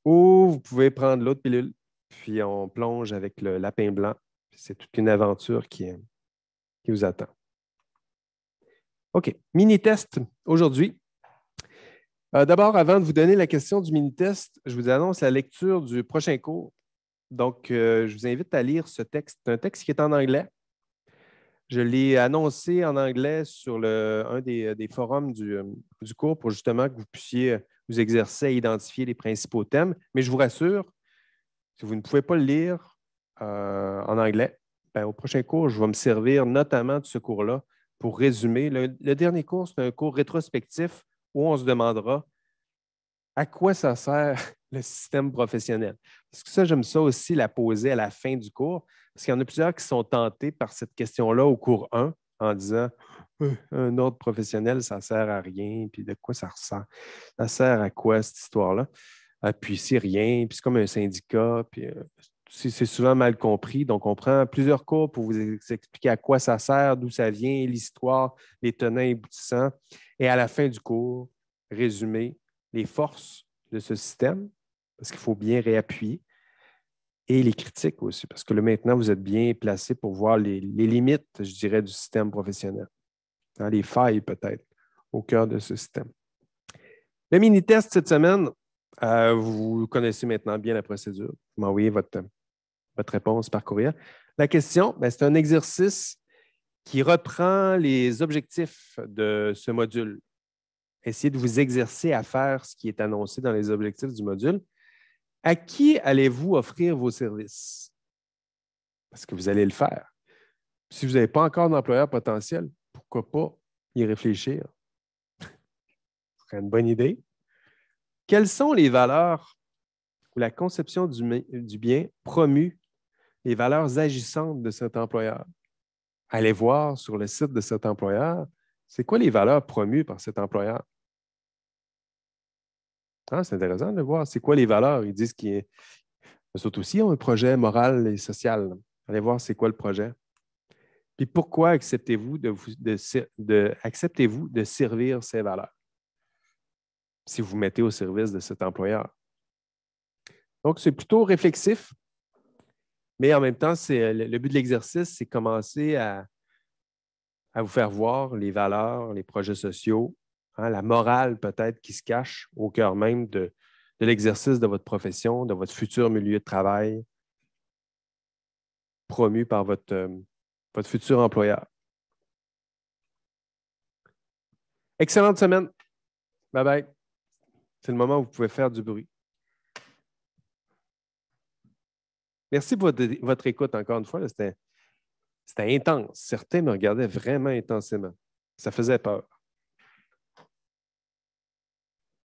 Ou vous pouvez prendre l'autre pilule, puis on plonge avec le lapin blanc. C'est toute une aventure qui, vous attend. OK. Mini-test aujourd'hui. Euh, d'abord, avant de vous donner la question du mini-test, je vous annonce la lecture du prochain cours. Donc, euh, je vous invite à lire ce texte. C'est un texte qui est en anglais. Je l'ai annoncé en anglais sur un des, forums du, euh, du, cours pour justement que vous puissiez vous exercer à identifier les principaux thèmes. Mais je vous rassure, si vous ne pouvez pas le lire euh, en anglais, ben, au prochain cours, je vais me servir notamment de ce cours-là pour résumer. le dernier cours, c'est un cours rétrospectif où on se demandera à quoi ça sert le système professionnel. Parce que ça, j'aime ça aussi la poser à la fin du cours, parce qu'il y en a plusieurs qui sont tentés par cette question-là au cours 1, en disant un autre professionnel, ça sert à rien, puis de quoi ça ressent, ça sert à quoi cette histoire-là. Ah, puis c'est rien, puis c'est comme un syndicat, puis euh, c'est souvent mal compris. Donc, on prend plusieurs cours pour vous expliquer à quoi ça sert, d'où ça vient, l'histoire, les tenants et aboutissants. Et à la fin du cours, résumer les forces de ce système, parce qu'il faut bien réappuyer, et les critiques aussi, parce que là, maintenant, vous êtes bien placé pour voir les, limites, je dirais, du système professionnel, hein, les failles peut-être au cœur de ce système. Le mini-test cette semaine, euh, vous connaissez maintenant bien la procédure. Vous m'envoyez votre, votre réponse par courriel. La question, ben, c'est un exercice qui reprend les objectifs de ce module. Essayez de vous exercer à faire ce qui est annoncé dans les objectifs du module à qui allez-vous offrir vos services? Parce que vous allez le faire. Si vous n'avez pas encore d'employeur potentiel, pourquoi pas y réfléchir? C'est une bonne idée. Quelles sont les valeurs ou la conception du, du bien promue, les valeurs agissantes de cet employeur? Allez voir sur le site de cet employeur, c'est quoi les valeurs promues par cet employeur? Ah, c'est intéressant de voir c'est quoi les valeurs. Ils disent qu'ils ont aussi un projet moral et social. Allez voir c'est quoi le projet. Puis pourquoi acceptez-vous de, acceptez-vous de servir ces valeurs si vous, vous mettez au service de cet employeur? Donc, c'est plutôt réflexif, mais en même temps, le, but de l'exercice, c'est commencer à vous faire voir les valeurs, les projets sociaux, Hein, la morale peut-être qui se cache au cœur même de, l'exercice de votre profession, de votre futur milieu de travail promu par votre, euh, votre futur employeur. Excellente semaine. Bye bye. C'est le moment où vous pouvez faire du bruit. Merci pour votre, votre écoute encore une fois. C'était intense. Certains me regardaient vraiment intensément. Ça faisait peur.